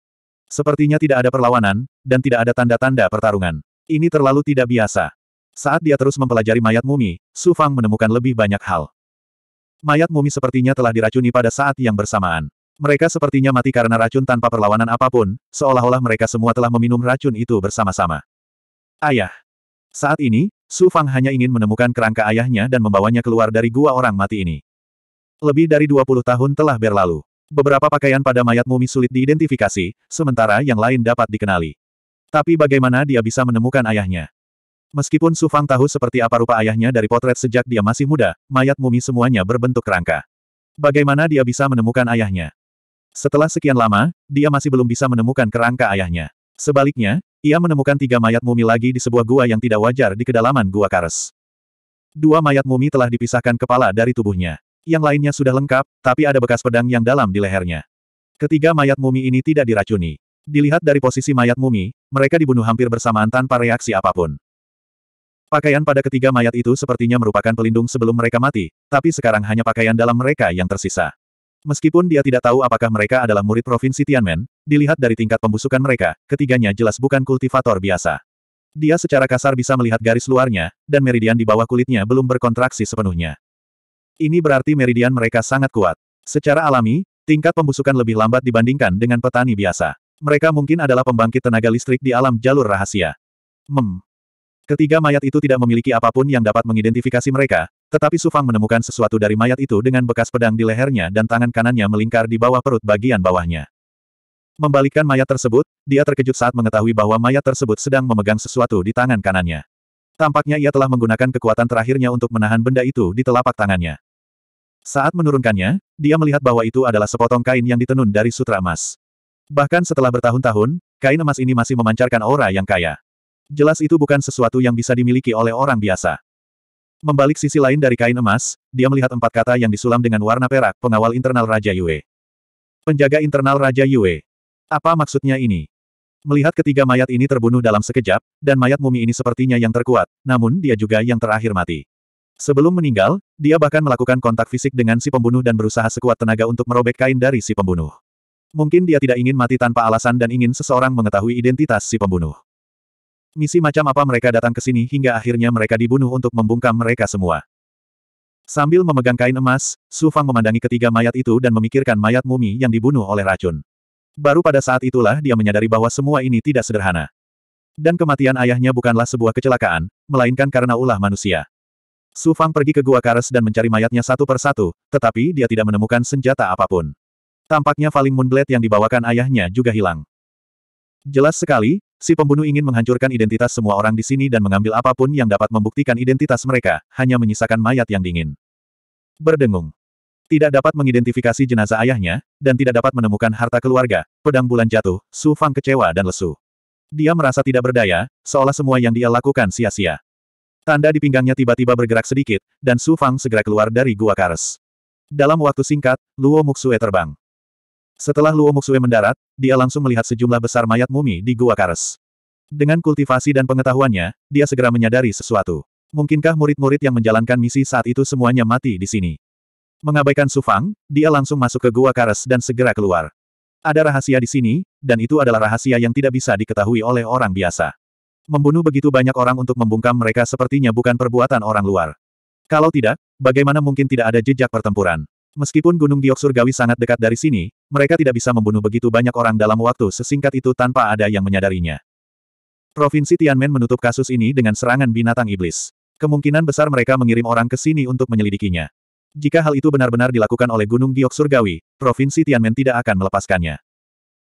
Sepertinya tidak ada perlawanan, dan tidak ada tanda-tanda pertarungan. Ini terlalu tidak biasa. Saat dia terus mempelajari mayat mumi, Su Fang menemukan lebih banyak hal. Mayat mumi sepertinya telah diracuni pada saat yang bersamaan. Mereka sepertinya mati karena racun tanpa perlawanan apapun, seolah-olah mereka semua telah meminum racun itu bersama-sama. Ayah. Saat ini, Su Fang hanya ingin menemukan kerangka ayahnya dan membawanya keluar dari gua orang mati ini. Lebih dari 20 tahun telah berlalu. Beberapa pakaian pada mayat mumi sulit diidentifikasi, sementara yang lain dapat dikenali. Tapi bagaimana dia bisa menemukan ayahnya? Meskipun Su Fang tahu seperti apa rupa ayahnya dari potret sejak dia masih muda, mayat mumi semuanya berbentuk kerangka. Bagaimana dia bisa menemukan ayahnya? Setelah sekian lama, dia masih belum bisa menemukan kerangka ayahnya. Sebaliknya, ia menemukan tiga mayat mumi lagi di sebuah gua yang tidak wajar di kedalaman gua Kares. Dua mayat mumi telah dipisahkan kepala dari tubuhnya. Yang lainnya sudah lengkap, tapi ada bekas pedang yang dalam di lehernya. Ketiga mayat mumi ini tidak diracuni. Dilihat dari posisi mayat mumi, mereka dibunuh hampir bersamaan tanpa reaksi apapun. Pakaian pada ketiga mayat itu sepertinya merupakan pelindung sebelum mereka mati, tapi sekarang hanya pakaian dalam mereka yang tersisa. Meskipun dia tidak tahu apakah mereka adalah murid provinsi Tianmen, dilihat dari tingkat pembusukan mereka, ketiganya jelas bukan kultivator biasa. Dia secara kasar bisa melihat garis luarnya, dan meridian di bawah kulitnya belum berkontraksi sepenuhnya. Ini berarti meridian mereka sangat kuat. Secara alami, tingkat pembusukan lebih lambat dibandingkan dengan petani biasa. Mereka mungkin adalah pembangkit tenaga listrik di alam jalur rahasia. Mem, Ketiga mayat itu tidak memiliki apapun yang dapat mengidentifikasi mereka, tetapi Sufang menemukan sesuatu dari mayat itu dengan bekas pedang di lehernya dan tangan kanannya melingkar di bawah perut bagian bawahnya. Membalikkan mayat tersebut, dia terkejut saat mengetahui bahwa mayat tersebut sedang memegang sesuatu di tangan kanannya. Tampaknya ia telah menggunakan kekuatan terakhirnya untuk menahan benda itu di telapak tangannya. Saat menurunkannya, dia melihat bahwa itu adalah sepotong kain yang ditenun dari sutra emas. Bahkan setelah bertahun-tahun, kain emas ini masih memancarkan aura yang kaya. Jelas itu bukan sesuatu yang bisa dimiliki oleh orang biasa. Membalik sisi lain dari kain emas, dia melihat empat kata yang disulam dengan warna perak, pengawal internal Raja Yue. Penjaga internal Raja Yue. Apa maksudnya ini? Melihat ketiga mayat ini terbunuh dalam sekejap, dan mayat mumi ini sepertinya yang terkuat, namun dia juga yang terakhir mati. Sebelum meninggal, dia bahkan melakukan kontak fisik dengan si pembunuh dan berusaha sekuat tenaga untuk merobek kain dari si pembunuh. Mungkin dia tidak ingin mati tanpa alasan dan ingin seseorang mengetahui identitas si pembunuh. Misi macam apa mereka datang ke sini hingga akhirnya mereka dibunuh untuk membungkam mereka semua. Sambil memegang kain emas, Su Fang memandangi ketiga mayat itu dan memikirkan mayat mumi yang dibunuh oleh racun. Baru pada saat itulah dia menyadari bahwa semua ini tidak sederhana. Dan kematian ayahnya bukanlah sebuah kecelakaan, melainkan karena ulah manusia. Su Fang pergi ke Gua Kares dan mencari mayatnya satu persatu, tetapi dia tidak menemukan senjata apapun. Tampaknya Falling Moonblade yang dibawakan ayahnya juga hilang. Jelas sekali, Si pembunuh ingin menghancurkan identitas semua orang di sini dan mengambil apapun yang dapat membuktikan identitas mereka, hanya menyisakan mayat yang dingin. Berdengung. Tidak dapat mengidentifikasi jenazah ayahnya, dan tidak dapat menemukan harta keluarga, pedang bulan jatuh, Su Fang kecewa dan lesu. Dia merasa tidak berdaya, seolah semua yang dia lakukan sia-sia. Tanda di pinggangnya tiba-tiba bergerak sedikit, dan Su Fang segera keluar dari gua kares. Dalam waktu singkat, Luo Muxue terbang. Setelah Luo Muxue mendarat, dia langsung melihat sejumlah besar mayat mumi di Gua Kares. Dengan kultivasi dan pengetahuannya, dia segera menyadari sesuatu. Mungkinkah murid-murid yang menjalankan misi saat itu semuanya mati di sini? Mengabaikan Sufang, dia langsung masuk ke Gua Kares dan segera keluar. Ada rahasia di sini, dan itu adalah rahasia yang tidak bisa diketahui oleh orang biasa. Membunuh begitu banyak orang untuk membungkam mereka sepertinya bukan perbuatan orang luar. Kalau tidak, bagaimana mungkin tidak ada jejak pertempuran? Meskipun Gunung Giok Surgawi sangat dekat dari sini, mereka tidak bisa membunuh begitu banyak orang dalam waktu sesingkat itu tanpa ada yang menyadarinya. Provinsi Tianmen menutup kasus ini dengan serangan binatang iblis. Kemungkinan besar mereka mengirim orang ke sini untuk menyelidikinya. Jika hal itu benar-benar dilakukan oleh Gunung Giok Surgawi, Provinsi Tianmen tidak akan melepaskannya.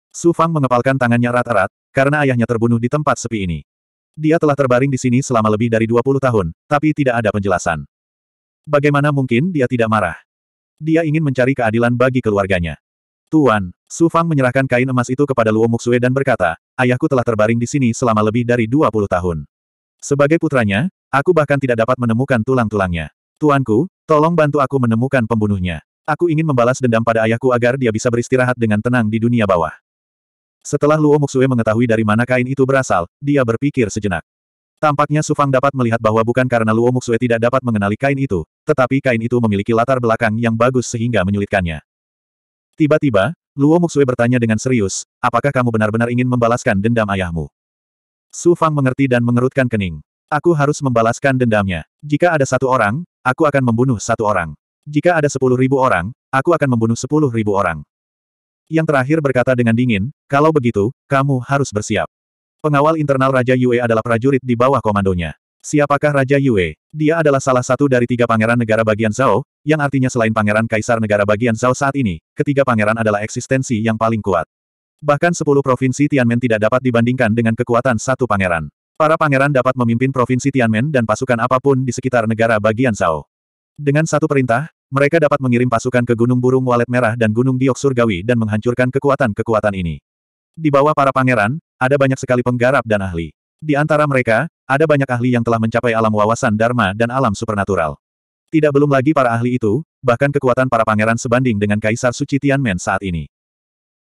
Su Fang mengepalkan tangannya rata rat karena ayahnya terbunuh di tempat sepi ini. Dia telah terbaring di sini selama lebih dari 20 tahun, tapi tidak ada penjelasan. Bagaimana mungkin dia tidak marah? Dia ingin mencari keadilan bagi keluarganya. Tuan, Su Fang menyerahkan kain emas itu kepada Luo Muxue dan berkata, ayahku telah terbaring di sini selama lebih dari 20 tahun. Sebagai putranya, aku bahkan tidak dapat menemukan tulang-tulangnya. Tuanku, tolong bantu aku menemukan pembunuhnya. Aku ingin membalas dendam pada ayahku agar dia bisa beristirahat dengan tenang di dunia bawah. Setelah Luo Muxue mengetahui dari mana kain itu berasal, dia berpikir sejenak. Tampaknya Sufang dapat melihat bahwa bukan karena Luo Muxue tidak dapat mengenali kain itu, tetapi kain itu memiliki latar belakang yang bagus sehingga menyulitkannya. Tiba-tiba, Luo Muxue bertanya dengan serius, apakah kamu benar-benar ingin membalaskan dendam ayahmu? Sufang mengerti dan mengerutkan kening. Aku harus membalaskan dendamnya. Jika ada satu orang, aku akan membunuh satu orang. Jika ada sepuluh ribu orang, aku akan membunuh sepuluh ribu orang. Yang terakhir berkata dengan dingin, kalau begitu, kamu harus bersiap. Pengawal internal Raja Yue adalah prajurit di bawah komandonya. Siapakah Raja Yue? Dia adalah salah satu dari tiga pangeran negara bagian Zhao, yang artinya selain pangeran kaisar negara bagian Zhao saat ini, ketiga pangeran adalah eksistensi yang paling kuat. Bahkan sepuluh provinsi Tianmen tidak dapat dibandingkan dengan kekuatan satu pangeran. Para pangeran dapat memimpin provinsi Tianmen dan pasukan apapun di sekitar negara bagian Zhao. Dengan satu perintah, mereka dapat mengirim pasukan ke Gunung Burung Walet Merah dan Gunung Diok Surgawi dan menghancurkan kekuatan-kekuatan ini. Di bawah para pangeran, ada banyak sekali penggarap dan ahli. Di antara mereka, ada banyak ahli yang telah mencapai alam wawasan Dharma dan alam supernatural. Tidak belum lagi para ahli itu, bahkan kekuatan para pangeran sebanding dengan Kaisar Suci Tianmen saat ini.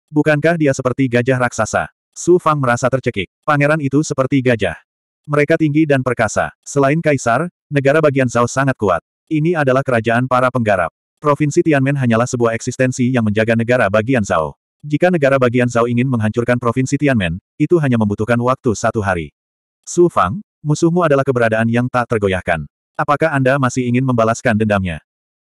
Bukankah dia seperti gajah raksasa? Su Fang merasa tercekik. Pangeran itu seperti gajah. Mereka tinggi dan perkasa. Selain Kaisar, negara bagian Zhao sangat kuat. Ini adalah kerajaan para penggarap. Provinsi Tianmen hanyalah sebuah eksistensi yang menjaga negara bagian Zhao. Jika negara bagian Zhao ingin menghancurkan provinsi Tianmen, itu hanya membutuhkan waktu satu hari. Su Fang, musuhmu adalah keberadaan yang tak tergoyahkan. Apakah Anda masih ingin membalaskan dendamnya?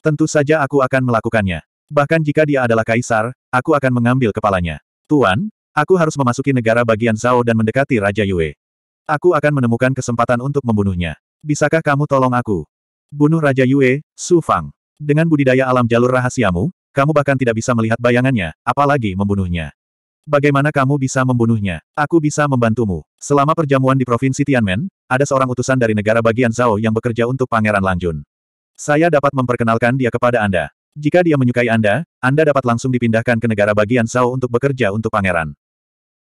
Tentu saja aku akan melakukannya. Bahkan jika dia adalah kaisar, aku akan mengambil kepalanya. Tuan, aku harus memasuki negara bagian Zhao dan mendekati Raja Yue. Aku akan menemukan kesempatan untuk membunuhnya. Bisakah kamu tolong aku? Bunuh Raja Yue, Su Fang. Dengan budidaya alam jalur rahasiamu, kamu bahkan tidak bisa melihat bayangannya, apalagi membunuhnya. Bagaimana kamu bisa membunuhnya? Aku bisa membantumu. Selama perjamuan di Provinsi Tianmen, ada seorang utusan dari negara bagian Zhao yang bekerja untuk Pangeran Langjun. Saya dapat memperkenalkan dia kepada Anda. Jika dia menyukai Anda, Anda dapat langsung dipindahkan ke negara bagian Zhao untuk bekerja untuk Pangeran.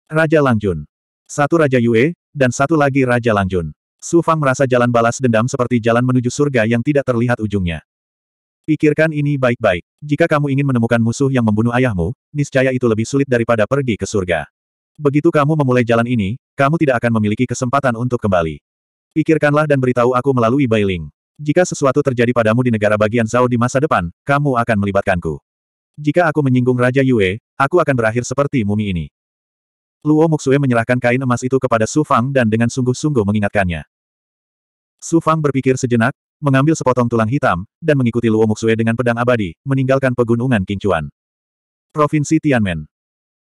Raja Langjun. Satu Raja Yue, dan satu lagi Raja Langjun. Su Fang merasa jalan balas dendam seperti jalan menuju surga yang tidak terlihat ujungnya. Pikirkan ini baik-baik. Jika kamu ingin menemukan musuh yang membunuh ayahmu, niscaya itu lebih sulit daripada pergi ke surga. Begitu kamu memulai jalan ini, kamu tidak akan memiliki kesempatan untuk kembali. Pikirkanlah dan beritahu aku melalui Bailing. Jika sesuatu terjadi padamu di negara bagian Zhao di masa depan, kamu akan melibatkanku. Jika aku menyinggung Raja Yue, aku akan berakhir seperti mumi ini. Luo Muxue menyerahkan kain emas itu kepada Su Fang dan dengan sungguh-sungguh mengingatkannya. Su Fang berpikir sejenak, mengambil sepotong tulang hitam, dan mengikuti Luo Muxue dengan pedang abadi, meninggalkan pegunungan Kingchuan, Provinsi Tianmen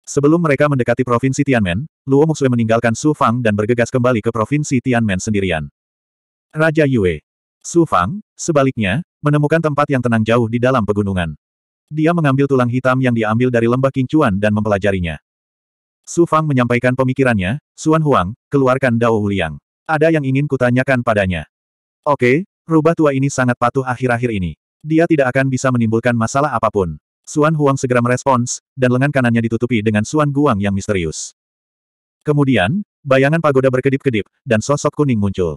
Sebelum mereka mendekati Provinsi Tianmen, Luo Muxue meninggalkan Su Fang dan bergegas kembali ke Provinsi Tianmen sendirian. Raja Yue Su Fang, sebaliknya, menemukan tempat yang tenang jauh di dalam pegunungan. Dia mengambil tulang hitam yang diambil dari lembah Kingchuan dan mempelajarinya. Su Fang menyampaikan pemikirannya, Suan Huang, keluarkan Dao Liang. Ada yang ingin kutanyakan padanya. Oke, Rubah tua ini sangat patuh akhir-akhir ini. Dia tidak akan bisa menimbulkan masalah apapun. Suan Huang segera merespons, dan lengan kanannya ditutupi dengan Suan Guang yang misterius. Kemudian, bayangan pagoda berkedip-kedip, dan sosok kuning muncul.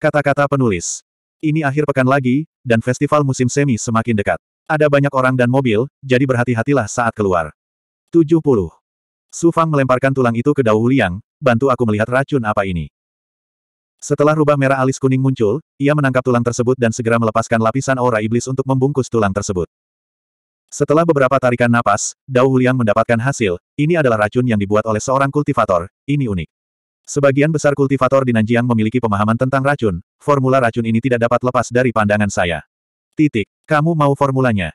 Kata-kata penulis. Ini akhir pekan lagi, dan festival musim semi semakin dekat. Ada banyak orang dan mobil, jadi berhati-hatilah saat keluar. 70. Su Fang melemparkan tulang itu ke Dao Liang, bantu aku melihat racun apa ini. Setelah rubah merah alis kuning muncul, ia menangkap tulang tersebut dan segera melepaskan lapisan aura iblis untuk membungkus tulang tersebut. Setelah beberapa tarikan napas, Dao Huliang mendapatkan hasil, ini adalah racun yang dibuat oleh seorang kultivator, ini unik. Sebagian besar kultivator di Nanjiang memiliki pemahaman tentang racun, formula racun ini tidak dapat lepas dari pandangan saya. Titik, kamu mau formulanya.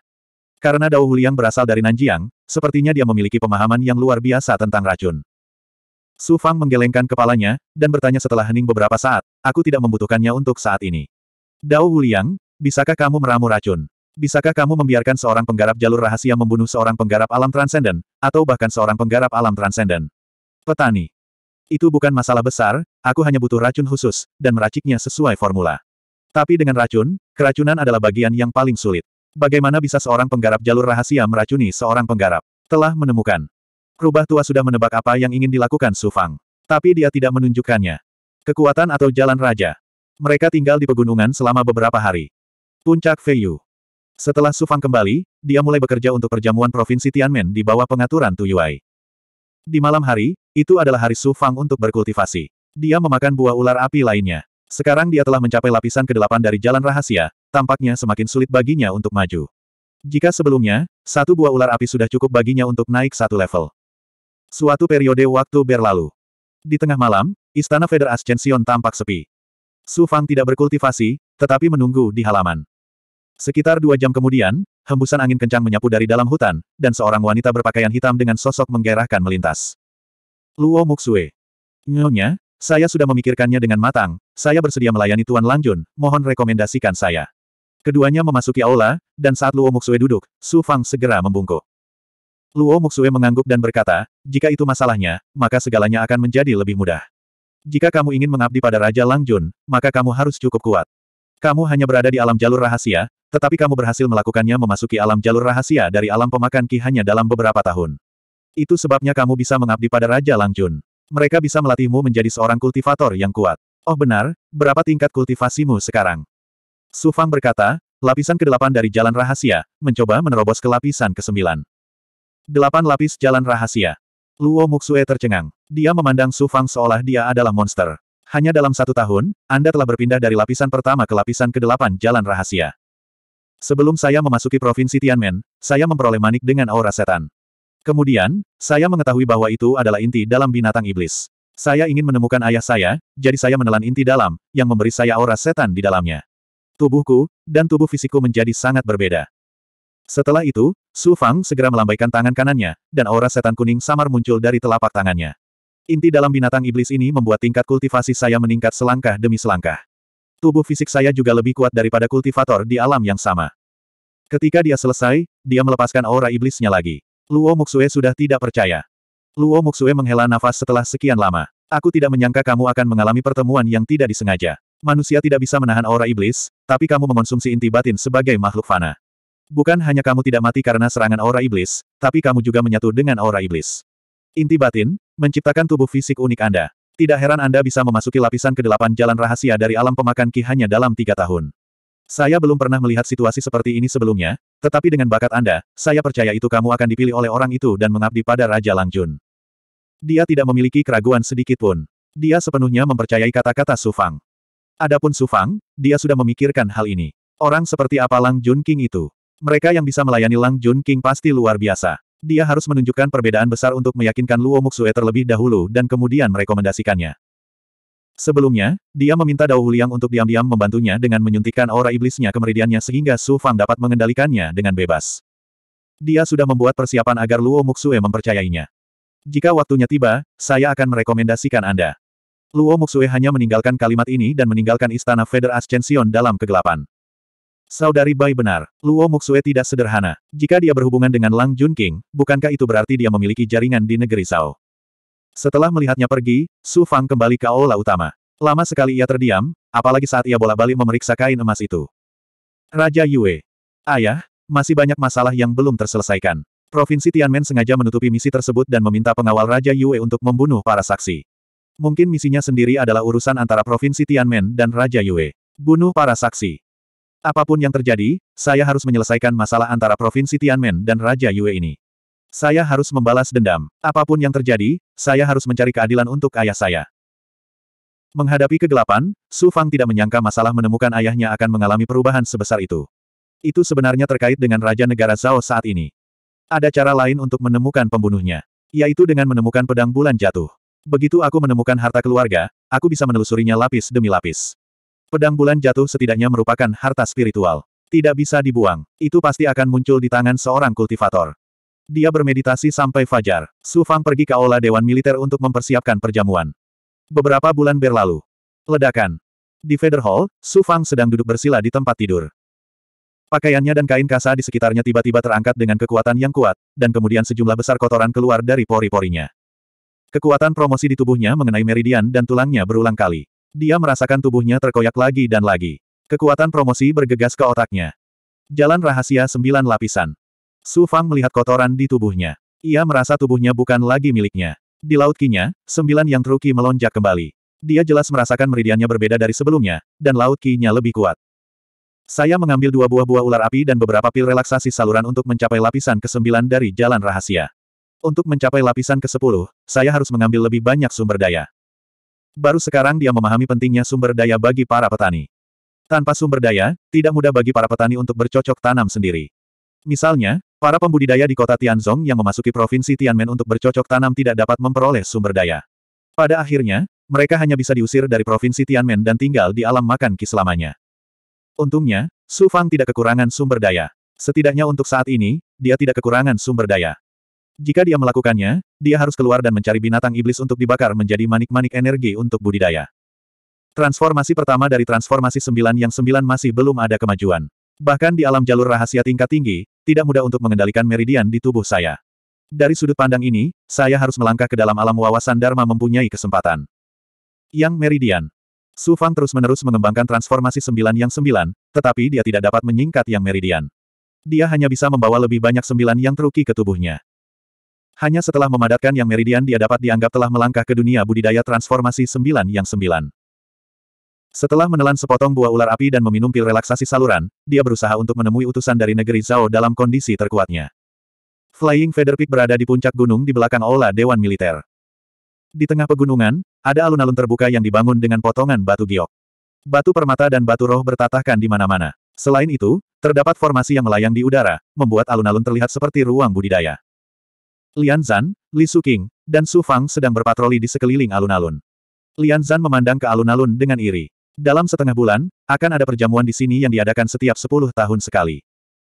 Karena Dao Huliang berasal dari Nanjiang, sepertinya dia memiliki pemahaman yang luar biasa tentang racun. Su Fang menggelengkan kepalanya, dan bertanya setelah hening beberapa saat, aku tidak membutuhkannya untuk saat ini. Dao Wuliang, bisakah kamu meramu racun? Bisakah kamu membiarkan seorang penggarap jalur rahasia membunuh seorang penggarap alam transenden, atau bahkan seorang penggarap alam transenden? Petani. Itu bukan masalah besar, aku hanya butuh racun khusus, dan meraciknya sesuai formula. Tapi dengan racun, keracunan adalah bagian yang paling sulit. Bagaimana bisa seorang penggarap jalur rahasia meracuni seorang penggarap? Telah menemukan. Rubah tua sudah menebak apa yang ingin dilakukan Su Fang. Tapi dia tidak menunjukkannya. Kekuatan atau jalan raja. Mereka tinggal di pegunungan selama beberapa hari. Puncak Feiyu. Setelah Su Fang kembali, dia mulai bekerja untuk perjamuan Provinsi Tianmen di bawah pengaturan Tu Yuai. Di malam hari, itu adalah hari Su Fang untuk berkultivasi. Dia memakan buah ular api lainnya. Sekarang dia telah mencapai lapisan ke-8 dari jalan rahasia, tampaknya semakin sulit baginya untuk maju. Jika sebelumnya, satu buah ular api sudah cukup baginya untuk naik satu level. Suatu periode waktu berlalu. Di tengah malam, Istana Feder Ascension tampak sepi. Su Fang tidak berkultivasi, tetapi menunggu di halaman. Sekitar dua jam kemudian, hembusan angin kencang menyapu dari dalam hutan, dan seorang wanita berpakaian hitam dengan sosok menggerakkan melintas. Luo Muxue. Nyonya, saya sudah memikirkannya dengan matang, saya bersedia melayani Tuan Langjun, mohon rekomendasikan saya. Keduanya memasuki aula, dan saat Luo Muxue duduk, Su Fang segera membungkuk. Luo Muxue mengangguk dan berkata, jika itu masalahnya, maka segalanya akan menjadi lebih mudah. Jika kamu ingin mengabdi pada Raja Langjun, maka kamu harus cukup kuat. Kamu hanya berada di alam jalur rahasia, tetapi kamu berhasil melakukannya memasuki alam jalur rahasia dari alam pemakan ki hanya dalam beberapa tahun. Itu sebabnya kamu bisa mengabdi pada Raja Langjun. Mereka bisa melatihmu menjadi seorang kultivator yang kuat. Oh benar, berapa tingkat kultivasimu sekarang? Sufang berkata, lapisan ke-8 dari jalan rahasia, mencoba menerobos ke lapisan ke-9. Delapan lapis jalan rahasia. Luo Muxue tercengang. Dia memandang Su Fang seolah dia adalah monster. Hanya dalam satu tahun, Anda telah berpindah dari lapisan pertama ke lapisan kedelapan jalan rahasia. Sebelum saya memasuki provinsi Tianmen, saya memperoleh manik dengan aura setan. Kemudian, saya mengetahui bahwa itu adalah inti dalam binatang iblis. Saya ingin menemukan ayah saya, jadi saya menelan inti dalam, yang memberi saya aura setan di dalamnya. Tubuhku, dan tubuh fisikku menjadi sangat berbeda. Setelah itu, Su Fang segera melambaikan tangan kanannya, dan aura setan kuning samar muncul dari telapak tangannya. Inti dalam binatang iblis ini membuat tingkat kultivasi saya meningkat selangkah demi selangkah. Tubuh fisik saya juga lebih kuat daripada kultivator di alam yang sama. Ketika dia selesai, dia melepaskan aura iblisnya lagi. Luo Muxue sudah tidak percaya. Luo Muxue menghela nafas setelah sekian lama. Aku tidak menyangka kamu akan mengalami pertemuan yang tidak disengaja. Manusia tidak bisa menahan aura iblis, tapi kamu mengonsumsi inti batin sebagai makhluk fana. Bukan hanya kamu tidak mati karena serangan aura iblis, tapi kamu juga menyatu dengan aura iblis. Inti batin, menciptakan tubuh fisik unik Anda. Tidak heran Anda bisa memasuki lapisan ke-8 jalan rahasia dari alam pemakan ki hanya dalam tiga tahun. Saya belum pernah melihat situasi seperti ini sebelumnya, tetapi dengan bakat Anda, saya percaya itu kamu akan dipilih oleh orang itu dan mengabdi pada Raja Langjun. Dia tidak memiliki keraguan sedikit pun. Dia sepenuhnya mempercayai kata-kata Sufang. Adapun Sufang, dia sudah memikirkan hal ini. Orang seperti apa Lang Jun King itu? Mereka yang bisa melayani Lang Jun King pasti luar biasa. Dia harus menunjukkan perbedaan besar untuk meyakinkan Luo Muxue terlebih dahulu dan kemudian merekomendasikannya. Sebelumnya, dia meminta Dao Huliang untuk diam-diam membantunya dengan menyuntikkan aura iblisnya ke meridiannya sehingga Su Fang dapat mengendalikannya dengan bebas. Dia sudah membuat persiapan agar Luo Muxue mempercayainya. Jika waktunya tiba, saya akan merekomendasikan Anda. Luo Muxue hanya meninggalkan kalimat ini dan meninggalkan istana Feather Ascension dalam kegelapan. Saudari Bai benar, Luo Muxue tidak sederhana. Jika dia berhubungan dengan Lang Jun King, bukankah itu berarti dia memiliki jaringan di negeri Sao? Setelah melihatnya pergi, Su Fang kembali ke aula utama. Lama sekali ia terdiam, apalagi saat ia bolak-balik memeriksa kain emas itu. Raja Yue. Ayah, masih banyak masalah yang belum terselesaikan. Provinsi Tianmen sengaja menutupi misi tersebut dan meminta pengawal Raja Yue untuk membunuh para saksi. Mungkin misinya sendiri adalah urusan antara Provinsi Tianmen dan Raja Yue. Bunuh para saksi. Apapun yang terjadi, saya harus menyelesaikan masalah antara Provinsi Tianmen dan Raja Yue ini. Saya harus membalas dendam. Apapun yang terjadi, saya harus mencari keadilan untuk ayah saya. Menghadapi kegelapan, Su Fang tidak menyangka masalah menemukan ayahnya akan mengalami perubahan sebesar itu. Itu sebenarnya terkait dengan Raja Negara Zhao saat ini. Ada cara lain untuk menemukan pembunuhnya, yaitu dengan menemukan pedang bulan jatuh. Begitu aku menemukan harta keluarga, aku bisa menelusurinya lapis demi lapis. Pedang bulan jatuh setidaknya merupakan harta spiritual. Tidak bisa dibuang. Itu pasti akan muncul di tangan seorang kultivator. Dia bermeditasi sampai fajar. Su Fang pergi ke aula Dewan Militer untuk mempersiapkan perjamuan. Beberapa bulan berlalu. Ledakan. Di Feather Hall, Su Fang sedang duduk bersila di tempat tidur. Pakaiannya dan kain kasa di sekitarnya tiba-tiba terangkat dengan kekuatan yang kuat, dan kemudian sejumlah besar kotoran keluar dari pori-porinya. Kekuatan promosi di tubuhnya mengenai meridian dan tulangnya berulang kali. Dia merasakan tubuhnya terkoyak lagi dan lagi. Kekuatan promosi bergegas ke otaknya. Jalan rahasia sembilan lapisan. Su Fang melihat kotoran di tubuhnya. Ia merasa tubuhnya bukan lagi miliknya. Di laut kinya, sembilan yang truki melonjak kembali. Dia jelas merasakan meridiannya berbeda dari sebelumnya, dan laut kinya lebih kuat. Saya mengambil dua buah buah ular api dan beberapa pil relaksasi saluran untuk mencapai lapisan ke-9 dari jalan rahasia. Untuk mencapai lapisan ke-10, saya harus mengambil lebih banyak sumber daya. Baru sekarang dia memahami pentingnya sumber daya bagi para petani. Tanpa sumber daya, tidak mudah bagi para petani untuk bercocok tanam sendiri. Misalnya, para pembudidaya di kota Tianzong yang memasuki provinsi Tianmen untuk bercocok tanam tidak dapat memperoleh sumber daya. Pada akhirnya, mereka hanya bisa diusir dari provinsi Tianmen dan tinggal di alam makan kislamanya. Untungnya, Su Fang tidak kekurangan sumber daya. Setidaknya untuk saat ini, dia tidak kekurangan sumber daya. Jika dia melakukannya, dia harus keluar dan mencari binatang iblis untuk dibakar menjadi manik-manik energi untuk budidaya. Transformasi pertama dari transformasi sembilan yang sembilan masih belum ada kemajuan. Bahkan di alam jalur rahasia tingkat tinggi, tidak mudah untuk mengendalikan meridian di tubuh saya. Dari sudut pandang ini, saya harus melangkah ke dalam alam wawasan Dharma mempunyai kesempatan. Yang meridian. Su Fang terus-menerus mengembangkan transformasi sembilan yang sembilan, tetapi dia tidak dapat menyingkat yang meridian. Dia hanya bisa membawa lebih banyak sembilan yang teruki ke tubuhnya. Hanya setelah memadatkan yang meridian dia dapat dianggap telah melangkah ke dunia budidaya transformasi sembilan yang sembilan. Setelah menelan sepotong buah ular api dan meminum pil relaksasi saluran, dia berusaha untuk menemui utusan dari negeri Zhao dalam kondisi terkuatnya. Flying Feather Peak berada di puncak gunung di belakang Ola Dewan Militer. Di tengah pegunungan, ada alun-alun terbuka yang dibangun dengan potongan batu giok. Batu permata dan batu roh bertatahkan di mana-mana. Selain itu, terdapat formasi yang melayang di udara, membuat alun-alun terlihat seperti ruang budidaya. Lian Zan, Li Suqing, dan Su Fang sedang berpatroli di sekeliling alun-alun. Lian Zan memandang ke alun-alun dengan iri. Dalam setengah bulan, akan ada perjamuan di sini yang diadakan setiap sepuluh tahun sekali.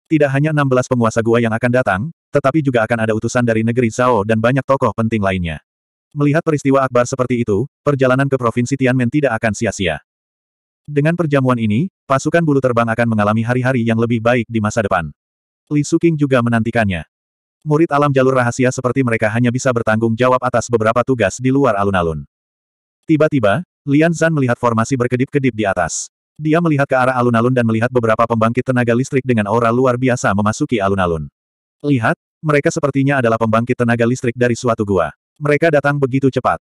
Tidak hanya 16 penguasa gua yang akan datang, tetapi juga akan ada utusan dari negeri Zhao dan banyak tokoh penting lainnya. Melihat peristiwa akbar seperti itu, perjalanan ke Provinsi Tianmen tidak akan sia-sia. Dengan perjamuan ini, pasukan bulu terbang akan mengalami hari-hari yang lebih baik di masa depan. Li Suking juga menantikannya. Murid alam jalur rahasia seperti mereka hanya bisa bertanggung jawab atas beberapa tugas di luar alun-alun. Tiba-tiba, Lian Zan melihat formasi berkedip-kedip di atas. Dia melihat ke arah alun-alun dan melihat beberapa pembangkit tenaga listrik dengan aura luar biasa memasuki alun-alun. Lihat, mereka sepertinya adalah pembangkit tenaga listrik dari suatu gua. Mereka datang begitu cepat.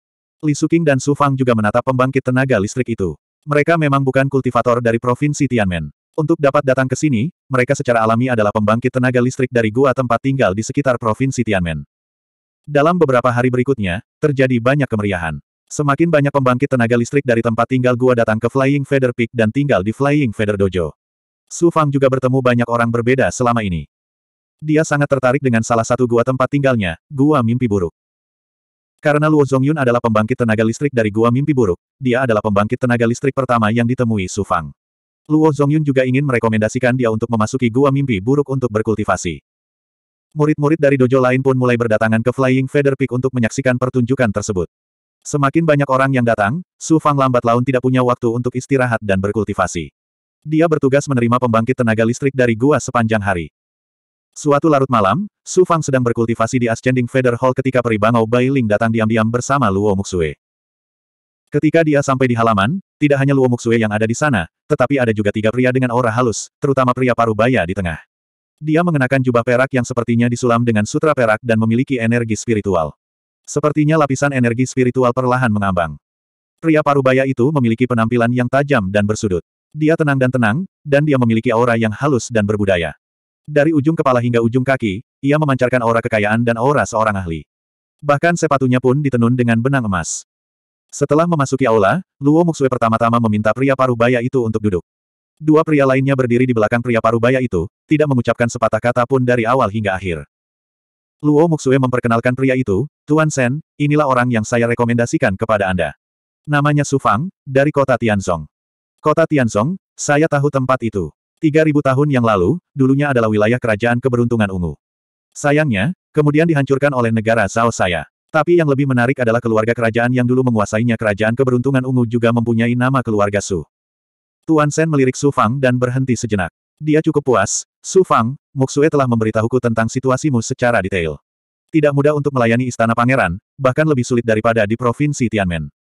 Li Suking dan Su Fang juga menatap pembangkit tenaga listrik itu. Mereka memang bukan kultivator dari Provinsi Tianmen. Untuk dapat datang ke sini, mereka secara alami adalah pembangkit tenaga listrik dari gua tempat tinggal di sekitar Provinsi Tianmen. Dalam beberapa hari berikutnya, terjadi banyak kemeriahan. Semakin banyak pembangkit tenaga listrik dari tempat tinggal gua datang ke Flying Feather Peak dan tinggal di Flying Feather Dojo. Su Fang juga bertemu banyak orang berbeda selama ini. Dia sangat tertarik dengan salah satu gua tempat tinggalnya, Gua Mimpi Buruk. Karena Luo Zongyun adalah pembangkit tenaga listrik dari Gua Mimpi Buruk, dia adalah pembangkit tenaga listrik pertama yang ditemui Su Fang. Luo Zongyun juga ingin merekomendasikan dia untuk memasuki gua mimpi buruk untuk berkultivasi. Murid-murid dari dojo lain pun mulai berdatangan ke Flying Feather Peak untuk menyaksikan pertunjukan tersebut. Semakin banyak orang yang datang, Su Fang lambat laun tidak punya waktu untuk istirahat dan berkultivasi. Dia bertugas menerima pembangkit tenaga listrik dari gua sepanjang hari. Suatu larut malam, Su Fang sedang berkultivasi di Ascending Feather Hall ketika Peribangau Bailing datang diam-diam bersama Luo Muxue. Ketika dia sampai di halaman, tidak hanya Luo Muxue yang ada di sana, tetapi ada juga tiga pria dengan aura halus, terutama pria parubaya di tengah. Dia mengenakan jubah perak yang sepertinya disulam dengan sutra perak dan memiliki energi spiritual. Sepertinya lapisan energi spiritual perlahan mengambang. Pria parubaya itu memiliki penampilan yang tajam dan bersudut. Dia tenang dan tenang, dan dia memiliki aura yang halus dan berbudaya. Dari ujung kepala hingga ujung kaki, ia memancarkan aura kekayaan dan aura seorang ahli. Bahkan sepatunya pun ditenun dengan benang emas. Setelah memasuki aula, Luo Muxue pertama-tama meminta pria Parubaya itu untuk duduk. Dua pria lainnya berdiri di belakang pria Parubaya itu, tidak mengucapkan sepatah kata pun dari awal hingga akhir. Luo Muxue memperkenalkan pria itu, Tuan Sen, inilah orang yang saya rekomendasikan kepada Anda. Namanya Su Fang, dari kota Tianzong. Kota Tianzong, saya tahu tempat itu. 3000 tahun yang lalu, dulunya adalah wilayah kerajaan keberuntungan ungu. Sayangnya, kemudian dihancurkan oleh negara Zhao saya. Tapi yang lebih menarik adalah keluarga kerajaan yang dulu menguasainya kerajaan keberuntungan ungu juga mempunyai nama keluarga Su. Tuan Sen melirik Su Fang dan berhenti sejenak. Dia cukup puas, Su Fang, Muxue telah memberitahuku tentang situasimu secara detail. Tidak mudah untuk melayani istana pangeran, bahkan lebih sulit daripada di provinsi Tianmen.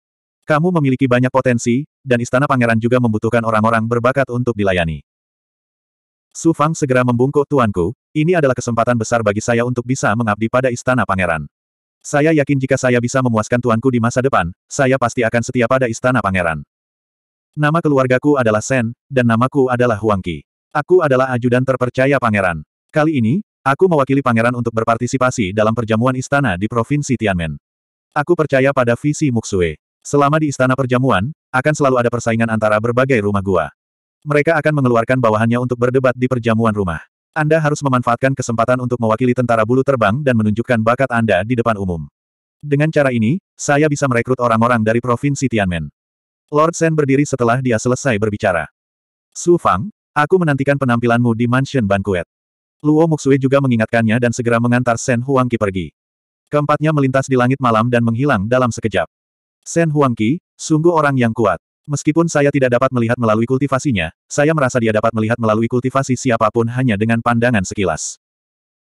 Kamu memiliki banyak potensi, dan istana pangeran juga membutuhkan orang-orang berbakat untuk dilayani. Su Fang segera membungkuk tuanku, ini adalah kesempatan besar bagi saya untuk bisa mengabdi pada istana pangeran. Saya yakin jika saya bisa memuaskan tuanku di masa depan, saya pasti akan setia pada istana pangeran. Nama keluargaku adalah Sen, dan namaku adalah Huangqi. Aku adalah ajudan terpercaya pangeran. Kali ini, aku mewakili pangeran untuk berpartisipasi dalam perjamuan istana di Provinsi Tianmen. Aku percaya pada visi Muxue. Selama di istana perjamuan, akan selalu ada persaingan antara berbagai rumah gua. Mereka akan mengeluarkan bawahannya untuk berdebat di perjamuan rumah. Anda harus memanfaatkan kesempatan untuk mewakili tentara bulu terbang dan menunjukkan bakat Anda di depan umum. Dengan cara ini, saya bisa merekrut orang-orang dari provinsi Tianmen. Lord Shen berdiri setelah dia selesai berbicara. Su Fang, aku menantikan penampilanmu di Mansion Banquet. Luo Muxue juga mengingatkannya dan segera mengantar Sen Huangqi pergi. Keempatnya melintas di langit malam dan menghilang dalam sekejap. Shen Huangqi, sungguh orang yang kuat. Meskipun saya tidak dapat melihat melalui kultivasinya, saya merasa dia dapat melihat melalui kultivasi siapapun hanya dengan pandangan sekilas.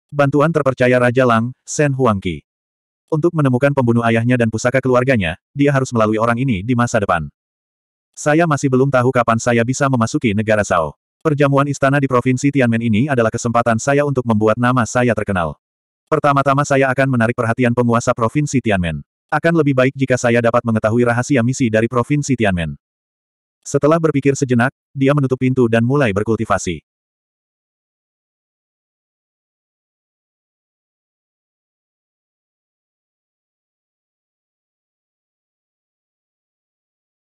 Bantuan terpercaya Raja Lang, Sen Huangqi. Untuk menemukan pembunuh ayahnya dan pusaka keluarganya, dia harus melalui orang ini di masa depan. Saya masih belum tahu kapan saya bisa memasuki negara Sao. Perjamuan istana di Provinsi Tianmen ini adalah kesempatan saya untuk membuat nama saya terkenal. Pertama-tama saya akan menarik perhatian penguasa Provinsi Tianmen. Akan lebih baik jika saya dapat mengetahui rahasia misi dari Provinsi Tianmen. Setelah berpikir sejenak, dia menutup pintu dan mulai berkultivasi.